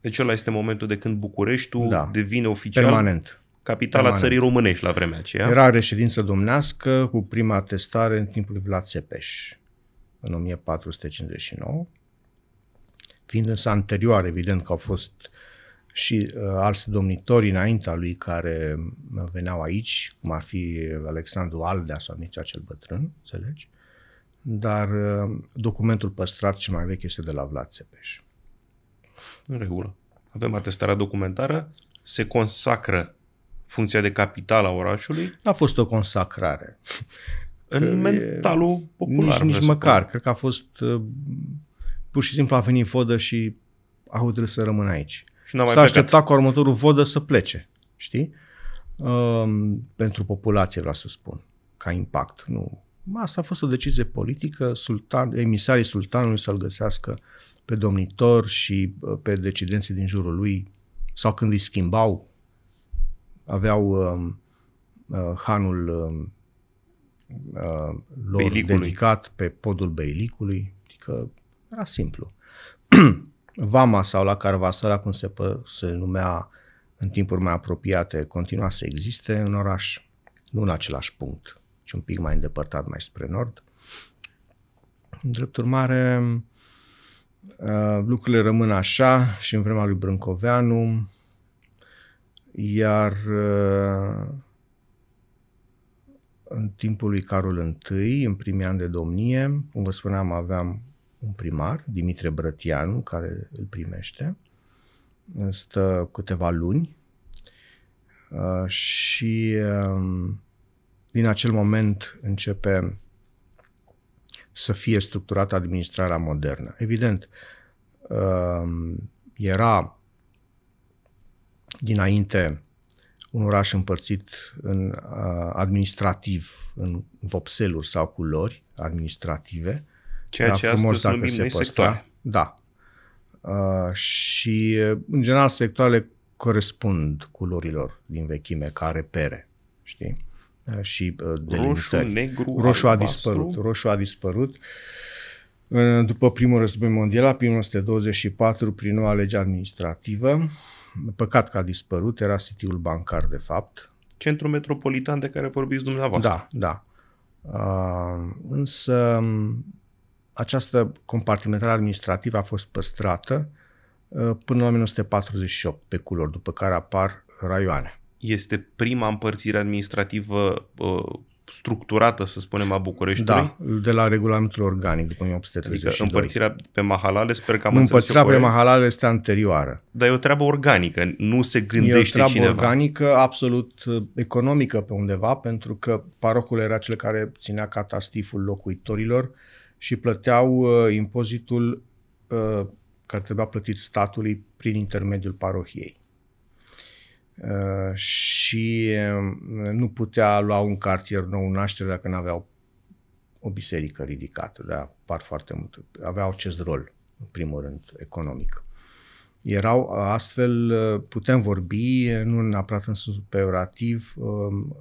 Deci ăla este momentul de când Bucureștiul da. devine oficial Permanent. capitala Permanent. țării românești la vremea aceea. Era reședință domnească cu prima atestare în timpul Vlad Țepeș în 1459, fiind însă anterior, evident că au fost uh, și uh, alți domnitori înaintea lui care uh, veneau aici, cum ar fi Alexandru Aldea sau Mircea cel Bătrân, înțelegi? Dar uh, documentul păstrat ce mai vechi este de la Vlad Țepeș. În regulă. Avem atestarea documentară, se consacră funcția de capital a orașului. A fost o consacrare. În că mentalul popular. Nici, nici măcar. Cred că a fost uh, pur și simplu a venit fodă și a hotărât să rămână aici. Și n-a mai s-a așteptat ca următorul vodă să plece, știi? Um, pentru populație, vreau să spun, ca impact. Nu. Asta a fost o decizie politică, sultan, emisarii sultanului să-l găsească pe domnitor și uh, pe decidenții din jurul lui, sau când îi schimbau, aveau um, uh, hanul um, uh, lor beilicului. dedicat pe podul beilicului, adică era simplu. Vama sau la Carvasara, cum se, pă, se numea în timpuri mai apropiate, continua să existe în oraș, nu în același punct, ci un pic mai îndepărtat, mai spre nord. În drept urmare, lucrurile rămân așa și în vremea lui Brâncoveanu, iar în timpul lui Carol I, în primii ani de domnie, cum vă spuneam, aveam un primar, Dimitrie Brătianu, care îl primește. Stă câteva luni uh, și um, din acel moment începe să fie structurată administrarea modernă. Evident, um, era dinainte un oraș împărțit în uh, administrativ, în vopseluri sau culori administrative, Ceea da, ce astăzi dacă numim se noi sectoare. Da. Uh, și, în general, sectoarele corespund culorilor din vechime ca repere, știi? Uh, și uh, delimitări. Roșu, negru, Roșu a dispărut. Roșu a dispărut. Uh, după primul război mondial, la 1924, prin noua lege administrativă, păcat că a dispărut, era sitiul bancar, de fapt. Centrul metropolitan de care vorbiți dumneavoastră. Da, da. Uh, însă această compartimentare administrativă a fost păstrată uh, până la 1948 pe culori, după care apar raioane. Este prima împărțire administrativă uh, structurată, să spunem, a Bucureștiului? Da, de la regulamentul organic după 1832. Adică împărțirea pe mahalale, sper că am Împărțirea pe mahalale este anterioară. Dar e o treabă organică, nu se gândește cineva. E o treabă cineva. organică, absolut uh, economică pe undeva, pentru că parocul era cel care ținea catastiful locuitorilor, și plăteau uh, impozitul uh, care trebuia plătit statului prin intermediul parohiei. Uh, și uh, nu putea lua un cartier nou în naștere dacă nu aveau o biserică ridicată, dar par foarte mult. Aveau acest rol, în primul rând, economic. Erau uh, astfel, uh, putem vorbi, uh, nu neapărat în sens peorativ, um,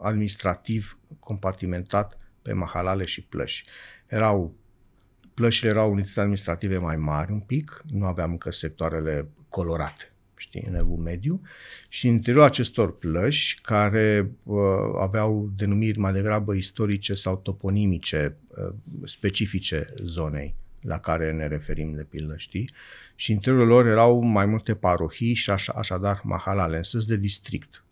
administrativ, compartimentat pe mahalale și plăși erau plășile erau unități administrative mai mari un pic, nu aveam încă sectoarele colorate, știi, în evul mediu, și în interiorul acestor plăși, care uh, aveau denumiri mai degrabă istorice sau toponimice, uh, specifice zonei la care ne referim, de pildă, știi? Și în interiorul lor erau mai multe parohii și așa, așadar mahalale, în sens de district,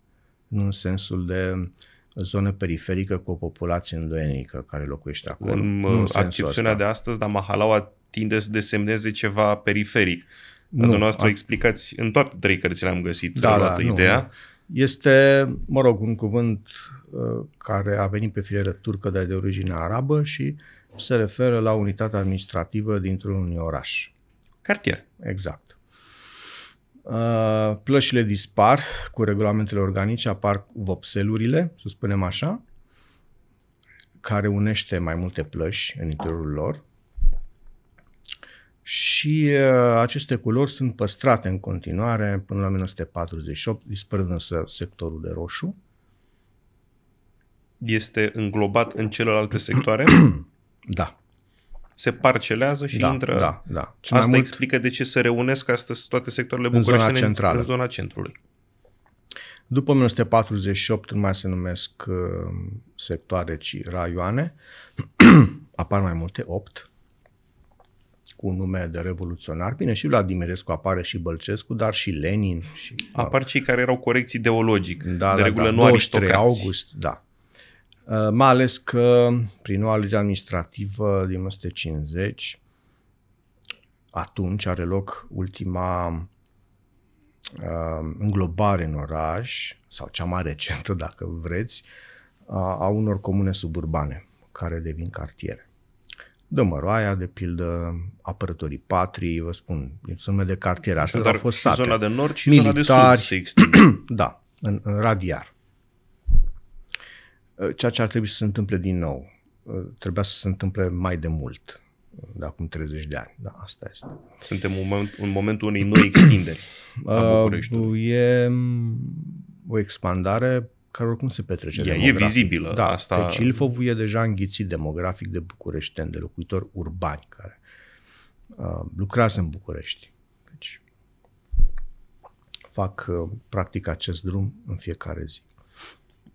nu în sensul de uh, zonă periferică cu o populație îndoienică care locuiește acolo. În, uh, în accepțiunea asta. de astăzi, dar Mahalaua tinde să desemneze ceva periferic. Dar dumneavoastră explicați în toate trei cărțile am găsit da, da, nu, ideea. Nu. Este, mă rog, un cuvânt uh, care a venit pe filieră turcă, dar de origine arabă și se referă la unitatea administrativă dintr-un oraș. Cartier. Exact. Uh, plășile dispar cu regulamentele organice, apar vopselurile, să spunem așa, care unește mai multe plăși în interiorul lor și uh, aceste culori sunt păstrate în continuare până la 1948, dispărând însă sectorul de roșu. Este înglobat în celelalte sectoare? da se parcelează și da, intră. Da, da. Ce Asta mult, explică de ce se reunesc astăzi toate sectoarele bucureștene în zona, centrală. în zona centrului. După 1948 nu mai se numesc uh, sectoare, ci raioane. apar mai multe, 8, cu nume de revoluționar. Bine, și Vladimirescu apare și Bălcescu, dar și Lenin. Și, Apar cei care erau corecții ideologic. Da, de da, regulă da. nu 23 aristocrați. august, da. Uh, mai ales că prin noua lege administrativă din 1950, atunci are loc ultima uh, înglobare în oraș, sau cea mai recentă, dacă vreți, a, a unor comune suburbane care devin cartiere. Dămăroaia, de pildă, apărătorii patrii, vă spun, sunt nume de cartiere, astea au fost sate. zona de nord și Militari, zona de sud se extinde. da, în, în radiar. Uh, ceea ce ar trebui să se întâmple din nou. Uh, trebuia să se întâmple mai de mult, uh, de acum 30 de ani. Da, asta este. Suntem un moment, în momentul unei noi extinderi a E mm, o expandare care oricum se petrece Ea e vizibilă. Da, asta... Deci Ilfovul e deja înghițit demografic de bucureșteni, de locuitori urbani care uh, lucrează în București. Deci fac uh, practic acest drum în fiecare zi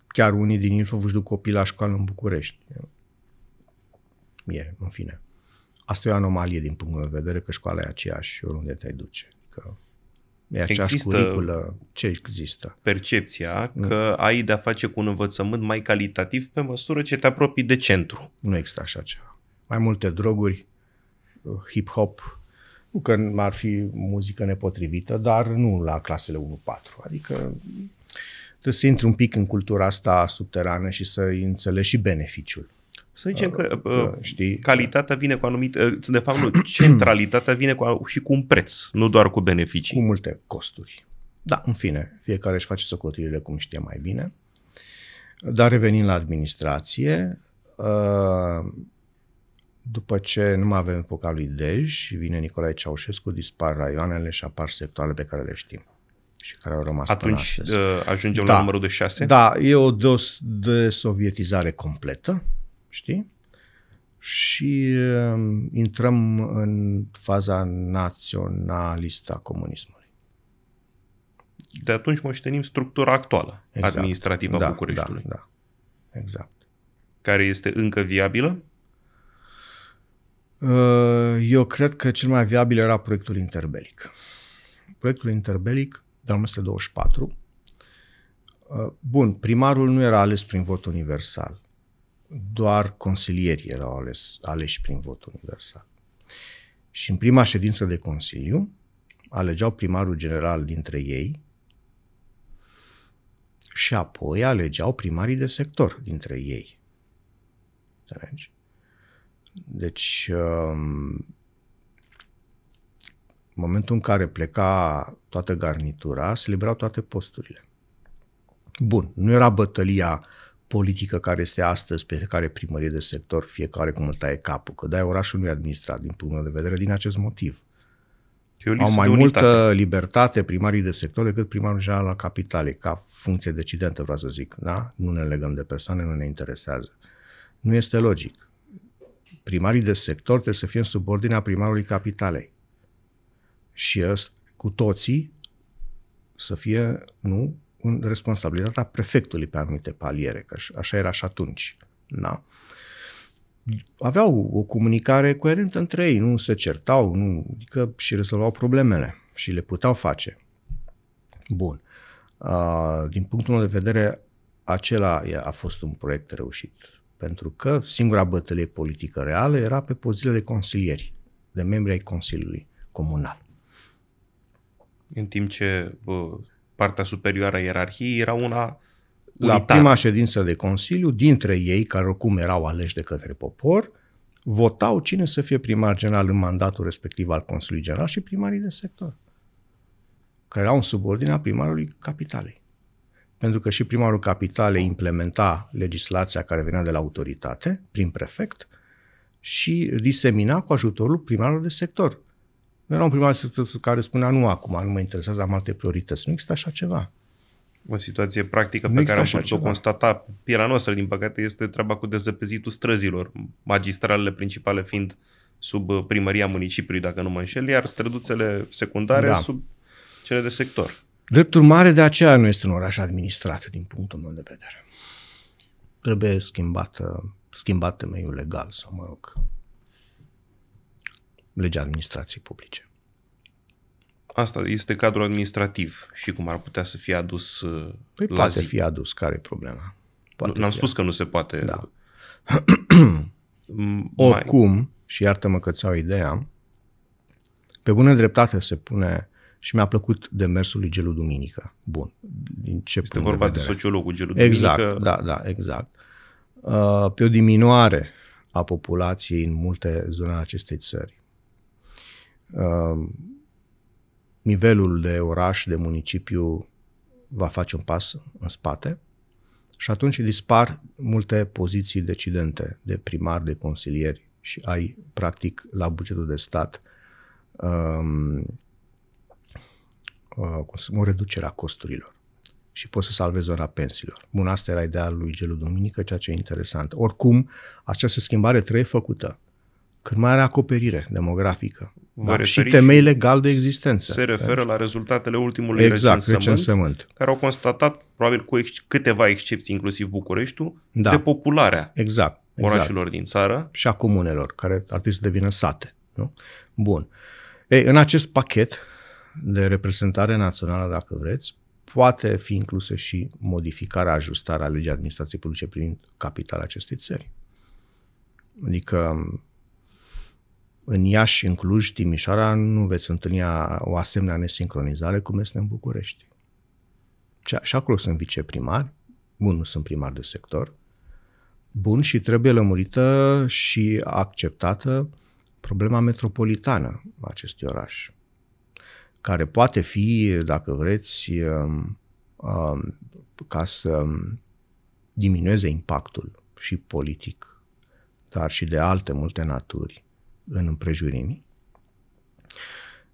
chiar unii din Ilfov își duc copii la școală în București. E, în fine. Asta e o anomalie din punctul meu de vedere, că școala e aceeași oriunde te duce. Că e aceeași există curiculă. Ce există? Percepția nu. că ai de-a face cu un învățământ mai calitativ pe măsură ce te apropii de centru. Nu există așa ceva. Mai multe droguri, hip-hop, nu că ar fi muzică nepotrivită, dar nu la clasele 1-4. Adică trebuie să intri un pic în cultura asta subterană și să înțelegi și beneficiul. Să zicem că, că uh, știi, calitatea vine cu anumit, uh, de fapt nu, centralitatea vine cu, și cu un preț, nu doar cu beneficii. Cu multe costuri. Da, în fine, fiecare își face socotirile cum știe mai bine. Dar revenind la administrație, uh, după ce nu mai avem epoca lui Dej, vine Nicolae Ceaușescu, dispar raioanele și apar sectoarele pe care le știm și care au rămas Atunci până astăzi. Uh, ajungem da, la numărul de șase? Da, e o sovietizare completă, știi? Și uh, intrăm în faza naționalistă a comunismului. De atunci moștenim structura actuală exact. administrativă da, Bucureștiului. Da, da, exact. Care este încă viabilă? Uh, eu cred că cel mai viabil era proiectul interbelic. Proiectul interbelic de 1924. Uh, bun, primarul nu era ales prin vot universal, doar consilierii erau ales, aleși prin vot universal. Și în prima ședință de consiliu alegeau primarul general dintre ei și apoi alegeau primarii de sector dintre ei. Înțelegi? Deci, um, în momentul în care pleca toată garnitura, se liberau toate posturile. Bun, nu era bătălia politică care este astăzi pe care primărie de sector, fiecare cum îl taie capul, că de orașul nu e administrat din punctul meu de vedere din acest motiv. Au mai multă libertate primarii de sector decât primarul general la capitale, ca funcție decidentă, vreau să zic. Da? Nu ne legăm de persoane, nu ne interesează. Nu este logic. Primarii de sector trebuie să fie în subordinea primarului capitalei și cu toții să fie, nu, în responsabilitatea prefectului pe anumite paliere, că așa era și atunci. Da? Aveau o comunicare coerentă între ei, nu se certau, nu, adică și rezolvau problemele și le puteau face. Bun. Din punctul meu de vedere, acela a fost un proiect reușit, pentru că singura bătălie politică reală era pe pozițiile de consilieri, de membri ai Consiliului Comunal în timp ce partea superioară a ierarhiei era una la unitar. prima ședință de Consiliu, dintre ei, care oricum erau aleși de către popor, votau cine să fie primar general în mandatul respectiv al Consiliului General și primarii de sector, care erau în subordinea primarului capitalei. Pentru că și primarul capitalei implementa legislația care venea de la autoritate, prin prefect, și disemina cu ajutorul primarului de sector, nu Era un primar care spunea, nu acum, nu mă interesează, am alte priorități. Nu există așa ceva. O situație practică nu pe care am putut-o constata pielea noastră, din păcate, este treaba cu dezăpezitul străzilor, magistralele principale fiind sub uh, primăria municipiului, dacă nu mă înșel, iar străduțele secundare da. sub cele de sector. Drept urmare, de aceea nu este un oraș administrat, din punctul meu de vedere. Trebuie schimbat, uh, schimbat temeiul legal, sau mă rog, legea administrației publice. Asta este cadrul administrativ și cum ar putea să fie adus uh, păi la poate zi. fi adus, care e problema? Poate N-am spus adus. că nu se poate. Da. Mm, Oricum, și iartă-mă că ți-au ideea, pe bună dreptate se pune și mi-a plăcut demersul lui Gelu Duminică. Bun. Din ce este vorba de, de sociologul Gelu Duminică. Exact, da, da, exact. Uh, pe o diminuare a populației în multe zone ale acestei țări Um, nivelul de oraș, de municipiu va face un pas în spate și atunci dispar multe poziții decidente de primar, de consilieri și ai practic la bugetul de stat um, uh, o reducere a costurilor și poți să salvezi zona pensiilor. Bun, asta era idealul lui Gelu Duminică, ceea ce e interesant. Oricum, această schimbare trebuie făcută. Când mai are acoperire demografică, da, și temei legal de existență. Se referă da. la rezultatele ultimului exact, recensământ, care au constatat, probabil cu ex- câteva excepții, inclusiv Bucureștiul, da. de exact, exact. orașelor din țară. Și a comunelor, care ar trebui să devină sate. Nu? Bun. Ei, în acest pachet de reprezentare națională, dacă vreți, poate fi inclusă și modificarea, ajustarea legii administrației publice privind capitala acestei țări. Adică în Iași, în Cluj, Timișoara, nu veți întâlni o asemenea nesincronizare cum este în București. Și acolo sunt viceprimar, bun, nu sunt primar de sector, bun și trebuie lămurită și acceptată problema metropolitană a acestui oraș, care poate fi, dacă vreți, um, um, ca să diminueze impactul și politic, dar și de alte multe naturi în împrejurimi.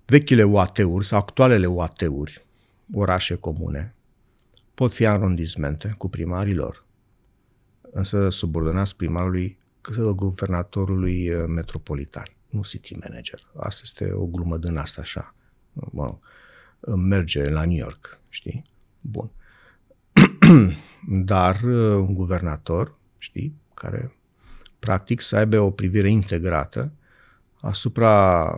Vechile UAT-uri sau actualele UAT-uri, orașe comune, pot fi arondismente cu primarilor, lor, însă subordonați primarului guvernatorului uh, metropolitan, nu city manager. Asta este o glumă din asta așa. Bun. Merge la New York, știi? Bun. Dar uh, un guvernator, știi, care practic să aibă o privire integrată asupra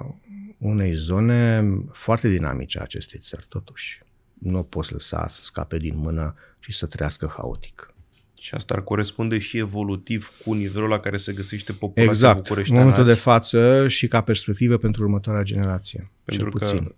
unei zone foarte dinamice a acestei țări, totuși. Nu o poți lăsa să scape din mână și să trăiască haotic. Și asta ar corespunde și evolutiv cu nivelul la care se găsește populația exact. bucureșteană. În momentul azi. de față și ca perspectivă pentru următoarea generație, pentru cel puțin.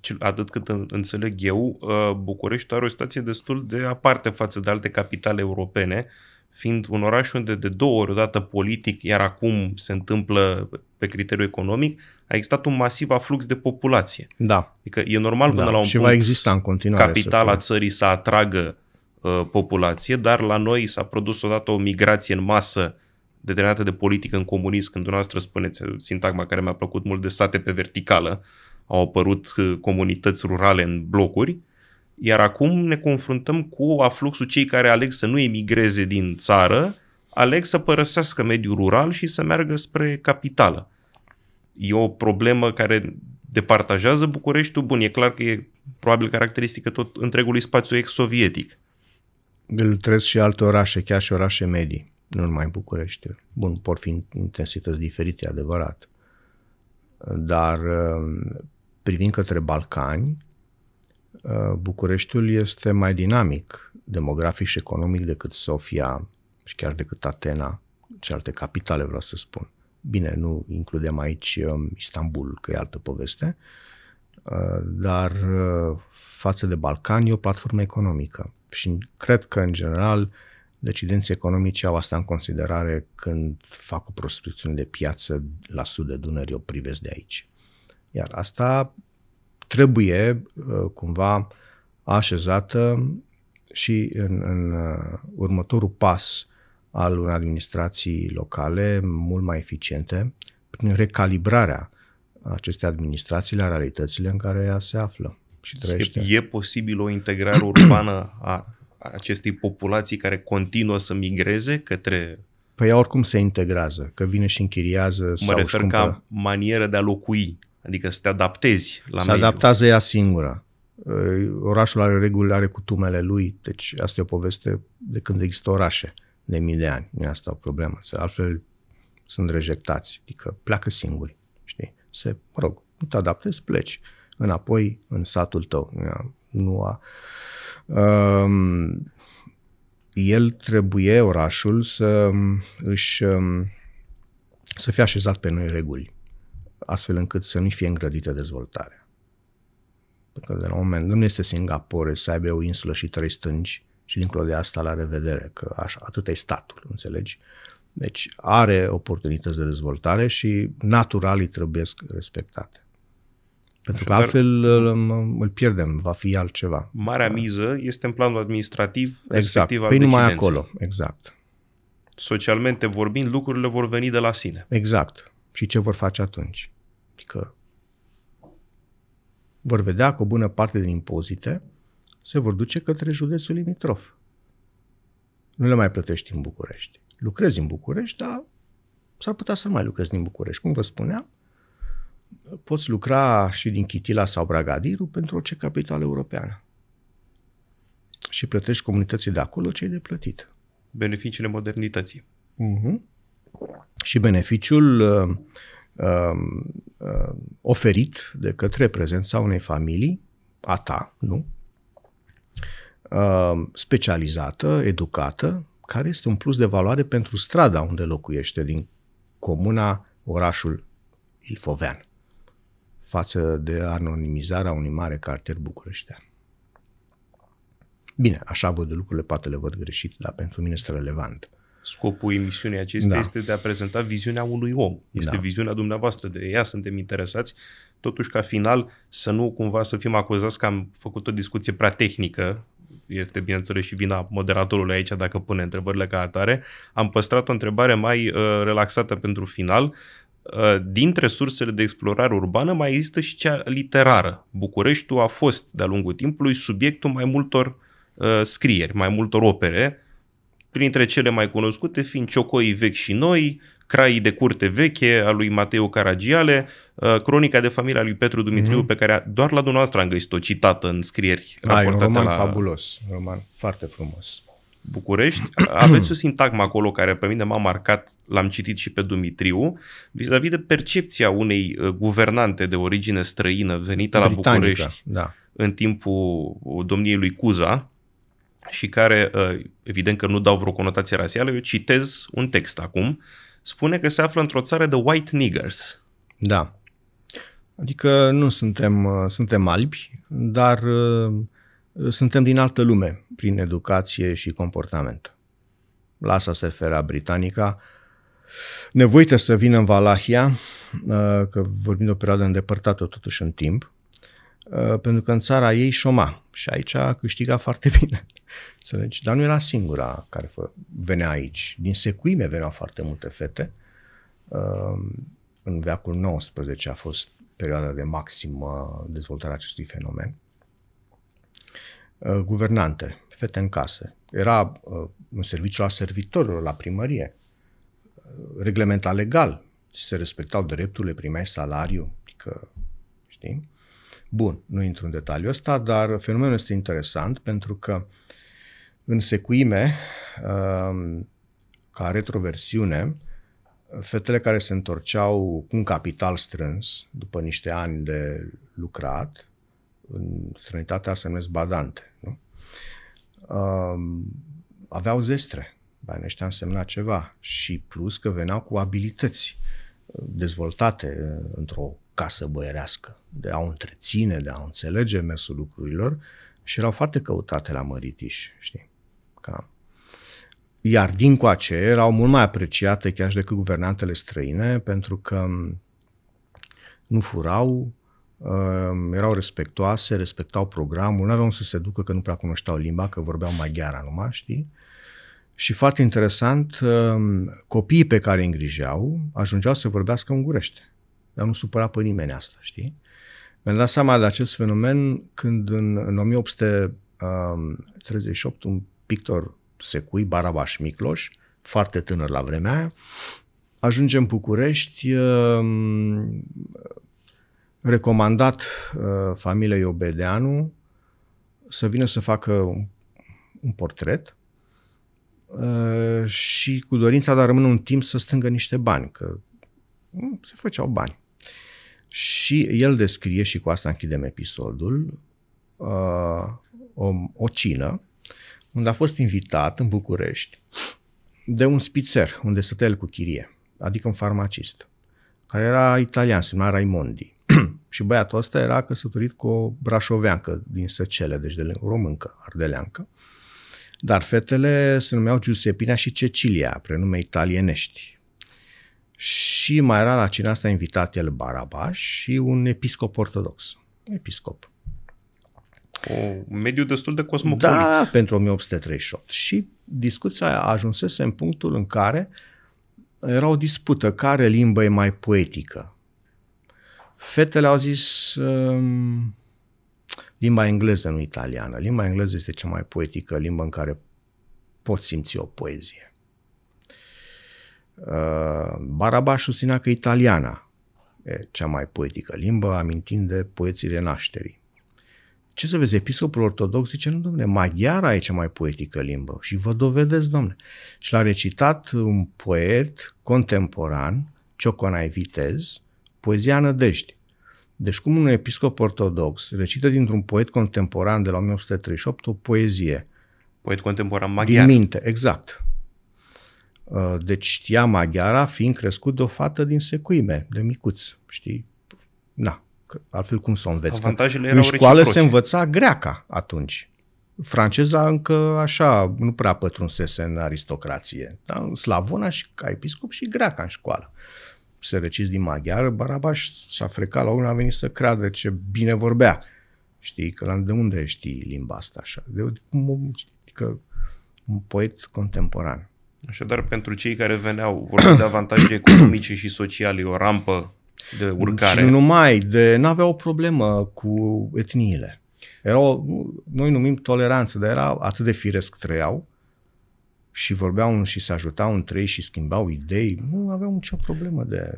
Că, atât cât înțeleg eu, uh, București are o stație destul de aparte față de alte capitale europene, fiind un oraș unde de două ori odată politic, iar acum se întâmplă pe criteriu economic, a existat un masiv aflux de populație. Da. Adică e normal până da. la un și punct va exista în continuare capitala țării să atragă uh, populație, dar la noi s-a produs odată o migrație în masă determinată de politică în comunism, când dumneavoastră spuneți sintagma care mi-a plăcut mult de sate pe verticală, au apărut uh, comunități rurale în blocuri, uh, iar acum ne confruntăm cu afluxul cei care aleg să nu emigreze din țară, aleg să părăsească mediul rural și să meargă spre capitală. E o problemă care departajează Bucureștiul, bun, e clar că e probabil caracteristică tot întregului spațiu ex-sovietic. Îl trăiesc și alte orașe, chiar și orașe medii, nu numai București. Bun, pot fi intensități diferite, adevărat. Dar uh, privind către Balcani, Uh, Bucureștiul este mai dinamic demografic și economic decât Sofia și chiar decât Atena și alte capitale, vreau să spun. Bine, nu includem aici um, Istanbul, că e altă poveste, uh, dar uh, față de Balcani e o platformă economică și cred că, în general, decidenții economici au asta în considerare când fac o prospecțiune de piață la sud de Dunăre, o privesc de aici. Iar asta trebuie uh, cumva așezată și în, în uh, următorul pas al unei administrații locale mult mai eficiente, prin recalibrarea acestei administrații la realitățile în care ea se află și deci trăiește. E, e posibil o integrare urbană a acestei populații care continuă să migreze către Păi ea oricum se integrează, că vine și închiriază mă sau refer își ca manieră de a locui. Adică să te adaptezi la Se mediu. adaptează ea singură. Ă, orașul are reguli, are cutumele lui, deci asta e o poveste de când există orașe, de mii de ani. Nu e asta o problemă. Altfel sunt rejectați, adică pleacă singuri, știi? Se, mă rog, nu te adaptezi, pleci înapoi în satul tău. Nu a... Um, el trebuie, orașul, să um, își um, să fie așezat pe noi reguli astfel încât să nu fie îngrădită dezvoltarea. Pentru că de la un moment nu este Singapore să aibă o insulă și trei stângi și dincolo de asta la revedere, că așa, atât e statul, înțelegi? Deci are oportunități de dezvoltare și naturalii trebuie respectate. Pentru Așadar, că altfel îl pierdem, va fi altceva. Marea miză este în planul administrativ, exact. respectiv al păi numai acolo, exact. Socialmente vorbind, lucrurile vor veni de la sine. Exact. Și ce vor face atunci? Adică vor vedea că o bună parte din impozite se vor duce către județul limitrof. Nu le mai plătești în București. Lucrezi în București, dar s-ar putea să nu mai lucrezi din București. Cum vă spuneam, poți lucra și din Chitila sau Bragadiru pentru orice capitală europeană. Și plătești comunității de acolo ce e de plătit. Beneficiile modernității. Uh-huh. Și beneficiul uh, Um, um, oferit de către prezența unei familii, a ta, nu? Um, specializată, educată, care este un plus de valoare pentru strada unde locuiește, din comuna, orașul Ilfovean, față de anonimizarea unui mare cartier bucureștean. Bine, așa văd lucrurile, poate le văd greșit, dar pentru mine este relevant. Scopul emisiunii acestei da. este de a prezenta viziunea unui om. Este da. viziunea dumneavoastră, de ea suntem interesați. Totuși, ca final, să nu cumva să fim acuzați că am făcut o discuție prea tehnică, este bineînțeles și vina moderatorului aici dacă pune întrebările ca atare, am păstrat o întrebare mai uh, relaxată pentru final. Uh, dintre sursele de explorare urbană mai există și cea literară. Bucureștiul a fost de-a lungul timpului subiectul mai multor uh, scrieri, mai multor opere, printre cele mai cunoscute fiind Ciocoii vechi și noi, Craii de curte veche a lui Mateo Caragiale, uh, cronica de familie a lui Petru Dumitriu, mm-hmm. pe care doar la dumneavoastră am găsit-o citată în scrieri. Da, e un roman la... fabulos, un roman foarte frumos. București. Aveți o sintagmă acolo care pe mine m-a marcat, l-am citit și pe Dumitriu, vis-a-vis de percepția unei uh, guvernante de origine străină venită Britanica, la București da. în timpul uh, domniei lui Cuza, și care, ă, evident că nu dau vreo conotație rasială, eu citez un text acum, spune că se află într-o țară de white niggers. Da. Adică nu suntem, ă, suntem albi, dar ă, suntem din altă lume prin educație și comportament. Lasă se fera Britanica. Nevoită să vină în Valahia, că vorbim de o perioadă îndepărtată totuși în timp, Uh, pentru că în țara ei șoma și aici a câștigat foarte bine. Dar nu era singura care fă, venea aici. Din secuime veneau foarte multe fete. Uh, în veacul 19 a fost perioada de maximă dezvoltare a acestui fenomen. Uh, guvernante, fete în casă. Era un serviciu al servitorilor la primărie. Reglementa legal. Se respectau drepturile, primeai salariu. Adică, știi? Bun, nu intru în detaliu ăsta, dar fenomenul este interesant pentru că în secuime, um, ca retroversiune, fetele care se întorceau cu un capital strâns după niște ani de lucrat, în străinătatea se numesc badante, nu? Um, aveau zestre. Banii ăștia însemna ceva și plus că veneau cu abilități dezvoltate uh, într-o casă băierească, de a o întreține, de a înțelege mersul lucrurilor și erau foarte căutate la măritiș, știi? Ca... Iar din coace erau mult mai apreciate chiar și decât guvernantele străine pentru că mm, nu furau, um, erau respectoase, respectau programul, nu aveau să se ducă că nu prea cunoșteau limba, că vorbeau gheara numai, știi? Și foarte interesant, um, copiii pe care îi îngrijeau ajungeau să vorbească ungurește dar nu supăra pe nimeni asta, știi? Mi-am dat seama de acest fenomen când în, în 1838 um, un pictor secui, Barabaș Micloș, foarte tânăr la vremea aia, ajunge în București um, recomandat uh, familiei Obedeanu să vină să facă un, portret uh, și cu dorința de a rămâne un timp să stângă niște bani, că mm, se făceau bani. Și el descrie, și cu asta închidem episodul, uh, o, o cină unde a fost invitat în București de un spițer, stătea el cu chirie, adică un farmacist, care era italian, se numea Raimondi. și băiatul ăsta era căsătorit cu o brașoveancă din Săcele, deci de româncă, ardeleancă. Dar fetele se numeau Giuseppina și Cecilia, prenume italienești și mai era la cine asta invitat el Barabaș și un episcop ortodox. Episcop. O mediu destul de da, cosmopolit. Da, pentru 1838. Și discuția ajunsese în punctul în care era o dispută care limbă e mai poetică. Fetele au zis um, limba engleză, nu italiană. Limba engleză este cea mai poetică, limba în care poți simți o poezie. Uh, Baraba susținea că italiana e cea mai poetică limbă, amintind de poeții renașterii. Ce să vezi, episcopul ortodox zice, nu, domne, maghiara e cea mai poetică limbă și vă dovedeți, domne. Și l-a recitat un poet contemporan, Cioconai Vitez, poezia Nădejdi. Deci cum un episcop ortodox recită dintr-un poet contemporan de la 1838 o poezie. Poet contemporan maghiar. Din minte, exact. Uh, deci știa maghiara fiind crescut de o fată din secuime, de micuț, știi? Na, altfel cum să o înveți? în școală reciproce. se învăța greaca atunci. Franceza încă așa nu prea pătrunsese în aristocrație. Da? slavona și ca episcop și greaca în școală. Se recis din maghiară, Barabaș s-a frecat la unul, a venit să creadă ce bine vorbea. Știi, că la de unde știi limba asta așa? De, de, de, de, un poet contemporan. Așadar, pentru cei care veneau, vorbim de avantaje economice și sociale, o rampă de urcare. Și nu numai, de, n-aveau o problemă cu etniile. Era o, noi numim toleranță, dar era atât de firesc trăiau și vorbeau și se ajutau între ei și schimbau idei. Nu aveau nicio problemă de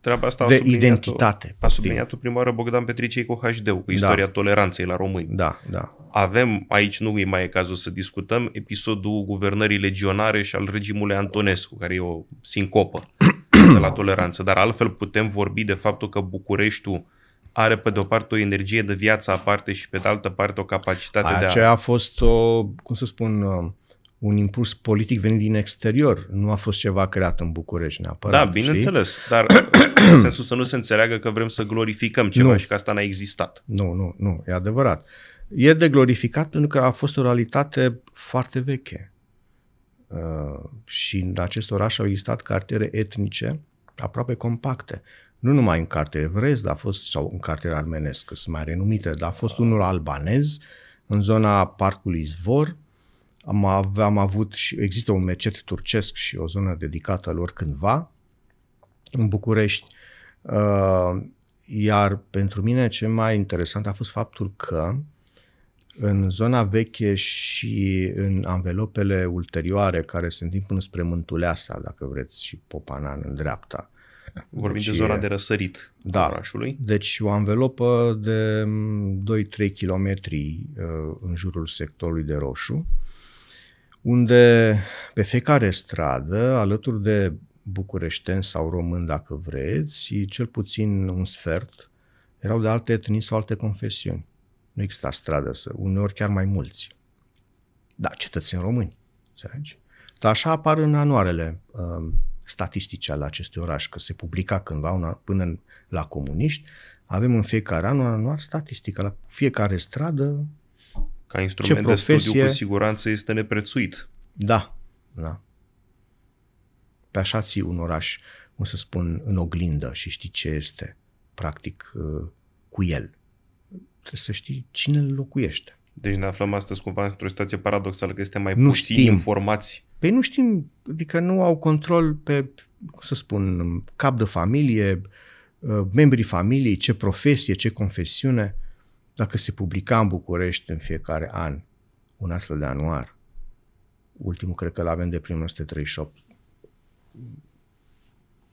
treaba asta de a identitate. A subliniat-o prima oară Bogdan Petricei cu hd cu da. istoria da. toleranței la români. Da, da. Avem, aici nu e mai e cazul să discutăm, episodul guvernării legionare și al regimului Antonescu, care e o sincopă de la toleranță. Dar altfel putem vorbi de faptul că Bucureștiul are pe de-o parte o energie de viață aparte și pe de altă parte o capacitate Aia de a... Aceea a fost o, cum să spun, un impuls politic venit din exterior, nu a fost ceva creat în București neapărat. Da, bineînțeles, știi? dar în sensul să nu se înțeleagă că vrem să glorificăm ceva nu. și că asta n-a existat. Nu, nu, nu, e adevărat. E de glorificat pentru că a fost o realitate foarte veche. Uh, și în acest oraș au existat cartiere etnice aproape compacte. Nu numai în cartier evrez, dar a fost, sau în cartier armenesc, că sunt mai renumite, dar a fost ah. unul albanez în zona parcului Zvor, uh, am, am avut și există un mecet turcesc și o zonă dedicată lor cândva în București. Uh, iar pentru mine ce mai interesant a fost faptul că în zona veche și în anvelopele ulterioare care se întind până spre Mântuleasa, dacă vreți, și Popanan în dreapta. Vorbim deci, de zona de răsărit da, orașului. Deci o anvelopă de 2-3 mm, km uh, în jurul sectorului de roșu, unde pe fiecare stradă, alături de bucureșteni sau români, dacă vreți, cel puțin un sfert, erau de alte etnii sau alte confesiuni. Nu exista stradă, să, uneori chiar mai mulți. Da, cetățeni români, înțelegi? Dar așa apar în anuarele uh, statistice ale acestui oraș, că se publica cândva una, până la comuniști, avem în fiecare an un anuar statistic la fiecare stradă ca instrument de studiu, cu siguranță, este neprețuit. Da, da. Pe așa ții un oraș, cum să spun, în oglindă și știi ce este, practic, uh, cu el. Trebuie să știi cine îl locuiește. Deci ne aflăm astăzi cumva într-o situație paradoxală, că este mai nu puțin știm. informați. Păi nu știm, adică nu au control pe, cum să spun, cap de familie, uh, membrii familiei, ce profesie, ce confesiune. Dacă se publica în București în fiecare an un astfel de anuar, ultimul cred că l-avem de prin 1938.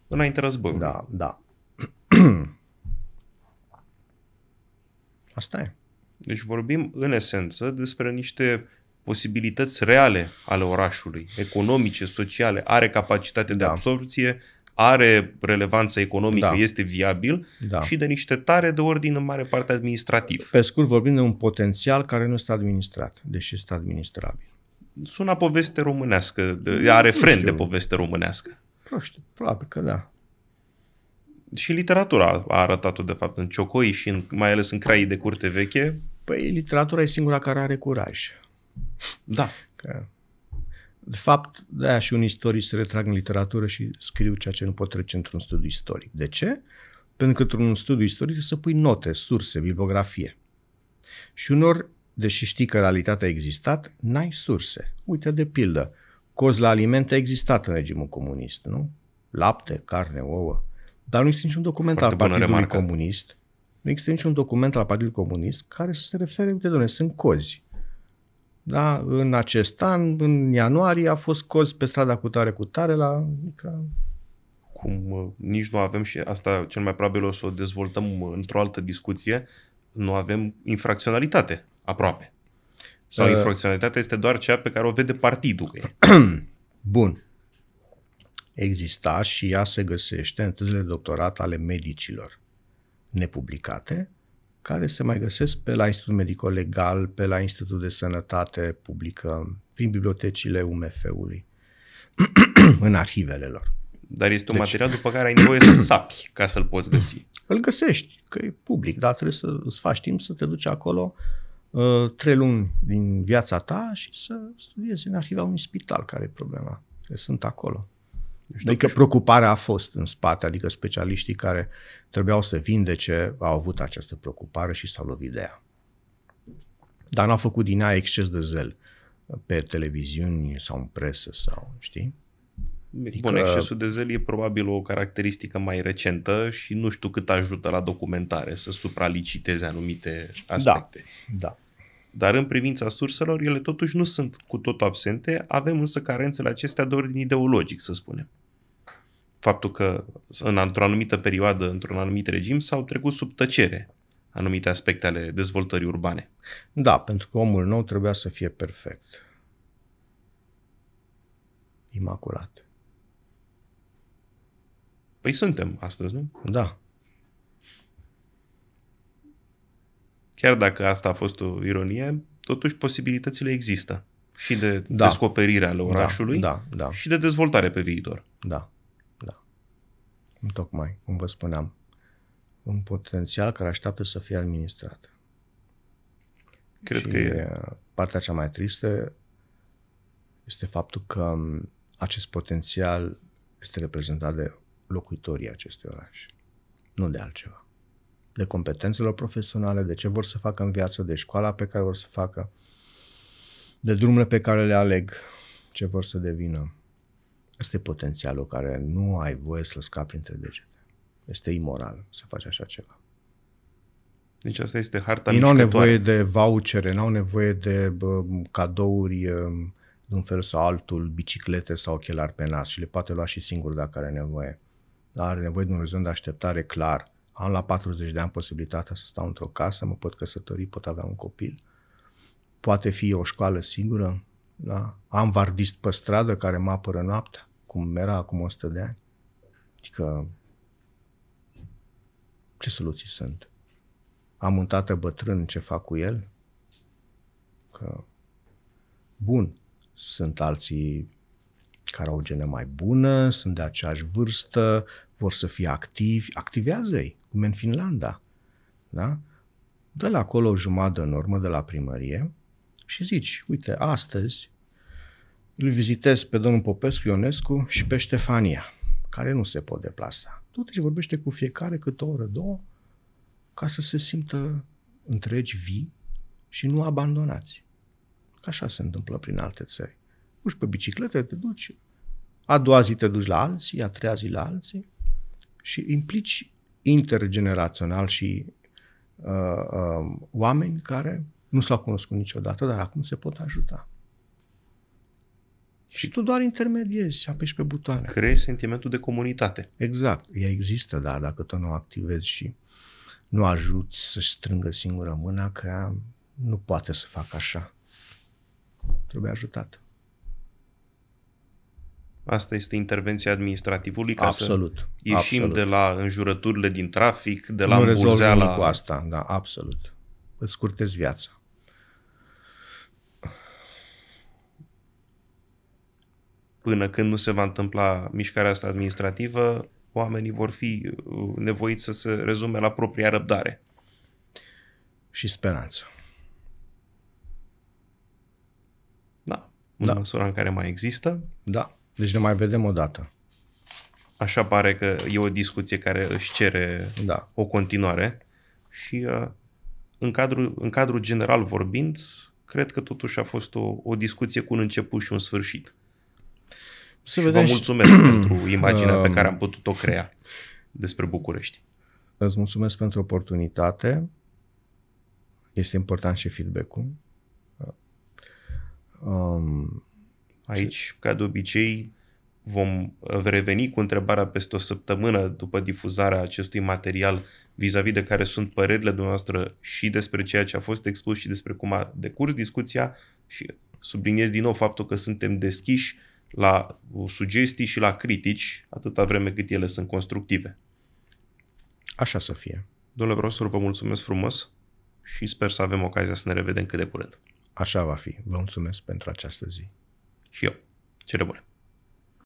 Înainte războiului. Da, da. Asta e. Deci vorbim în esență despre niște posibilități reale ale orașului, economice, sociale, are capacitate da. de absorpție, are relevanță economică, da. este viabil da. și de niște tare de ordin în mare parte administrativ. Pe scurt, vorbim de un potențial care nu este administrat, deși este administrabil. Sună poveste românească, are fren de poveste românească. Nu știu, probabil că da. Și literatura a arătat-o, de fapt, în Ciocoi și în, mai ales în Craii de Curte Veche. Păi literatura e singura care are curaj. Da. Că de fapt, de-aia și un istoric se retrag în literatură și scriu ceea ce nu pot trece într-un studiu istoric. De ce? Pentru că într-un studiu istoric să pui note, surse, bibliografie. Și unor, deși știi că realitatea a existat, n-ai surse. Uite, de pildă, coz la alimente a existat în regimul comunist, nu? Lapte, carne, ouă. Dar nu există niciun document Foarte al Partidului remarcă. Comunist. Nu există niciun document al Partidului Comunist care să se refere, uite, doamne, sunt cozi da? în acest an, în ianuarie, a fost scos pe strada cu tare cu tare la mica cum uh, nici nu avem și asta cel mai probabil o să o dezvoltăm uh, într-o altă discuție, nu avem infracționalitate aproape. Sau uh, infracționalitatea este doar cea pe care o vede partidul. Bun. Exista și ea se găsește în tezele doctorat ale medicilor nepublicate, care se mai găsesc pe la Institutul Medico-Legal, pe la Institutul de Sănătate Publică, prin bibliotecile UMF-ului, în arhivele lor. Dar este un deci, material după care ai nevoie să sapi ca să-l poți găsi. Îl găsești, că e public, dar trebuie să îți faci timp să te duci acolo uh, trei luni din viața ta și să studiezi în arhiva unui spital, care e problema, că sunt acolo. Deci, adică preocuparea a fost în spate, adică specialiștii care trebuiau să vindece au avut această preocupare și s-au lovit de ea. Dar n-a făcut din ea exces de zel pe televiziuni sau în presă sau, știi? Adică... Bun, excesul de zel e probabil o caracteristică mai recentă și nu știu cât ajută la documentare să supraliciteze anumite da, aspecte. Da, da. Dar în privința surselor, ele totuși nu sunt cu totul absente, avem însă carențele acestea de ordin ideologic, să spunem. Faptul că în, într-o anumită perioadă, într-un anumit regim, s-au trecut sub tăcere anumite aspecte ale dezvoltării urbane. Da, pentru că omul nou trebuia să fie perfect. Imaculat. Păi suntem astăzi, nu? Da. chiar dacă asta a fost o ironie, totuși posibilitățile există și de da. descoperire ale da, orașului da, da, da. și de dezvoltare pe viitor. Da, da. Tocmai, cum vă spuneam, un potențial care așteaptă să fie administrat. Cred și că e. Partea cea mai tristă este faptul că acest potențial este reprezentat de locuitorii acestui oraș, nu de altceva de competențelor profesionale, de ce vor să facă în viață, de școala pe care vor să facă, de drumurile pe care le aleg, ce vor să devină. Este potențialul care nu ai voie să-l scapi printre degete. Este imoral să faci așa ceva. Deci asta este harta Ei nu au nevoie de vouchere, nu au nevoie de bă, cadouri ă, de un fel sau altul, biciclete sau ochelari pe nas și le poate lua și singur dacă are nevoie. Dar are nevoie de un rezon de așteptare clar am la 40 de ani posibilitatea să stau într-o casă, mă pot căsători, pot avea un copil, poate fi o școală singură, da? am vardist pe stradă care mă apără noaptea, cum era acum 100 de ani. Adică, ce soluții sunt? Am un tată bătrân, ce fac cu el? Că, bun, sunt alții care au o genă mai bună, sunt de aceeași vârstă, vor să fie activi, activează-i, cum în Finlanda. Da? Dă la acolo o jumătate în urmă de la primărie și zici, uite, astăzi îl vizitez pe domnul Popescu Ionescu și pe Ștefania, care nu se pot deplasa. Totuși vorbește cu fiecare câte o oră, două, ca să se simtă întregi vii și nu abandonați. Așa se întâmplă prin alte țări duci pe bicicletă, te duci, a doua zi te duci la alții, a treia zi la alții și implici intergenerațional și uh, uh, oameni care nu s-au cunoscut niciodată, dar acum se pot ajuta. Și tu doar intermediezi, apeși pe butoane. Creezi sentimentul de comunitate. Exact. Ea există, dar dacă tu nu activezi și nu ajuți să-și strângă singură mâna, că nu poate să facă așa. Trebuie ajutat. Asta este intervenția administrativului ca absolut, să ieșim absolut. de la înjurăturile din trafic, de la îmbulzeala. la... cu asta, da, absolut. Îți scurtezi viața. Până când nu se va întâmpla mișcarea asta administrativă, oamenii vor fi uh, nevoiți să se rezume la propria răbdare. Și speranță. Da, în da. măsura în care mai există. Da. Deci ne mai vedem o dată. Așa pare că e o discuție care își cere da. o continuare și uh, în cadrul, în cadrul general vorbind, cred că totuși a fost o, o discuție cu un început și un sfârșit. Să și vedem vă mulțumesc și... pentru imaginea pe care am um. putut-o crea despre București. Îți mulțumesc pentru oportunitate. Este important și feedback-ul. Uh, um, Aici, ca de obicei, vom reveni cu întrebarea peste o săptămână după difuzarea acestui material vis-a-vis de care sunt părerile dumneavoastră și despre ceea ce a fost expus și despre cum a decurs discuția și subliniez din nou faptul că suntem deschiși la sugestii și la critici atâta vreme cât ele sunt constructive. Așa să fie. Domnule profesor, vă mulțumesc frumos și sper să avem ocazia să ne revedem cât de curând. Așa va fi. Vă mulțumesc pentru această zi. Yo, Se lo pone.